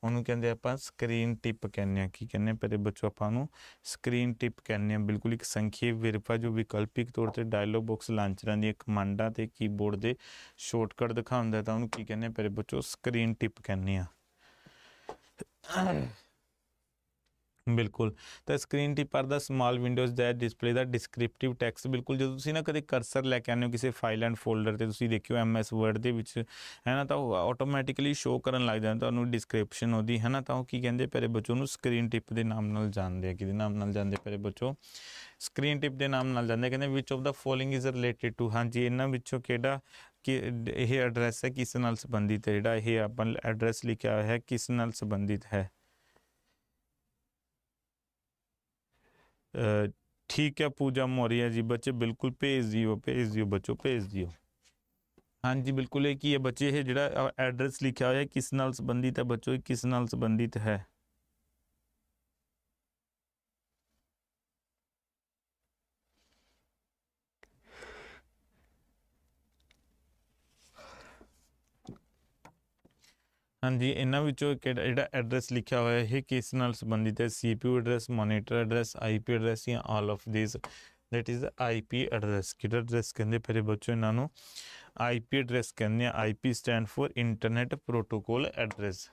ਉਹਨੂੰ ਕਹਿੰਦੇ ਆਪਾਂ ਸਕਰੀਨ ਟਿਪ ਕਹਿੰਦੇ ਆ ਕੀ ਕਹਿੰਦੇ ਪਿਆਰੇ ਬੱਚੋ ਆਪਾਂ ਨੂੰ ਸਕਰੀਨ ਟਿਪ ਕਹਿੰਦੇ ਆ ਬਿਲਕੁਲ ਇੱਕ ਸੰਖੇਪ ਵਿਰਪਾ ਜੋ ਵਿਕਲਪਿਕ ਤੌਰ ਤੇ ਡਾਇਲੌਗ ਬਾਕਸ ਲਾਂਚਰਾਂ ਦੀ ਕਮਾਂਡਾਂ ਤੇ ਕੀਬੋਰਡ ਦੇ ਸ਼ਾਰਟਕਟ ਦਿਖਾਉਂਦਾ ਤਾਂ ਉਹਨੂੰ ਕੀ ਕਹਿੰਦੇ ਪਿਆਰੇ ਬੱਚੋ ਸਕਰੀਨ ਟਿਪ ਕਹਿੰਦੇ ਆ ਬਿਲਕੁਲ ਤਾਂ screen tipper the small windows the display the descriptive text ਬਿਲਕੁਲ ਜਦੋਂ ਤੁਸੀਂ ਨਾ ਕਦੇ ਕਰਸਰ ਲੈ ਕੇ ਆਨੇ ਹੋ ਕਿਸੇ ਫਾਈਲ ਐਂਡ ਫੋਲਡਰ ਤੇ ਤੁਸੀਂ ਦੇਖਿਓ ਐਮਐਸ ਵਰਡ ਦੇ ਵਿੱਚ ਹੈ ਨਾ ਤਾਂ ਉਹ ਆਟੋਮੈਟਿਕਲੀ ਸ਼ੋ ਕਰਨ ਲੱਗ ਜਾਂਦਾ ਤੁਹਾਨੂੰ ਡਿਸਕ੍ਰਿਪਸ਼ਨ ਉਹਦੀ ਹੈ ਨਾ ਤਾਂ ਉਹ ਕੀ ਕਹਿੰਦੇ ਪਰੇ ਬੱਚੋ ਨੂੰ ਸਕਰੀਨ ਟਿਪ ਦੇ ਨਾਮ ਨਾਲ ਜਾਣਦੇ ਆ ਕਿਹਦੇ ਨਾਮ ਨਾਲ ਜਾਣਦੇ ਪਰੇ ਬੱਚੋ ਸਕਰੀਨ ਟਿਪ ਦੇ ਨਾਮ ਨਾਲ ਜਾਣਦੇ ਕਹਿੰਦੇ which of the following is related to ਹਾਂਜੀ ਇਹਨਾਂ ਵਿੱਚੋਂ ਕਿਹੜਾ ਕਿ ਇਹ ਐਡਰੈਸ ਹੈ ਕਿਸ ਨਾਲ ਸੰਬੰਧਿਤ ਹੈ ਜਿਹੜਾ ਇਹ ਆਪਾਂ ਐਡਰੈਸ ਲਿਖਿਆ ਹੋਇਆ ਹੈ ਕਿਸ ਨਾਲ ਸੰਬੰਧਿਤ ਹੈ ਠੀਕ ਹੈ ਪੂਜਾ ਮੋਰੀਆ ਜੀ ਬੱਚੇ ਬਿਲਕੁਲ ਭੇਜ ਦਿਓ ਭੇਜ ਦਿਓ ਬੱਚੋ ਭੇਜ ਦਿਓ ਹਾਂਜੀ ਬਿਲਕੁਲ ਇਹ ਕੀ ਹੈ ਬੱਚੇ ਇਹ ਜਿਹੜਾ ਐਡਰੈਸ ਲਿਖਿਆ ਹੋਇਆ ਹੈ ਕਿਸ ਨਾਲ ਸੰਬੰਧਿਤ ਹੈ ਬੱਚੋ ਇਹ ਕਿਸ ਨਾਲ ਸੰਬੰਧਿਤ ਹੈ ਹਾਂਜੀ ਇਹਨਾਂ ਵਿੱਚੋਂ ਕਿਹੜਾ ਜਿਹੜਾ ਐਡਰੈਸ ਲਿਖਿਆ ਹੋਇਆ ਹੈ ਇਹ ਕਿਸ ਨਾਲ ਸੰਬੰਧਿਤ ਹੈ CPU address monitor address IP address ਜਾਂ all of these that is IP address ਕਿਹੜਾ ਐਡਰੈਸ ਕਹਿੰਦੇ ਫਿਰ ਬੱਚੋ ਇਹਨਾਂ ਨੂੰ ਆਈਪੀ ਐਡਰੈਸ ਕਹਿੰਦੇ ਆ IP stand for internet protocol address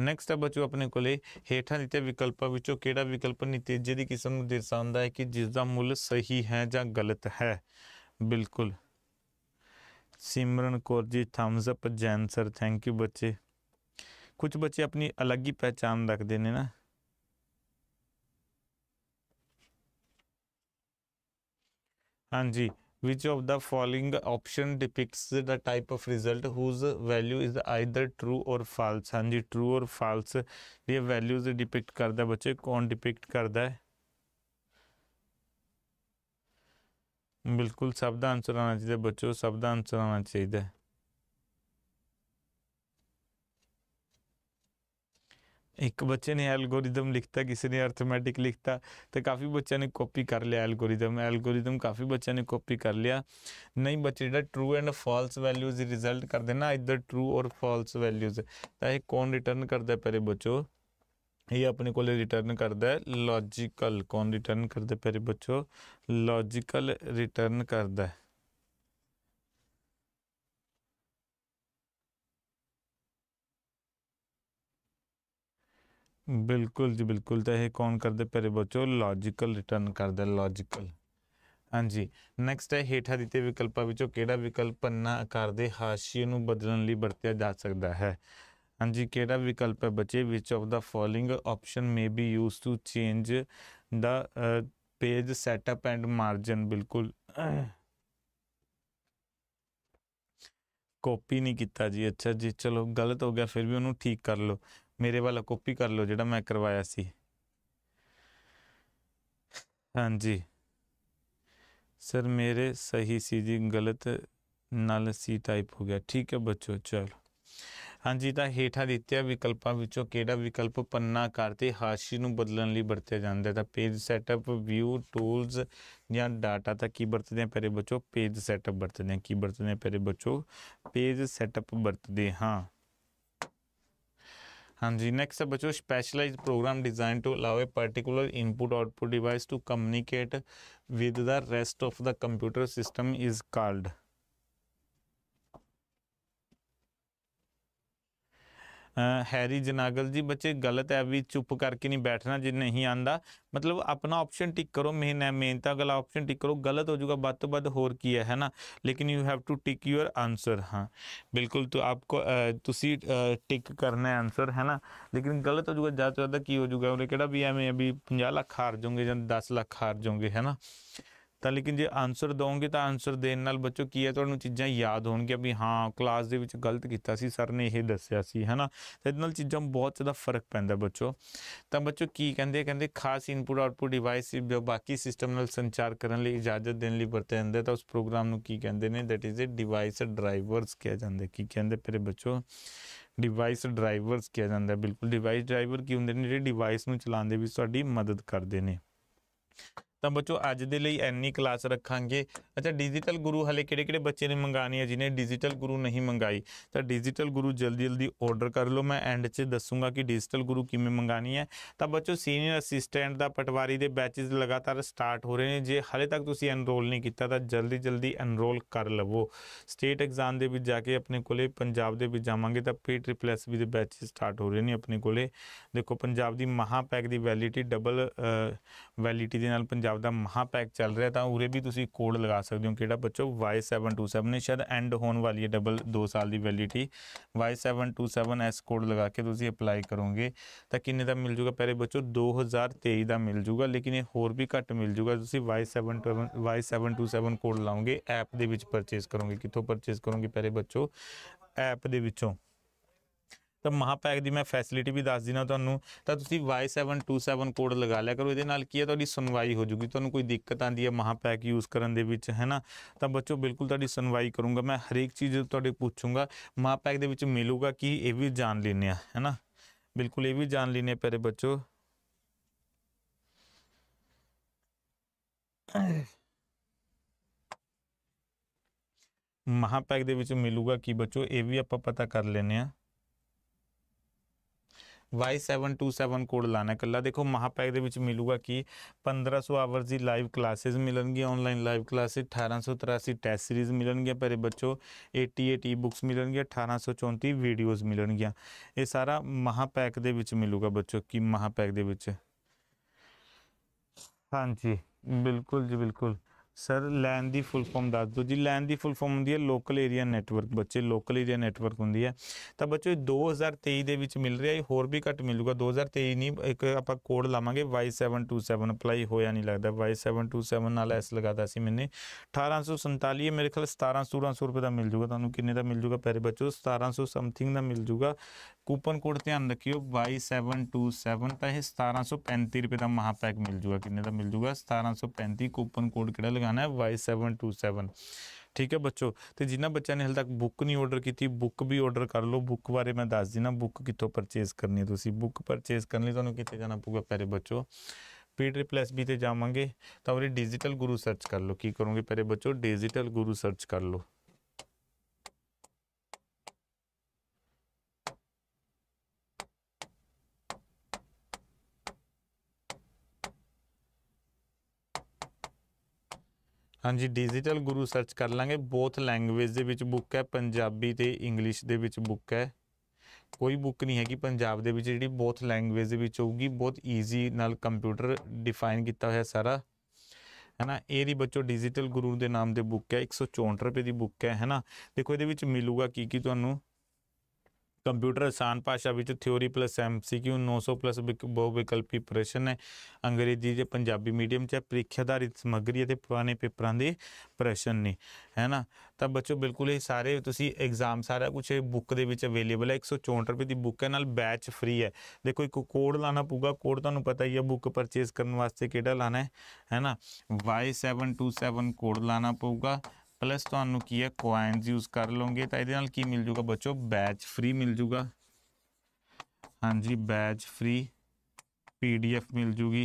next ਹੈ ਬੱਚੋ ਆਪਣੇ ਕੋਲੇ ਹੇਠਾਂ ਦਿੱਤੇ ਵਿਕਲਪਾਂ ਵਿੱਚੋਂ ਕਿਹੜਾ ਵਿਕਲਪ ਨਤੀਜੇ ਦੀ ਕਿਸਮ ਨੂੰ ਦਰਸਾਉਂਦਾ ਹੈ ਕਿ ਜਿਸ ਦਾ ਮੁੱਲ ਸਹੀ ਹੈ ਜਾਂ ਗਲਤ ਹੈ ਬਿਲਕੁਲ Simran Kaur ji thumbs up Jain sir thank you ਬੱਚੇ ਕੁਝ ਬੱਚੇ ਆਪਣੀ ਅਲੱਗ ਹੀ ਪਛਾਣ ਰੱਖਦੇ ਨੇ ਨਾ ਹਾਂਜੀ which of the following option depicts the type of result whose value is either true or false ਹਾਂਜੀ true or false ਇਹ values depict ਕਰਦਾ ਬੱਚੇ ਕੌਣ depict ਕਰਦਾ ਹੈ ਬਿਲਕੁਲ ਸਭ ਦਾ ਆਨਸਰ ਆਣਾ ਚਾਹੀਦਾ ਬੱਚੋ ਸਭ ਦਾ ਆਨਸਰ ਆਣਾ ਚਾਹੀਦਾ ਇੱਕ ਬੱਚੇ ਨੇ ਐਲਗੋਰਿਦਮ ਲਿਖਤਾ ਕਿਸੇ ਨੇ ਅਰਥਮੈਟਿਕ ਲਿਖਤਾ ਤੇ ਕਾਫੀ ਬੱਚਿਆਂ ਨੇ ਕਾਪੀ ਕਰ ਲਿਆ ਐਲਗੋਰਿਦਮ ਐਲਗੋਰਿਦਮ ਕਾਫੀ ਬੱਚਿਆਂ ਨੇ ਕਾਪੀ ਕਰ ਲਿਆ ਨਹੀਂ ਬੱਚੇ ਜਿਹੜਾ true and false values result ਕਰਦੇ ਨਾ either true or false values ਤਾਂ ਇਹ ਕੌਣ ਰਿਟਰਨ ਕਰਦਾ ਪਹਿਲੇ ਬੱਚੋ ਇਹ ਆਪਣੇ ਕੋਲੇ ਰਿਟਰਨ ਕਰਦਾ ਹੈ ਲੌਜੀਕਲ ਕੌਣ ਰਿਟਰਨ ਕਰਦਾ ਪਰੇ ਬੱਚੋ ਲੌਜੀਕਲ ਰਿਟਰਨ ਕਰਦਾ ਹੈ ਬਿਲਕੁਲ ਜੀ ਬਿਲਕੁਲ ਤਾਂ ਇਹ ਕੌਣ ਕਰਦੇ ਪਿਆਰੇ ਬੱਚੋ ਲੌਜੀਕਲ ਰਿਟਰਨ ਕਰਦਾ ਲੌਜੀਕਲ ਹਾਂਜੀ ਨੈਕਸਟ ਹੈ ਹੇਠਾ ਦਿੱਤੇ ਵਿਕਲਪਾਂ ਵਿੱਚੋਂ ਕਿਹੜਾ ਵਿਕਲਪ ਪੰਨਾ ਆਕਾਰ ਦੇ ਹਾਸ਼ੀਏ ਨੂੰ ਬਦਲਣ ਲਈ ਵਰਤਿਆ ਜਾ ਸਕਦਾ ਹੈ ਹਾਂਜੀ ਕਿਹੜਾ ਵਿਕਲਪ ਹੈ ਬੱਚੇ which of the following option may be use to change the page setup and margin ਬਿਲਕੁਲ ਕਾਪੀ ਨਹੀਂ ਕੀਤਾ ਜੀ ਅੱਛਾ ਜੀ ਚਲੋ ਗਲਤ ਹੋ ਗਿਆ ਫਿਰ ਵੀ ਉਹਨੂੰ ਠੀਕ ਕਰ ਲਓ ਮੇਰੇ ਵੱਲ ਕਾਪੀ ਕਰ ਲਓ ਜਿਹੜਾ ਮੈਂ ਕਰਵਾਇਆ ਸੀ ਹਾਂਜੀ ਸਰ ਮੇਰੇ ਸਹੀ ਸੀ ਜੀ ਗਲਤ ਨਾਲ ਸੀ ਟਾਈਪ ਹੋ ਗਿਆ ਠੀਕ ਹੈ ਬੱਚੋ ਚਲੋ ਹਾਂਜੀ ਤਾਂ ਹੇਠਾਂ ਦਿੱਤੇ ਵਿਕਲਪਾਂ ਵਿੱਚੋਂ ਕਿਹੜਾ ਵਿਕਲਪ ਪੰਨਾ ਕਰਤੇ ਹਾਸ਼ੀ ਨੂੰ ਬਦਲਣ ਲਈ ਵਰਤਿਆ ਜਾਂਦਾ ਹੈ ਤਾਂ ਪੇਜ ਸੈਟਅਪ ਵਿਊ ਟੂਲਸ ਜਾਂ ਡਾਟਾ ਤਾਂ ਕੀ ਵਰਤਦੇ ਆ ਪਰੇ ਬੱਚੋ ਪੇਜ ਸੈਟਅਪ ਵਰਤਦੇ ਆ ਕੀ ਵਰਤਦੇ ਆ ਪਰੇ ਬੱਚੋ ਪੇਜ ਸੈਟਅਪ ਵਰਤਦੇ ਹਾਂ ਹਾਂਜੀ ਨੈਕਸਟ ਹੈ ਬੱਚੋ specialized program design to allow a particular input output device to communicate with the rest of the computer system is called ਹੈਰੀ ਜਨਾਗਲ ਜੀ ਬੱਚੇ ਗਲਤ ਹੈ ਵੀ ਚੁੱਪ ਕਰਕੇ ਨਹੀਂ ਬੈਠਣਾ ਜੇ ਨਹੀਂ ਆਂਦਾ ਮਤਲਬ ਆਪਣਾ ਆਪਸ਼ਨ ਟਿਕ ਕਰੋ ਮੇਨ ਹੈ ਮੇਨ ਤਾਂ ਗਲਾ ਆਪਸ਼ਨ ਟਿਕ ਕਰੋ ਗਲਤ ਹੋ ਜਾਊਗਾ ਤੋਂ ਬੱਤ ਹੋਰ ਕੀ ਹੈ ਹੈਨਾ ਲੇਕਿਨ you have to tick tick answer ਹਾਂ ਬਿਲਕੁਲ ਤੋ ਆਪਕੋ ਤੁਸੀਂ ਟਿਕ ਕਰਨਾ ਹੈ ਆਨਸਰ ਹੈਨਾ ਲੇਕਿਨ ਗਲਤ ਹੋ ਜਾਊਗਾ ਜ਼ਿਆਦਾ ਜ਼ਿਆਦਾ ਕੀ ਹੋ ਜਾਊਗਾ ਉਹਨੇ ਕਿਹੜਾ ਵੀ ਐਵੇਂ ਅਭੀ 50 ਲੱਖ ਹਾਰ ਜਾਓਗੇ ਜਾਂ 10 ਲੱਖ ਹਾਰ ਜਾਓਗੇ ਹੈਨਾ ਤਾਂ ਲੇਕਿਨ ਜੇ ਆਨਸਰ ਦੋਗੇ ਤਾਂ ਆਨਸਰ ਦੇਣ ਨਾਲ ਬੱਚੋ ਕੀ ਹੈ ਤੁਹਾਨੂੰ ਚੀਜ਼ਾਂ ਯਾਦ ਹੋਣਗੀਆਂ ਵੀ ਹਾਂ ਕਲਾਸ ਦੇ ਵਿੱਚ ਗਲਤ ਕੀਤਾ ਸੀ ਸਰ ਨੇ ਇਹ ਦੱਸਿਆ ਸੀ ਹੈਨਾ ਤੇ ਨਾਲ ਚੀਜ਼ਾਂ ਬਹੁਤ ਜ਼ਿਆਦਾ ਫਰਕ ਪੈਂਦਾ ਬੱਚੋ ਤਾਂ ਬੱਚੋ ਕੀ ਕਹਿੰਦੇ ਕਹਿੰਦੇ ਖਾਸ ਇਨਪੁਟ ਆਊਟਪੁਟ ਡਿਵਾਈਸ ਜੋ ਬਾਕੀ ਸਿਸਟਮ ਨਾਲ ਸੰਚਾਰ ਕਰਨ ਲਈ ਇਜਾਜ਼ਤ ਦੇਣ ਲਈ ਵਰਤੇ ਜਾਂਦੇ ਤਾਂ ਉਸ ਪ੍ਰੋਗਰਾਮ ਨੂੰ ਕੀ ਕਹਿੰਦੇ ਨੇ that is a device drivers ਕਿਹਾ ਜਾਂਦਾ ਕੀ ਕਹਿੰਦੇ ਫਿਰ ਬੱਚੋ ਡਿਵਾਈਸ ਡਰਾਈਵਰਸ ਕਿਹਾ ਜਾਂਦਾ ਬਿਲਕੁਲ ਡਿਵਾਈਸ ਡਰਾਈਵਰ ਕੀ ਹੁੰਦੇ ਨੇ ਜਿਹੜੇ ਡਿਵਾਈਸ ਨੂੰ ਚਲਾਉਣ ਦੇ ਵਿੱਚ ਤੁਹਾਡੀ ਮਦਦ ਕਰਦੇ ਨੇ ਤਾਂ ਬੱਚੋ ਅੱਜ ਦੇ ਲਈ ਐਨੀ ਕਲਾਸ ਰੱਖਾਂਗੇ ਅੱਛਾ ਡਿਜੀਟਲ ਗੁਰੂ ਹਲੇ ਕਿਹੜੇ ਕਿਹੜੇ ਬੱਚੇ ਨੇ ਮੰਗਾਣੀ ਹੈ ਜਿਨੇ ਡਿਜੀਟਲ ਗੁਰੂ ਨਹੀਂ ਮੰਗਾਈ ਤਾਂ ਡਿਜੀਟਲ ਗੁਰੂ ਜਲਦੀ ਜਲਦੀ ਆਰਡਰ ਕਰ ਲਓ ਮੈਂ ਐਂਡ 'ਚ ਦੱਸੂਗਾ ਕਿ ਡਿਜੀਟਲ ਗੁਰੂ ਕਿਵੇਂ ਮੰਗਾਣੀ ਹੈ ਤਾਂ ਬੱਚੋ ਸੀਨੀਅਰ ਅਸਿਸਟੈਂਟ ਦਾ ਪਟਵਾਰੀ ਦੇ ਬੈਚਸ ਲਗਾਤਾਰ ਸਟਾਰਟ ਹੋ ਰਹੇ ਨੇ ਜੇ ਹਲੇ ਤੱਕ ਤੁਸੀਂ ਐਨਰੋਲ ਨਹੀਂ ਕੀਤਾ ਤਾਂ ਜਲਦੀ ਜਲਦੀ ਐਨਰੋਲ ਕਰ ਲਵੋ ਸਟੇਟ ਐਗਜ਼ਾਮ ਦੇ ਵਿੱਚ ਜਾ ਕੇ ਆਪਣੇ ਕੋਲੇ ਪੰਜਾਬ ਦੇ ਵਿੱਚ ਜਾਵਾਂਗੇ ਤਾਂ ਪੀ ਟ੍ਰਿਪਲ ਐਸ ਵੀ ਦੇ ਬੈਚਸ ਸਟਾਰਟ ਹੋ ਰਹੇ ਨੇ ਆਪਣੇ ਕੋਲੇ ਦੇਖੋ ਪੰਜਾਬ ਦੀ ਮਹਾਪੈਕ ਦੀ ਵੈਲਿਡਿਟੀ ਡਬਲ ਵੈਲਿਡਿਟੀ ਦੇ ਨਾਲ ਪੰਜਾਬ ਪੰਜਾਬ ਦਾ ਮਹਾਪੈਕ ਚੱਲ ਰਿਹਾ ਤਾਂ ਉਰੇ ਵੀ ਤੁਸੀਂ ਕੋਡ ਲਗਾ ਸਕਦੇ ਹੋ ਕਿਹੜਾ ਬੱਚੋ Y727 ਨੇ ਸ਼ਾਇਦ ਐਂਡ ਹੋਣ ਵਾਲੀ ਹੈ ਡਬਲ 2 ਸਾਲ ਦੀ ਵੈਲਿਡਿਟੀ Y727 ਐਸ ਕੋਡ ਲਗਾ ਕੇ ਤੁਸੀਂ ਅਪਲਾਈ ਕਰੋਗੇ ਤਾਂ ਕਿੰਨੇ ਦਾ ਮਿਲ ਜੂਗਾ ਪਹਿਲੇ ਬੱਚੋ 2023 ਦਾ ਮਿਲ ਜੂਗਾ ਲੇਕਿਨ ਇਹ ਹੋਰ ਵੀ ਘੱਟ ਮਿਲ ਜੂਗਾ ਤੁਸੀਂ Y727 Y727 ਕੋਡ ਲਾਉਂਗੇ ਐਪ ਦੇ ਵਿੱਚ ਪਰਚੇਸ ਕਰੋਗੇ ਕਿੱਥੋਂ ਪਰਚੇਸ ਕਰੋਗੇ ਪਹਿਲੇ ਬੱਚੋ ਐਪ ਦੇ ਵਿੱਚੋਂ ਤਾਂ ਮਹਾਪੈਕ ਦੀ ਮੈਂ ਫੈਸਿਲਿਟੀ ਵੀ ਦੱਸ ਦਿਨਾ ਤੁਹਾਨੂੰ ਤਾਂ ਤੁਸੀਂ Y727 ਕੋਡ ਲਗਾ ਲਿਆ ਕਰੋ ਇਹਦੇ ਨਾਲ ਕੀ ਹੈ ਤੁਹਾਡੀ ਸੁਣਵਾਈ ਹੋ ਜੂਗੀ ਤੁਹਾਨੂੰ ਕੋਈ ਦਿੱਕਤ ਆਂਦੀ ਹੈ ਮਹਾਪੈਕ ਯੂਜ਼ ਕਰਨ ਦੇ ਵਿੱਚ ਹੈ ਨਾ ਤਾਂ ਬੱਚੋ ਬਿਲਕੁਲ ਤੁਹਾਡੀ ਸੁਣਵਾਈ ਕਰੂੰਗਾ ਮੈਂ ਹਰੇਕ ਚੀਜ਼ ਤੁਹਾਡੇ ਪੁੱਛੂੰਗਾ ਮਹਾਪੈਕ ਦੇ ਵਿੱਚ ਮਿਲੂਗਾ ਕੀ ਇਹ ਵੀ ਜਾਣ ਲੈਣੇ ਆ ਹੈ ਨਾ ਬਿਲਕੁਲ ਇਹ ਵੀ ਜਾਣ ਲੈਣੇ ਪਰੇ ਬੱਚੋ ਮਹਾਪੈਕ ਦੇ ਵਿੱਚ ਮਿਲੂਗਾ ਕੀ ਬੱਚੋ ਇਹ ਵੀ ਆਪਾਂ ਪਤਾ ਕਰ ਲੈਨੇ ਆ Y727 ਕੋਡ ਲਾਣਾ ਕੱਲਾ ਦੇਖੋ ਮਹਾਪੈਕ ਦੇ ਵਿੱਚ ਮਿਲੂਗਾ ਕੀ 1500 ਆਵਰਸ ਦੀ ਲਾਈਵ ਕਲਾਸਿਸ ਮਿਲਣਗੀਆਂ online live classes 1883 test series ਮਿਲਣਗੀਆਂ ਪਰੇ ਬੱਚੋ 88 ਈ-ਬੁੱਕਸ ਮਿਲਣਗੀਆਂ 1834 ਵੀਡੀਓਜ਼ ਮਿਲਣਗੀਆਂ ਇਹ ਸਾਰਾ ਮਹਾਪੈਕ ਦੇ ਵਿੱਚ ਮਿਲੂਗਾ ਬੱਚੋ ਕੀ ਮਹਾਪੈਕ ਦੇ ਵਿੱਚ ਹਾਂਜੀ ਬਿਲਕੁਲ ਜੀ ਬਿਲਕੁਲ ਸਰ ਲੈਨ ਦੀ ਫੁੱਲ ਫਾਰਮ ਦੱਸ ਦਿਓ ਜੀ ਲੈਨ ਦੀ ਫੁੱਲ ਫਾਰਮ ਹੁੰਦੀ ਹੈ ਲੋਕਲ ਏਰੀਆ ਨੈਟਵਰਕ ਬੱਚੇ ਲੋਕਲ ਏਰੀਆ ਨੈਟਵਰਕ ਹੁੰਦੀ ਹੈ ਤਾਂ ਬੱਚੋ 2023 ਦੇ ਵਿੱਚ ਮਿਲ ਰਿਹਾ ਹੈ ਹੋਰ ਵੀ ਘੱਟ ਮਿਲੂਗਾ 2023 ਨਹੀਂ ਇੱਕ ਆਪਾਂ ਕੋਡ ਲਾਵਾਂਗੇ Y727 ਅਪਲਾਈ ਹੋਇਆ ਨਹੀਂ ਲੱਗਦਾ Y727 ਨਾਲ ਐਸ ਲਗਾਦਾ ਸੀ ਮੈਨੇ 1847 ਮੇਰੇ ਖਿਆਲ 1700 1700 ਰੁਪਏ ਦਾ ਮਿਲ ਜੂਗਾ ਤੁਹਾਨੂੰ ਕਿੰਨੇ ਦਾ ਮਿਲ ਜੂਗਾ ਪਿਆਰੇ ਬੱਚੋ 1700 ਸਮਥਿੰਗ ਦਾ ਮਿਲ ਜੂਗਾ ਕੂਪਨ ਕੋਡ ਧਿਆਨ ਰੱਖਿਓ Y727 ਤਾਂ ਇਹ 1735 ਰੁਪਏ ਦਾ ਮਹਾਪੈਕ ਮਿਲ ਜੂਗਾ ਕਿੰਨੇ ਦਾ ਮਿਲ ਜੂਗਾ 1735 ਕੂਪਨ ਕੋਡ ਕਿਹੜਾ ਲਗਾਣਾ ਹੈ y727 ਠੀਕ ਹੈ ਬੱਚੋ ਤੇ ਜਿਨ੍ਹਾਂ ਬੱਚਿਆਂ ਨੇ ਹਾਲੇ ਤੱਕ ਬੁੱਕ ਨਹੀਂ ਆਰਡਰ ਕੀਤੀ ਬੁੱਕ ਵੀ ਆਰਡਰ ਕਰ ਲਓ ਬੁੱਕ ਬਾਰੇ ਮੈਂ ਦੱਸ ਦਿਨਾ ਬੁੱਕ ਕਿੱਥੋਂ ਪਰਚੇਸ ਕਰਨੀ ਹੈ ਤੁਸੀਂ ਬੁੱਕ ਪਰਚੇਸ ਕਰਨ ਲਈ ਤੁਹਾਨੂੰ ਕਿੱਥੇ ਜਾਣਾ ਪਊਗਾ ਪਿਆਰੇ ਬੱਚੋ ਵੀ ਤੇ ਜਾਵਾਂਗੇ ਤਾਂ ਉਹਦੇ ਡਿਜੀਟਲ ਗੁਰੂ ਸਰਚ ਕਰ ਲਓ ਕੀ ਕਰੋਗੇ ਪਿਆਰੇ ਬੱਚੋ ਡਿਜੀਟਲ ਗੁਰੂ ਸਰਚ ਕਰ ਲਓ ਹਾਂਜੀ ਡਿਜੀਟਲ ਗੁਰੂ ਸਰਚ ਕਰ ਲਾਂਗੇ ਬੋਥ ਲੈਂਗੁਏਜ ਦੇ ਵਿੱਚ ਬੁੱਕ ਹੈ ਪੰਜਾਬੀ ਤੇ ਇੰਗਲਿਸ਼ ਦੇ ਵਿੱਚ ਬੁੱਕ ਹੈ ਕੋਈ ਬੁੱਕ ਨਹੀਂ ਹੈਗੀ ਪੰਜਾਬ ਦੇ ਵਿੱਚ ਜਿਹੜੀ ਬੋਥ ਲੈਂਗੁਏਜ ਦੇ ਵਿੱਚ ਹੋਊਗੀ ਬਹੁਤ ਈਜ਼ੀ ਨਾਲ ਕੰਪਿਊਟਰ ਡਿਫਾਈਨ ਕੀਤਾ ਹੋਇਆ ਸਾਰਾ ਹੈਨਾ ਇਹ ਦੀ ਬੱਚੋ ਡਿਜੀਟਲ ਗੁਰੂ ਦੇ ਨਾਮ ਦੇ ਬੁੱਕ ਹੈ 164 ਰੁਪਏ ਦੀ ਬੁੱਕ ਹੈ ਹੈਨਾ ਦੇਖੋ ਇਹਦੇ ਵਿੱਚ ਮਿਲੂਗਾ ਕੀ ਕੀ ਤੁਹਾਨੂੰ ਕੰਪਿਊਟਰ ਆਸਾਨ ਭਾਸ਼ਾ ਵਿੱਚ ਥਿਉਰੀ ਪਲੱਸ ਐਮਸੀਕਿਊ 900 ਪਲੱਸ ਬਹੁ ਵਿਕਲਪੀ ਪ੍ਰਸ਼ਨ ਹੈ ਅੰਗਰੇਜ਼ੀ ਦੇ ਪੰਜਾਬੀ ਮੀਡੀਅਮ ਚ ਪ੍ਰੀਖਿਆ ਆਧਾਰਿਤ ਸਮੱਗਰੀ ਅਤੇ ਪੁਰਾਣੇ ਪੇਪਰਾਂ ਦੇ ਪ੍ਰਸ਼ਨ ਨੇ ਹੈ ਨਾ ਤਾਂ ਬੱਚੋ ਬਿਲਕੁਲ ਇਹ ਸਾਰੇ ਤੁਸੀਂ ਐਗਜ਼ਾਮ ਸਾਰਾ ਕੁਝ ਬੁੱਕ ਦੇ ਵਿੱਚ ਅਵੇਲੇਬਲ ਹੈ 164 ਰੁਪਏ ਦੀ ਬੁੱਕ ਹੈ ਨਾਲ ਬੈਚ ਫ੍ਰੀ ਹੈ ਦੇਖੋ ਇੱਕ ਕੋਡ ਲਾਣਾ ਪਊਗਾ ਕੋਡ ਤੁਹਾਨੂੰ ਪਤਾ ਹੀ ਹੈ ਬੁੱਕ ਪਰਚੇਸ ਕਰਨ ਵਾਸਤੇ ਕਿਹੜਾ ਲਾਣਾ ਹੈ ਹੈ ਨਾ Y727 ਕੋਡ ਲਾਣਾ ਪਊਗਾ ਪਲੱਸ ਤੁਹਾਨੂੰ ਕੀ ਹੈ ਕੋਇਨਸ ਯੂਜ਼ ਕਰ ਲਓਗੇ ਤਾਂ ਇਹਦੇ ਨਾਲ ਕੀ ਮਿਲ ਜੂਗਾ ਬੱਚੋ ਬੈਚ ਫ੍ਰੀ ਮਿਲ ਜੂਗਾ ਹਾਂਜੀ ਬੈਚ ਫ੍ਰੀ ਪੀਡੀਐਫ ਮਿਲ ਜੂਗੀ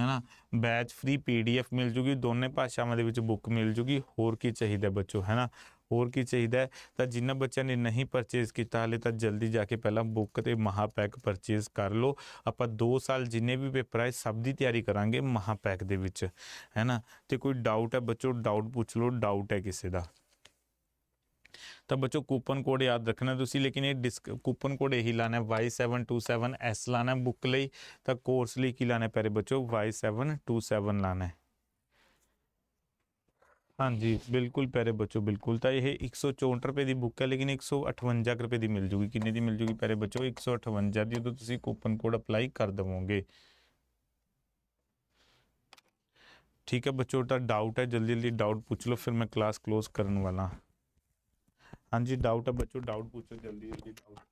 ਹੈ ਨਾ ਬੈਚ ਫ੍ਰੀ ਪੀਡੀਐਫ ਮਿਲ ਜੂਗੀ ਦੋਨੇ ਭਾਸ਼ਾਵਾਂ ਦੇ ਵਿੱਚ ਬੁੱਕ ਮਿਲ ਜੂਗੀ ਹੋਰ ਕੀ ਚਾਹੀਦਾ ਬੱਚੋ ਹੈ ਨਾ ਹੋਰ ਕੀ ਚਾਹੀਦਾ ਤਾਂ ਜਿਨ੍ਹਾਂ ਬੱਚਿਆਂ ਨੇ ਨਹੀਂ ਪਰਚੇਸ ਕੀਤਾ ਹਲੇ ਤਾਂ ਜਲਦੀ ਜਾ ਕੇ ਪਹਿਲਾਂ ਬੁੱਕ ਤੇ ਮਹਾ ਪੈਕ ਪਰਚੇਸ ਕਰ ਲਓ ਆਪਾਂ 2 ਸਾਲ ਜਿੰਨੇ ਵੀ ਪੇਪਰ ਆਏ ਸਭ ਦੀ ਤਿਆਰੀ ਕਰਾਂਗੇ ਮਹਾ ਪੈਕ ਦੇ ਵਿੱਚ ਹੈ ਨਾ ਤੇ ਕੋਈ ਡਾਊਟ ਹੈ ਬੱਚੋ ਡਾਊਟ ਪੁੱਛ ਲਓ ਡਾਊਟ ਹੈ ਕਿਸੇ ਦਾ ਤਾਂ ਬੱਚੋ ਕੂਪਨ ਕੋਡ ਯਾਦ ਰੱਖਣਾ ਤੁਸੀਂ ਲੇਕਿਨ ਇਹ ਕੂਪਨ ਕੋਡ ਇਹੀ ਲਾਣਾ ਹੈ Y727S ਲਾਣਾ ਬੁੱਕ ਲਈ ਤਾਂ ਕੋਰਸ ਲਈ ਕੀ ਲਾਣਾ ਪੈਰੇ ਬੱਚੋ Y727 ਲਾਣਾ ਹੈ हाँ जी बिल्कुल प्यारे बचो बिल्कुल तो यह एक सौ चौंठ रुपए की बुक है लेकिन एक सौ अठवंजा रुपए की मिल जूगी किन्नी की मिल जूगी प्यारे बचो एक सौ अठवंजा जो तो तुम कूपन कोड अपलाई कर देवोंगे ठीक है बचो तो डाउट है जल्दी जल्दी डाउट पूछ लो फिर मैं क्लास क्लोज करने वाला हाँ जी डाउट है बचो डाउट पूछो जल्दी जल्दी डाउट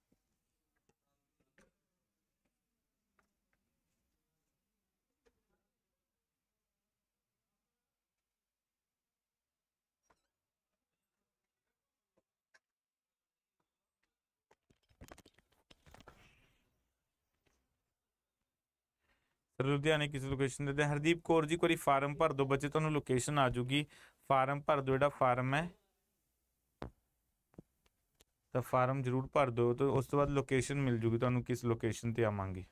ਲੁਧਿਆਣੇ ਕਿਸ ਲੋਕੇਸ਼ਨ ਦੇ ਦੇ ਹਰਦੀਪ ਕੌਰ ਜੀ ਕੋਈ ਫਾਰਮ ਭਰ ਦੋ ਬੱਚੇ ਤੁਹਾਨੂੰ ਲੋਕੇਸ਼ਨ ਆ ਜੂਗੀ ਫਾਰਮ ਭਰ ਦੋ ਜਿਹੜਾ ਫਾਰਮ ਹੈ ਤਾਂ ਫਾਰਮ ਜ਼ਰੂਰ ਭਰ ਦਿਓ ਤੇ ਉਸ ਤੋਂ ਬਾਅਦ ਲੋਕੇਸ਼ਨ ਮਿਲ ਜੂਗੀ ਤੁਹਾਨੂੰ ਕਿਸ ਲੋਕੇਸ਼ਨ ਤੇ ਆਵਾਂਗੇ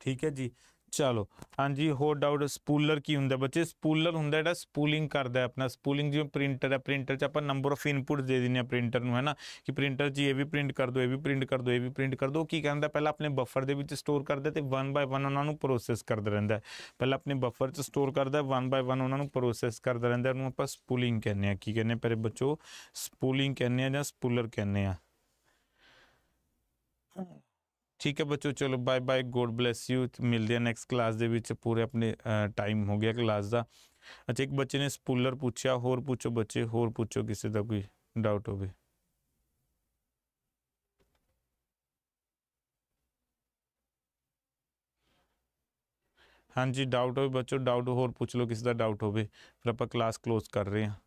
ਠੀਕ ਹੈ ਜੀ ਚਲੋ ਹਾਂਜੀ ਹੋਰ ਡਾਊਟ ਸਪੂਲਰ ਕੀ ਹੁੰਦਾ ਬੱਚੇ ਸਪੂਲਰ ਹੁੰਦਾ ਜਿਹੜਾ ਸਪੂਲਿੰਗ ਕਰਦਾ ਹੈ ਆਪਣਾ ਸਪੂਲਿੰਗ ਜਿਵੇਂ ਪ੍ਰਿੰਟਰ ਹੈ ਪ੍ਰਿੰਟਰ 'ਚ ਆਪਾਂ ਨੰਬਰ ਆਫ ਇਨਪੁਟਸ ਦੇ ਦਿੰਨੇ ਆ ਪ੍ਰਿੰਟਰ ਨੂੰ ਹੈਨਾ ਕਿ ਪ੍ਰਿੰਟਰ 'ਚ ਇਹ ਵੀ ਪ੍ਰਿੰਟ ਕਰ ਦੋ ਇਹ ਵੀ ਪ੍ਰਿੰਟ ਕਰ ਦੋ ਇਹ ਵੀ ਪ੍ਰਿੰਟ ਕਰ ਦੋ ਕੀ ਕਹਿੰਦਾ ਪਹਿਲਾਂ ਆਪਣੇ ਬਫਰ ਦੇ ਵਿੱਚ ਸਟੋਰ ਕਰਦਾ ਤੇ 1 ਬਾਈ 1 ਉਹਨਾਂ ਨੂੰ ਪ੍ਰੋਸੈਸ ਕਰਦਾ ਰਹਿੰਦਾ ਪਹਿਲਾਂ ਆਪਣੇ ਬਫਰ 'ਚ ਸਟੋਰ ਕਰਦਾ 1 ਬਾਈ 1 ਉਹਨਾਂ ਨੂੰ ਪ੍ਰੋਸੈਸ ਕਰਦਾ ਰਹਿੰਦਾ ਉਹਨੂੰ ਆਪਾਂ ਸਪੂਲਿੰਗ ਕਹਿੰਦੇ ਆ ਕੀ ਕਹਿੰਦੇ ਆ ਪਰ ਬੱਚੋ ਸਪੂਲਿੰਗ ਕਹਿੰਦੇ ਆ ਜਾਂ ਸਪੂਲਰ ਕਹਿੰਦੇ ਆ ਠੀਕ ਹੈ ਬੱਚੋ ਚਲੋ bye bye god bless you ਮਿਲਦੇ ਆ ਨੈਕਸਟ ਕਲਾਸ ਦੇ ਵਿੱਚ ਪੂਰੇ ਆਪਣੇ ਟਾਈਮ ਹੋ ਗਿਆ ਕਲਾਸ ਦਾ ਅੱਛਾ ਇੱਕ ਬੱਚੇ ਨੇ ਸਪੂਲਰ ਪੁੱਛਿਆ ਹੋਰ ਪੁੱਛੋ ਬੱਚੇ ਹੋਰ ਪੁੱਛੋ ਕਿਸੇ ਦਾ ਕੋਈ ਡਾਊਟ ਹੋਵੇ ਹਾਂਜੀ ਡਾਊਟ ਹੋਵੇ ਬੱਚੋ ਡਾਊਟ ਹੋਰ ਪੁੱਛ ਲਓ ਕਿਸੇ ਦਾ ਡਾਊਟ ਹੋਵੇ ਫਿਰ ਆਪਾਂ ਕਲਾਸ ਕਲੋਜ਼ ਕਰ ਰਹੇ ਹਾਂ